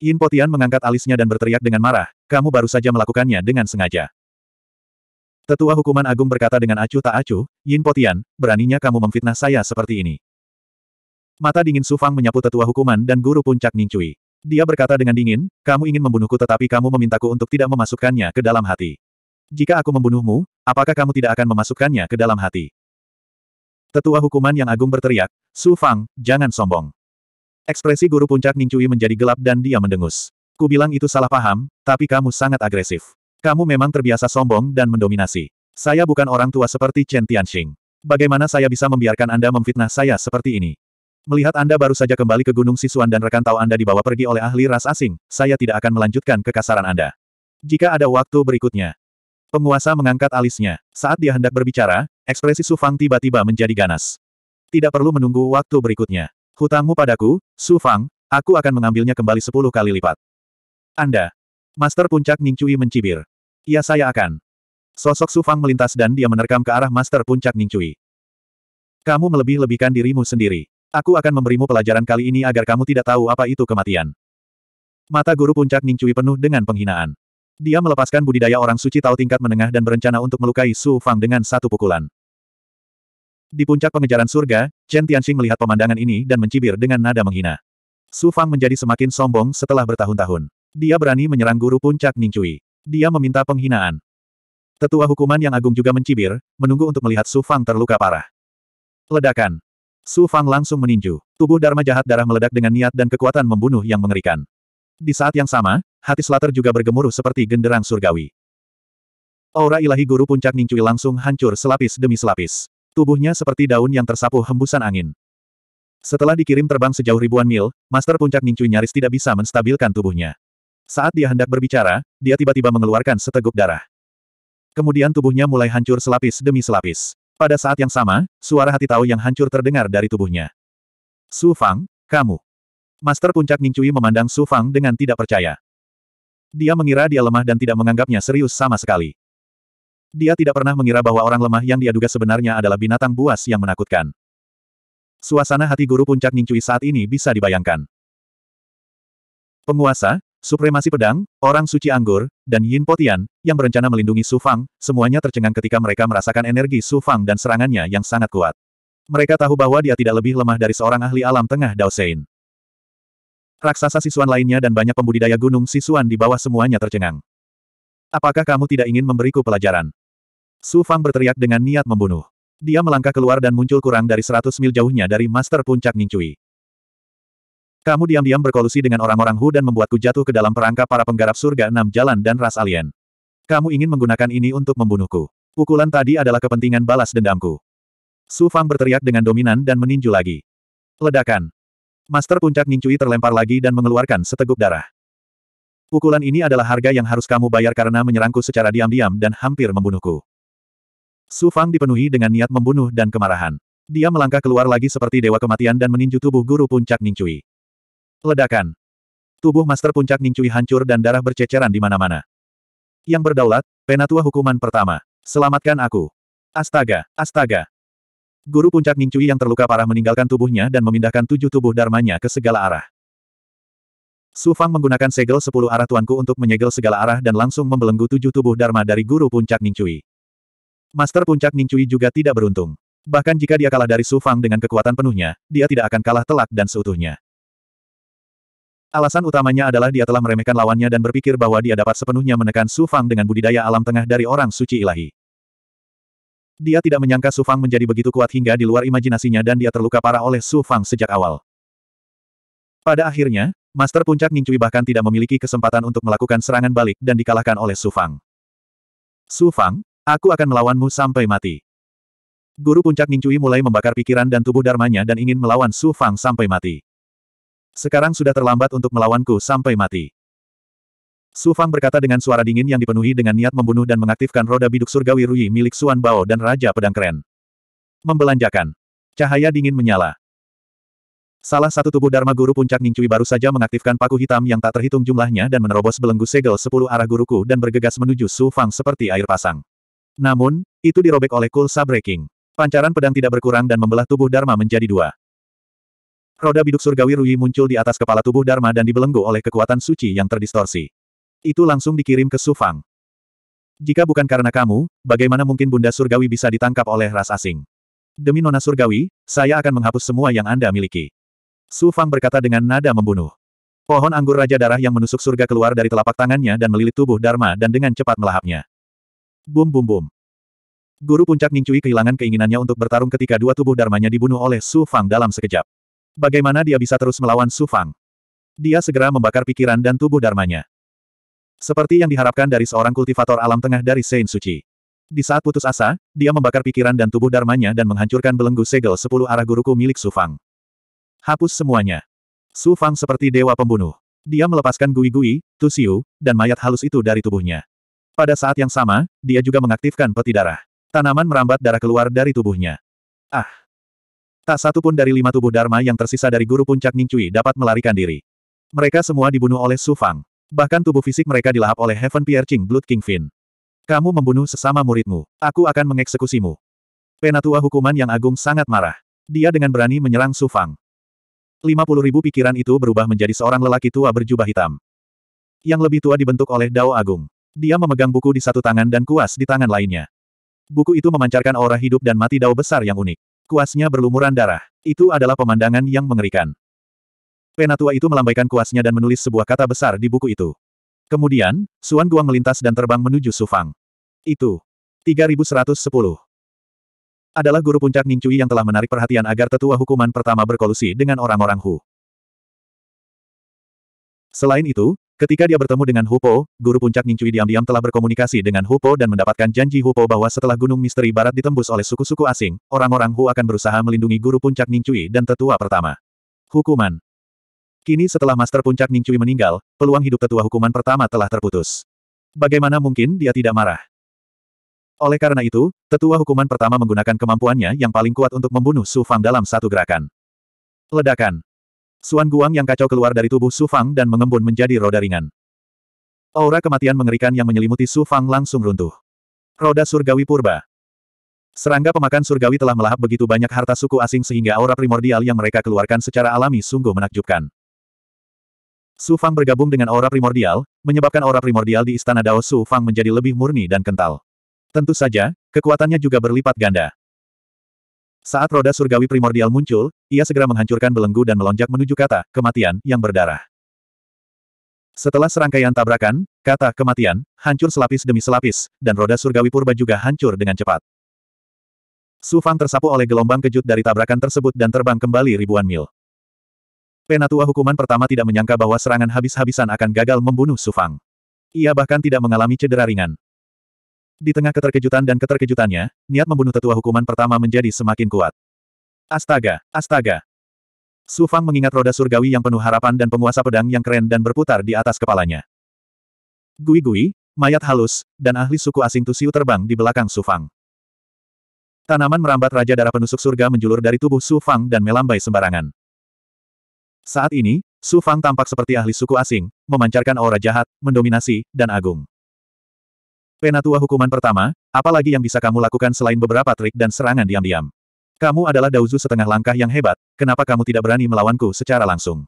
Yin Potian mengangkat alisnya dan berteriak dengan marah, kamu baru saja melakukannya dengan sengaja. Tetua hukuman agung berkata dengan acuh tak acuh, Yin Potian, beraninya kamu memfitnah saya seperti ini. Mata dingin Sufang menyapu tetua hukuman dan guru puncak Ningcui. Dia berkata dengan dingin, kamu ingin membunuhku tetapi kamu memintaku untuk tidak memasukkannya ke dalam hati. Jika aku membunuhmu, apakah kamu tidak akan memasukkannya ke dalam hati? Tetua hukuman yang agung berteriak, Su Fang, jangan sombong. Ekspresi guru puncak Ningcui menjadi gelap dan dia mendengus. Ku bilang itu salah paham, tapi kamu sangat agresif. Kamu memang terbiasa sombong dan mendominasi. Saya bukan orang tua seperti Chen Tianxing. Bagaimana saya bisa membiarkan Anda memfitnah saya seperti ini? Melihat Anda baru saja kembali ke Gunung Sisuan dan rekan tahu Anda dibawa pergi oleh ahli ras asing, saya tidak akan melanjutkan kekasaran Anda. Jika ada waktu berikutnya. Penguasa mengangkat alisnya. Saat dia hendak berbicara, ekspresi Su Fang tiba-tiba menjadi ganas. Tidak perlu menunggu waktu berikutnya. Hutangmu padaku, Su Fang, aku akan mengambilnya kembali sepuluh kali lipat. Anda. Master Puncak Ning Cui mencibir. Ya saya akan. Sosok Sufang melintas dan dia menerkam ke arah Master Puncak Ningcui. Kamu melebih-lebihkan dirimu sendiri. Aku akan memberimu pelajaran kali ini agar kamu tidak tahu apa itu kematian. Mata guru puncak Ningcui penuh dengan penghinaan. Dia melepaskan budidaya orang suci tahu tingkat menengah dan berencana untuk melukai Su Fang dengan satu pukulan. Di puncak pengejaran surga, Chen Tianxing melihat pemandangan ini dan mencibir dengan nada menghina. Su Fang menjadi semakin sombong setelah bertahun-tahun. Dia berani menyerang guru puncak Ningcui. Dia meminta penghinaan. Tetua hukuman yang agung juga mencibir, menunggu untuk melihat Su Fang terluka parah. Ledakan. Su Fang langsung meninju. Tubuh Dharma jahat darah meledak dengan niat dan kekuatan membunuh yang mengerikan. Di saat yang sama, hati Slater juga bergemuruh seperti genderang surgawi. Aura ilahi guru puncak Ningcui langsung hancur selapis demi selapis. Tubuhnya seperti daun yang tersapu hembusan angin. Setelah dikirim terbang sejauh ribuan mil, Master Puncak Ningcui nyaris tidak bisa menstabilkan tubuhnya. Saat dia hendak berbicara, dia tiba-tiba mengeluarkan seteguk darah. Kemudian tubuhnya mulai hancur selapis demi selapis. Pada saat yang sama, suara hati tahu yang hancur terdengar dari tubuhnya. Su Fang, kamu. Master Puncak Cui memandang Su Fang dengan tidak percaya. Dia mengira dia lemah dan tidak menganggapnya serius sama sekali. Dia tidak pernah mengira bahwa orang lemah yang dia duga sebenarnya adalah binatang buas yang menakutkan. Suasana hati guru puncak Cui saat ini bisa dibayangkan. Penguasa, Supremasi pedang, orang suci anggur, dan Yin Potian, yang berencana melindungi Su Fang, semuanya tercengang ketika mereka merasakan energi Su Fang dan serangannya yang sangat kuat. Mereka tahu bahwa dia tidak lebih lemah dari seorang ahli alam tengah Dao Sein. Raksasa Sisuan lainnya dan banyak pembudidaya gunung Sisuan di bawah semuanya tercengang. Apakah kamu tidak ingin memberiku pelajaran? Su Fang berteriak dengan niat membunuh. Dia melangkah keluar dan muncul kurang dari seratus mil jauhnya dari Master Puncak Ningcui. Kamu diam-diam berkolusi dengan orang-orang Hu dan membuatku jatuh ke dalam perangkap para penggarap surga enam jalan dan ras alien. Kamu ingin menggunakan ini untuk membunuhku. Pukulan tadi adalah kepentingan balas dendamku. Su Fang berteriak dengan dominan dan meninju lagi. Ledakan. Master puncak Ningcui terlempar lagi dan mengeluarkan seteguk darah. Pukulan ini adalah harga yang harus kamu bayar karena menyerangku secara diam-diam dan hampir membunuhku. Su Fang dipenuhi dengan niat membunuh dan kemarahan. Dia melangkah keluar lagi seperti dewa kematian dan meninju tubuh guru puncak Ningcui. Ledakan. Tubuh Master Puncak Ningcui hancur dan darah berceceran di mana-mana. Yang berdaulat, penatua hukuman pertama. Selamatkan aku. Astaga, astaga. Guru Puncak Ningcui yang terluka parah meninggalkan tubuhnya dan memindahkan tujuh tubuh Darmanya ke segala arah. Su Fang menggunakan segel sepuluh arah tuanku untuk menyegel segala arah dan langsung membelenggu tujuh tubuh Dharma dari Guru Puncak Ningcui. Master Puncak Ningcui juga tidak beruntung. Bahkan jika dia kalah dari Su Fang dengan kekuatan penuhnya, dia tidak akan kalah telak dan seutuhnya. Alasan utamanya adalah dia telah meremehkan lawannya dan berpikir bahwa dia dapat sepenuhnya menekan Su Fang dengan budidaya alam tengah dari orang suci ilahi. Dia tidak menyangka Su Fang menjadi begitu kuat hingga di luar imajinasinya dan dia terluka parah oleh Su Fang sejak awal. Pada akhirnya, Master Puncak Ningcui bahkan tidak memiliki kesempatan untuk melakukan serangan balik dan dikalahkan oleh Su Fang. Su Fang, aku akan melawanmu sampai mati. Guru Puncak Ningcui mulai membakar pikiran dan tubuh Darmanya dan ingin melawan Su Fang sampai mati. Sekarang sudah terlambat untuk melawanku sampai mati. Su Fang berkata dengan suara dingin yang dipenuhi dengan niat membunuh dan mengaktifkan roda biduk surgawi Rui milik Suan Bao dan Raja Pedang Keren. Membelanjakan. Cahaya dingin menyala. Salah satu tubuh Dharma Guru Puncak Ning Cui baru saja mengaktifkan paku hitam yang tak terhitung jumlahnya dan menerobos belenggu segel sepuluh arah guruku dan bergegas menuju Su Fang seperti air pasang. Namun, itu dirobek oleh kulsa breaking. Pancaran pedang tidak berkurang dan membelah tubuh Dharma menjadi dua. Roda biduk surgawi Rui muncul di atas kepala tubuh Dharma dan dibelenggu oleh kekuatan suci yang terdistorsi. Itu langsung dikirim ke Sufang. Jika bukan karena kamu, bagaimana mungkin Bunda Surgawi bisa ditangkap oleh ras asing? Demi Nona Surgawi, saya akan menghapus semua yang Anda miliki. Sufang berkata dengan nada membunuh. Pohon anggur Raja Darah yang menusuk surga keluar dari telapak tangannya dan melilit tubuh Dharma dan dengan cepat melahapnya. Bum bum bum. Guru puncak Ningcui kehilangan keinginannya untuk bertarung ketika dua tubuh Dharmanya dibunuh oleh Sufang dalam sekejap. Bagaimana dia bisa terus melawan Su Fang? Dia segera membakar pikiran dan tubuh darmanya. Seperti yang diharapkan dari seorang kultivator alam tengah dari Saint Suci. Di saat putus asa, dia membakar pikiran dan tubuh darmanya dan menghancurkan belenggu segel sepuluh arah guruku milik Su Fang. Hapus semuanya. Su Fang seperti dewa pembunuh. Dia melepaskan Gui-Gui, Tusiu, dan mayat halus itu dari tubuhnya. Pada saat yang sama, dia juga mengaktifkan peti darah. Tanaman merambat darah keluar dari tubuhnya. Ah! Tak satu pun dari lima tubuh Dharma yang tersisa dari guru puncak Ningcui dapat melarikan diri. Mereka semua dibunuh oleh Su Fang. Bahkan tubuh fisik mereka dilahap oleh Heaven Piercing Blood King Fin. Kamu membunuh sesama muridmu. Aku akan mengeksekusimu. Penatua hukuman yang agung sangat marah. Dia dengan berani menyerang Su Fang. puluh ribu pikiran itu berubah menjadi seorang lelaki tua berjubah hitam. Yang lebih tua dibentuk oleh Dao Agung. Dia memegang buku di satu tangan dan kuas di tangan lainnya. Buku itu memancarkan aura hidup dan mati Dao besar yang unik. Kuasnya berlumuran darah. Itu adalah pemandangan yang mengerikan. Penatua itu melambaikan kuasnya dan menulis sebuah kata besar di buku itu. Kemudian, Suan Guang melintas dan terbang menuju Sufang. Itu. 3110. Adalah guru puncak Ning Cui yang telah menarik perhatian agar tetua hukuman pertama berkolusi dengan orang-orang Hu. Selain itu, Ketika dia bertemu dengan Hupo, guru puncak Ningcui diam-diam telah berkomunikasi dengan Hupo dan mendapatkan janji Hupo bahwa setelah Gunung Misteri Barat ditembus oleh suku-suku asing, orang-orang Hu akan berusaha melindungi guru puncak Ningcui dan tetua pertama. Hukuman Kini setelah Master Puncak Ningcui meninggal, peluang hidup tetua hukuman pertama telah terputus. Bagaimana mungkin dia tidak marah? Oleh karena itu, tetua hukuman pertama menggunakan kemampuannya yang paling kuat untuk membunuh Su Fang dalam satu gerakan. Ledakan Suan Guang yang kacau keluar dari tubuh Su Fang dan mengembun menjadi roda ringan. Aura kematian mengerikan yang menyelimuti Su Fang langsung runtuh. Roda Surgawi Purba Serangga pemakan surgawi telah melahap begitu banyak harta suku asing sehingga aura primordial yang mereka keluarkan secara alami sungguh menakjubkan. Su Fang bergabung dengan aura primordial, menyebabkan aura primordial di istana Dao Su Fang menjadi lebih murni dan kental. Tentu saja, kekuatannya juga berlipat ganda. Saat roda surgawi primordial muncul, ia segera menghancurkan belenggu dan melonjak menuju kata kematian yang berdarah. Setelah serangkaian tabrakan, kata kematian hancur selapis demi selapis, dan roda surgawi purba juga hancur dengan cepat. Su Fang tersapu oleh gelombang kejut dari tabrakan tersebut dan terbang kembali ribuan mil. Penatua hukuman pertama tidak menyangka bahwa serangan habis-habisan akan gagal membunuh Su Fang. Ia bahkan tidak mengalami cedera ringan. Di tengah keterkejutan dan keterkejutannya, niat membunuh tetua hukuman pertama menjadi semakin kuat. Astaga, astaga. Su Fang mengingat roda surgawi yang penuh harapan dan penguasa pedang yang keren dan berputar di atas kepalanya. Gui-gui, mayat halus, dan ahli suku asing Tusiu terbang di belakang Su Fang. Tanaman merambat Raja Darah Penusuk Surga menjulur dari tubuh Su Fang dan melambai sembarangan. Saat ini, Su Fang tampak seperti ahli suku asing, memancarkan aura jahat, mendominasi, dan agung. Penatua hukuman pertama, apalagi yang bisa kamu lakukan selain beberapa trik dan serangan diam-diam. Kamu adalah Dauzu setengah langkah yang hebat, kenapa kamu tidak berani melawanku secara langsung?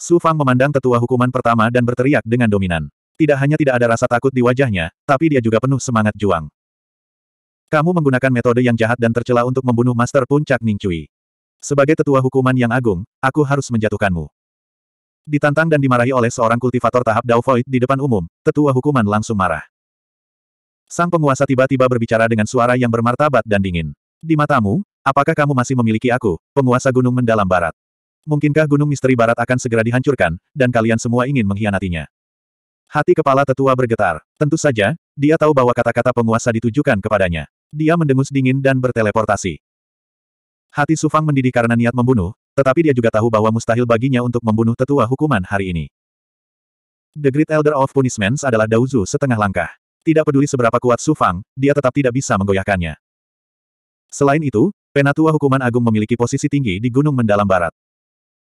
Su Fang memandang tetua hukuman pertama dan berteriak dengan dominan. Tidak hanya tidak ada rasa takut di wajahnya, tapi dia juga penuh semangat juang. Kamu menggunakan metode yang jahat dan tercela untuk membunuh Master Puncak Ning Cui. Sebagai tetua hukuman yang agung, aku harus menjatuhkanmu. Ditantang dan dimarahi oleh seorang kultivator tahap Dao Void di depan umum, tetua hukuman langsung marah. Sang penguasa tiba-tiba berbicara dengan suara yang bermartabat dan dingin. Di matamu, apakah kamu masih memiliki aku, penguasa gunung mendalam barat? Mungkinkah gunung misteri barat akan segera dihancurkan, dan kalian semua ingin mengkhianatinya? Hati kepala tetua bergetar. Tentu saja, dia tahu bahwa kata-kata penguasa ditujukan kepadanya. Dia mendengus dingin dan berteleportasi. Hati Sufang mendidih karena niat membunuh, tetapi dia juga tahu bahwa mustahil baginya untuk membunuh tetua hukuman hari ini. The Great Elder of Punishments adalah Dauzu setengah langkah. Tidak peduli seberapa kuat Su Fang, dia tetap tidak bisa menggoyahkannya. Selain itu, Penatua Hukuman Agung memiliki posisi tinggi di Gunung Mendalam Barat.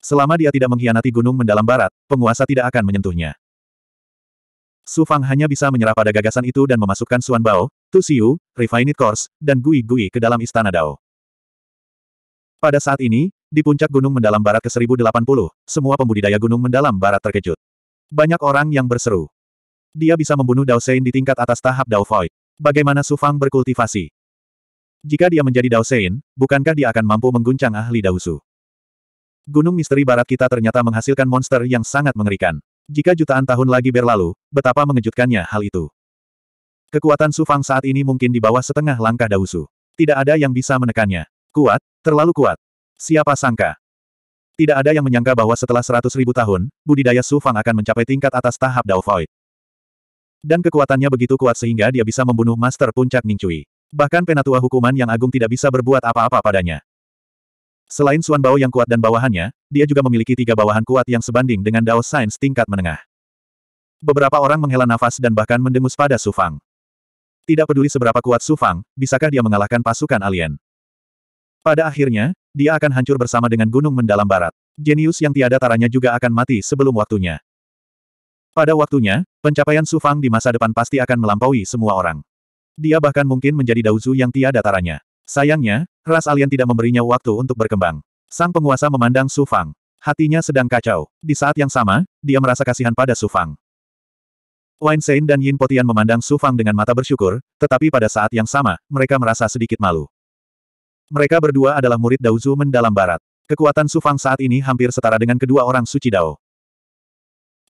Selama dia tidak mengkhianati Gunung Mendalam Barat, penguasa tidak akan menyentuhnya. Su Fang hanya bisa menyerah pada gagasan itu dan memasukkan Suan Bao, Tu Xiu, Refined Course, dan Gui Gui ke dalam Istana Dao. Pada saat ini, di puncak Gunung Mendalam Barat ke-1080, semua pembudidaya Gunung Mendalam Barat terkejut. Banyak orang yang berseru. Dia bisa membunuh Dao Sein di tingkat atas tahap Dao Void. Bagaimana Su Fang berkultivasi? Jika dia menjadi Dao Sein, bukankah dia akan mampu mengguncang ahli Su? Gunung misteri barat kita ternyata menghasilkan monster yang sangat mengerikan. Jika jutaan tahun lagi berlalu, betapa mengejutkannya hal itu. Kekuatan Su Fang saat ini mungkin di bawah setengah langkah Su. Tidak ada yang bisa menekannya. Kuat, terlalu kuat. Siapa sangka? Tidak ada yang menyangka bahwa setelah seratus ribu tahun, budidaya Su Fang akan mencapai tingkat atas tahap Dao Void. Dan kekuatannya begitu kuat sehingga dia bisa membunuh Master Puncak Cui. Bahkan penatua hukuman yang agung tidak bisa berbuat apa-apa padanya. Selain Suan Bao yang kuat dan bawahannya, dia juga memiliki tiga bawahan kuat yang sebanding dengan Dao Sains tingkat menengah. Beberapa orang menghela nafas dan bahkan mendengus pada Su Fang. Tidak peduli seberapa kuat Su Fang, bisakah dia mengalahkan pasukan alien? Pada akhirnya, dia akan hancur bersama dengan gunung mendalam barat. Jenius yang tiada taranya juga akan mati sebelum waktunya. Pada waktunya, pencapaian Su Fang di masa depan pasti akan melampaui semua orang. Dia bahkan mungkin menjadi Daozu yang tiada taranya. Sayangnya, ras alien tidak memberinya waktu untuk berkembang. Sang penguasa memandang Su Fang. Hatinya sedang kacau. Di saat yang sama, dia merasa kasihan pada Su Fang. Weinstein dan Yin Potian memandang Su Fang dengan mata bersyukur, tetapi pada saat yang sama, mereka merasa sedikit malu. Mereka berdua adalah murid Daozu mendalam barat. Kekuatan Su Fang saat ini hampir setara dengan kedua orang suci Dao.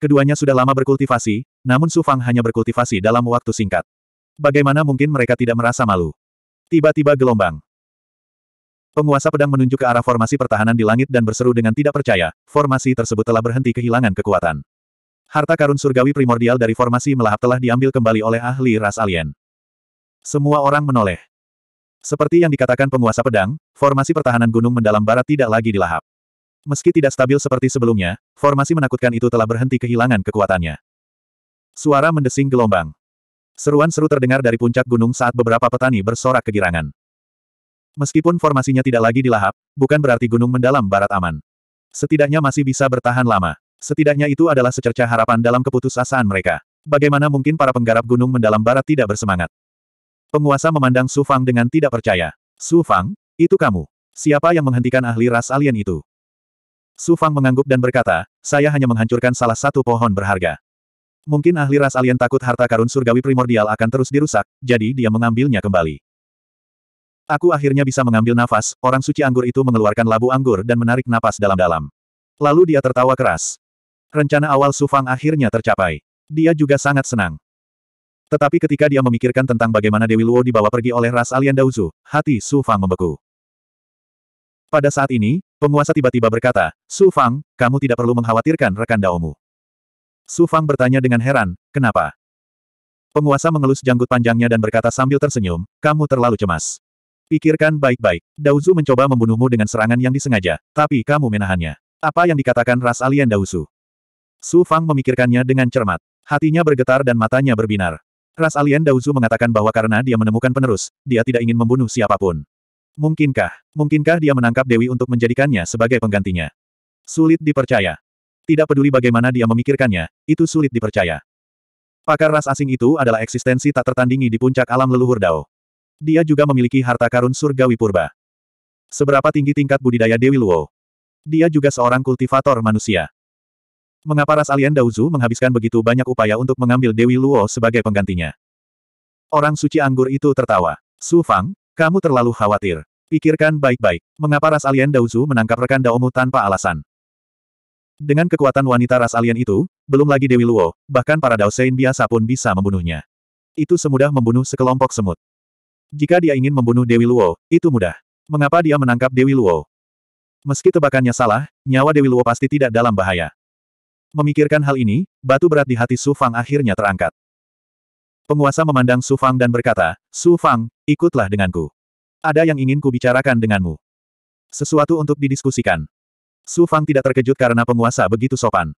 Keduanya sudah lama berkultivasi, namun Su Fang hanya berkultivasi dalam waktu singkat. Bagaimana mungkin mereka tidak merasa malu? Tiba-tiba gelombang. Penguasa pedang menunjuk ke arah formasi pertahanan di langit dan berseru dengan tidak percaya, formasi tersebut telah berhenti kehilangan kekuatan. Harta karun surgawi primordial dari formasi melahap telah diambil kembali oleh ahli ras alien. Semua orang menoleh. Seperti yang dikatakan penguasa pedang, formasi pertahanan gunung mendalam barat tidak lagi dilahap. Meski tidak stabil seperti sebelumnya, formasi menakutkan itu telah berhenti kehilangan kekuatannya. Suara mendesing gelombang. Seruan seru terdengar dari puncak gunung saat beberapa petani bersorak kegirangan. Meskipun formasinya tidak lagi dilahap, bukan berarti gunung mendalam barat aman. Setidaknya masih bisa bertahan lama. Setidaknya itu adalah secerca harapan dalam keputusasaan mereka. Bagaimana mungkin para penggarap gunung mendalam barat tidak bersemangat? Penguasa memandang Su Fang dengan tidak percaya. Su Fang, itu kamu. Siapa yang menghentikan ahli ras alien itu? Su Fang mengangguk dan berkata, saya hanya menghancurkan salah satu pohon berharga. Mungkin ahli ras alien takut harta karun surgawi primordial akan terus dirusak, jadi dia mengambilnya kembali. Aku akhirnya bisa mengambil nafas, orang suci anggur itu mengeluarkan labu anggur dan menarik napas dalam-dalam. Lalu dia tertawa keras. Rencana awal Su Fang akhirnya tercapai. Dia juga sangat senang. Tetapi ketika dia memikirkan tentang bagaimana Dewi Luo dibawa pergi oleh ras alien Dauzu, hati Su Fang membeku. Pada saat ini, Penguasa tiba-tiba berkata, Su Fang, kamu tidak perlu mengkhawatirkan rekan Daomu. Su Fang bertanya dengan heran, kenapa? Penguasa mengelus janggut panjangnya dan berkata sambil tersenyum, kamu terlalu cemas. Pikirkan baik-baik. Dauzu mencoba membunuhmu dengan serangan yang disengaja, tapi kamu menahannya. Apa yang dikatakan ras alien Daozu? Su Fang memikirkannya dengan cermat. Hatinya bergetar dan matanya berbinar. Ras alien Daozu mengatakan bahwa karena dia menemukan penerus, dia tidak ingin membunuh siapapun. Mungkinkah, mungkinkah dia menangkap Dewi untuk menjadikannya sebagai penggantinya? Sulit dipercaya. Tidak peduli bagaimana dia memikirkannya, itu sulit dipercaya. Pakar ras asing itu adalah eksistensi tak tertandingi di puncak alam leluhur Dao. Dia juga memiliki harta karun surgawi purba. Seberapa tinggi tingkat budidaya Dewi Luo? Dia juga seorang kultivator manusia. Mengapa ras alien Daozu menghabiskan begitu banyak upaya untuk mengambil Dewi Luo sebagai penggantinya? Orang suci anggur itu tertawa. Su Fang, kamu terlalu khawatir. Pikirkan baik-baik. Mengapa ras alien Daozu menangkap rekan Daomu tanpa alasan? Dengan kekuatan wanita ras alien itu, belum lagi Dewi Luo, bahkan para Daosein biasa pun bisa membunuhnya. Itu semudah membunuh sekelompok semut. Jika dia ingin membunuh Dewi Luo, itu mudah. Mengapa dia menangkap Dewi Luo? Meski tebakannya salah, nyawa Dewi Luo pasti tidak dalam bahaya. Memikirkan hal ini, batu berat di hati Su Fang akhirnya terangkat. Penguasa memandang Su Fang dan berkata, Su Fang, ikutlah denganku. Ada yang ingin kubicarakan denganmu. Sesuatu untuk didiskusikan. Su Fang tidak terkejut karena penguasa begitu sopan.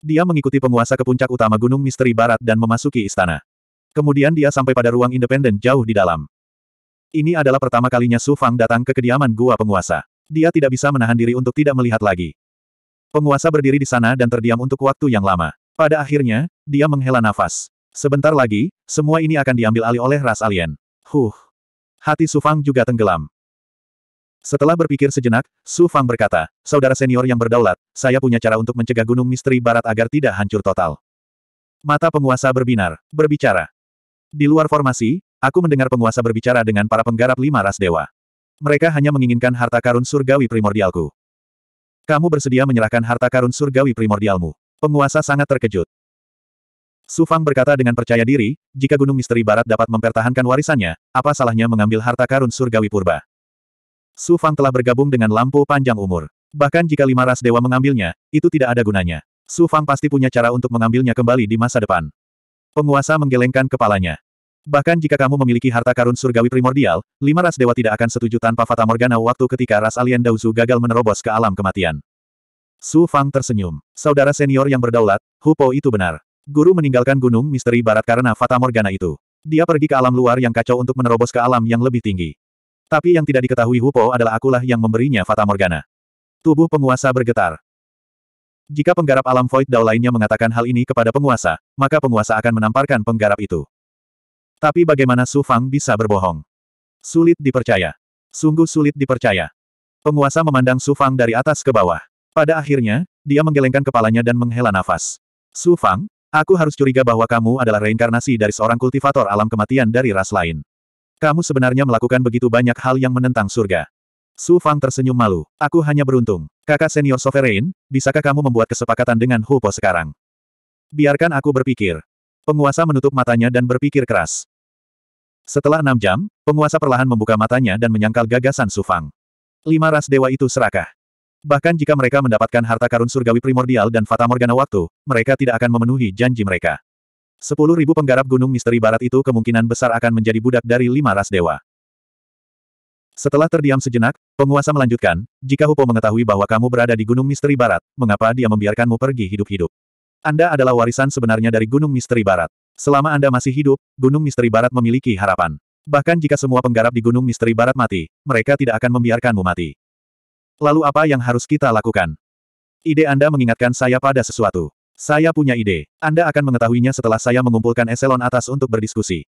Dia mengikuti penguasa ke puncak utama Gunung Misteri Barat dan memasuki istana. Kemudian dia sampai pada ruang independen jauh di dalam. Ini adalah pertama kalinya Su Fang datang ke kediaman gua penguasa. Dia tidak bisa menahan diri untuk tidak melihat lagi. Penguasa berdiri di sana dan terdiam untuk waktu yang lama. Pada akhirnya, dia menghela nafas. Sebentar lagi, semua ini akan diambil alih oleh ras alien. Huh. Hati Sufang juga tenggelam. Setelah berpikir sejenak, Sufang berkata, Saudara senior yang berdaulat, saya punya cara untuk mencegah gunung misteri barat agar tidak hancur total. Mata penguasa berbinar, berbicara. Di luar formasi, aku mendengar penguasa berbicara dengan para penggarap lima ras dewa. Mereka hanya menginginkan harta karun surgawi primordialku. Kamu bersedia menyerahkan harta karun surgawi primordialmu. Penguasa sangat terkejut. Su Fang berkata dengan percaya diri, jika Gunung Misteri Barat dapat mempertahankan warisannya, apa salahnya mengambil harta karun surgawi purba? Su Fang telah bergabung dengan lampu panjang umur. Bahkan jika lima ras dewa mengambilnya, itu tidak ada gunanya. Su Fang pasti punya cara untuk mengambilnya kembali di masa depan. Penguasa menggelengkan kepalanya. Bahkan jika kamu memiliki harta karun surgawi primordial, lima ras dewa tidak akan setuju tanpa Fata Morgana waktu ketika ras alien Dauzu gagal menerobos ke alam kematian. Su Fang tersenyum. Saudara senior yang berdaulat, Hupo itu benar. Guru meninggalkan gunung misteri barat karena Fata Morgana itu. Dia pergi ke alam luar yang kacau untuk menerobos ke alam yang lebih tinggi. Tapi yang tidak diketahui Hupo adalah akulah yang memberinya Fata Morgana. Tubuh penguasa bergetar. Jika penggarap alam Void Dao lainnya mengatakan hal ini kepada penguasa, maka penguasa akan menamparkan penggarap itu. Tapi bagaimana Su Fang bisa berbohong? Sulit dipercaya. Sungguh sulit dipercaya. Penguasa memandang Su Fang dari atas ke bawah. Pada akhirnya, dia menggelengkan kepalanya dan menghela nafas. Su Fang, Aku harus curiga bahwa kamu adalah reinkarnasi dari seorang kultivator alam kematian dari ras lain. Kamu sebenarnya melakukan begitu banyak hal yang menentang surga. Su Fang tersenyum malu. Aku hanya beruntung. Kakak senior Sovereign, bisakah kamu membuat kesepakatan dengan Hu Po sekarang? Biarkan aku berpikir. Penguasa menutup matanya dan berpikir keras. Setelah enam jam, penguasa perlahan membuka matanya dan menyangkal gagasan Su Fang. Lima ras dewa itu serakah. Bahkan jika mereka mendapatkan harta karun surgawi primordial dan fata morgana waktu, mereka tidak akan memenuhi janji mereka. Sepuluh ribu penggarap gunung misteri barat itu kemungkinan besar akan menjadi budak dari lima ras dewa. Setelah terdiam sejenak, penguasa melanjutkan, jika Hupo mengetahui bahwa kamu berada di gunung misteri barat, mengapa dia membiarkanmu pergi hidup-hidup? Anda adalah warisan sebenarnya dari gunung misteri barat. Selama Anda masih hidup, gunung misteri barat memiliki harapan. Bahkan jika semua penggarap di Gunung Misteri Barat mati, mereka tidak akan membiarkanmu mati. Lalu apa yang harus kita lakukan? Ide Anda mengingatkan saya pada sesuatu. Saya punya ide. Anda akan mengetahuinya setelah saya mengumpulkan eselon atas untuk berdiskusi.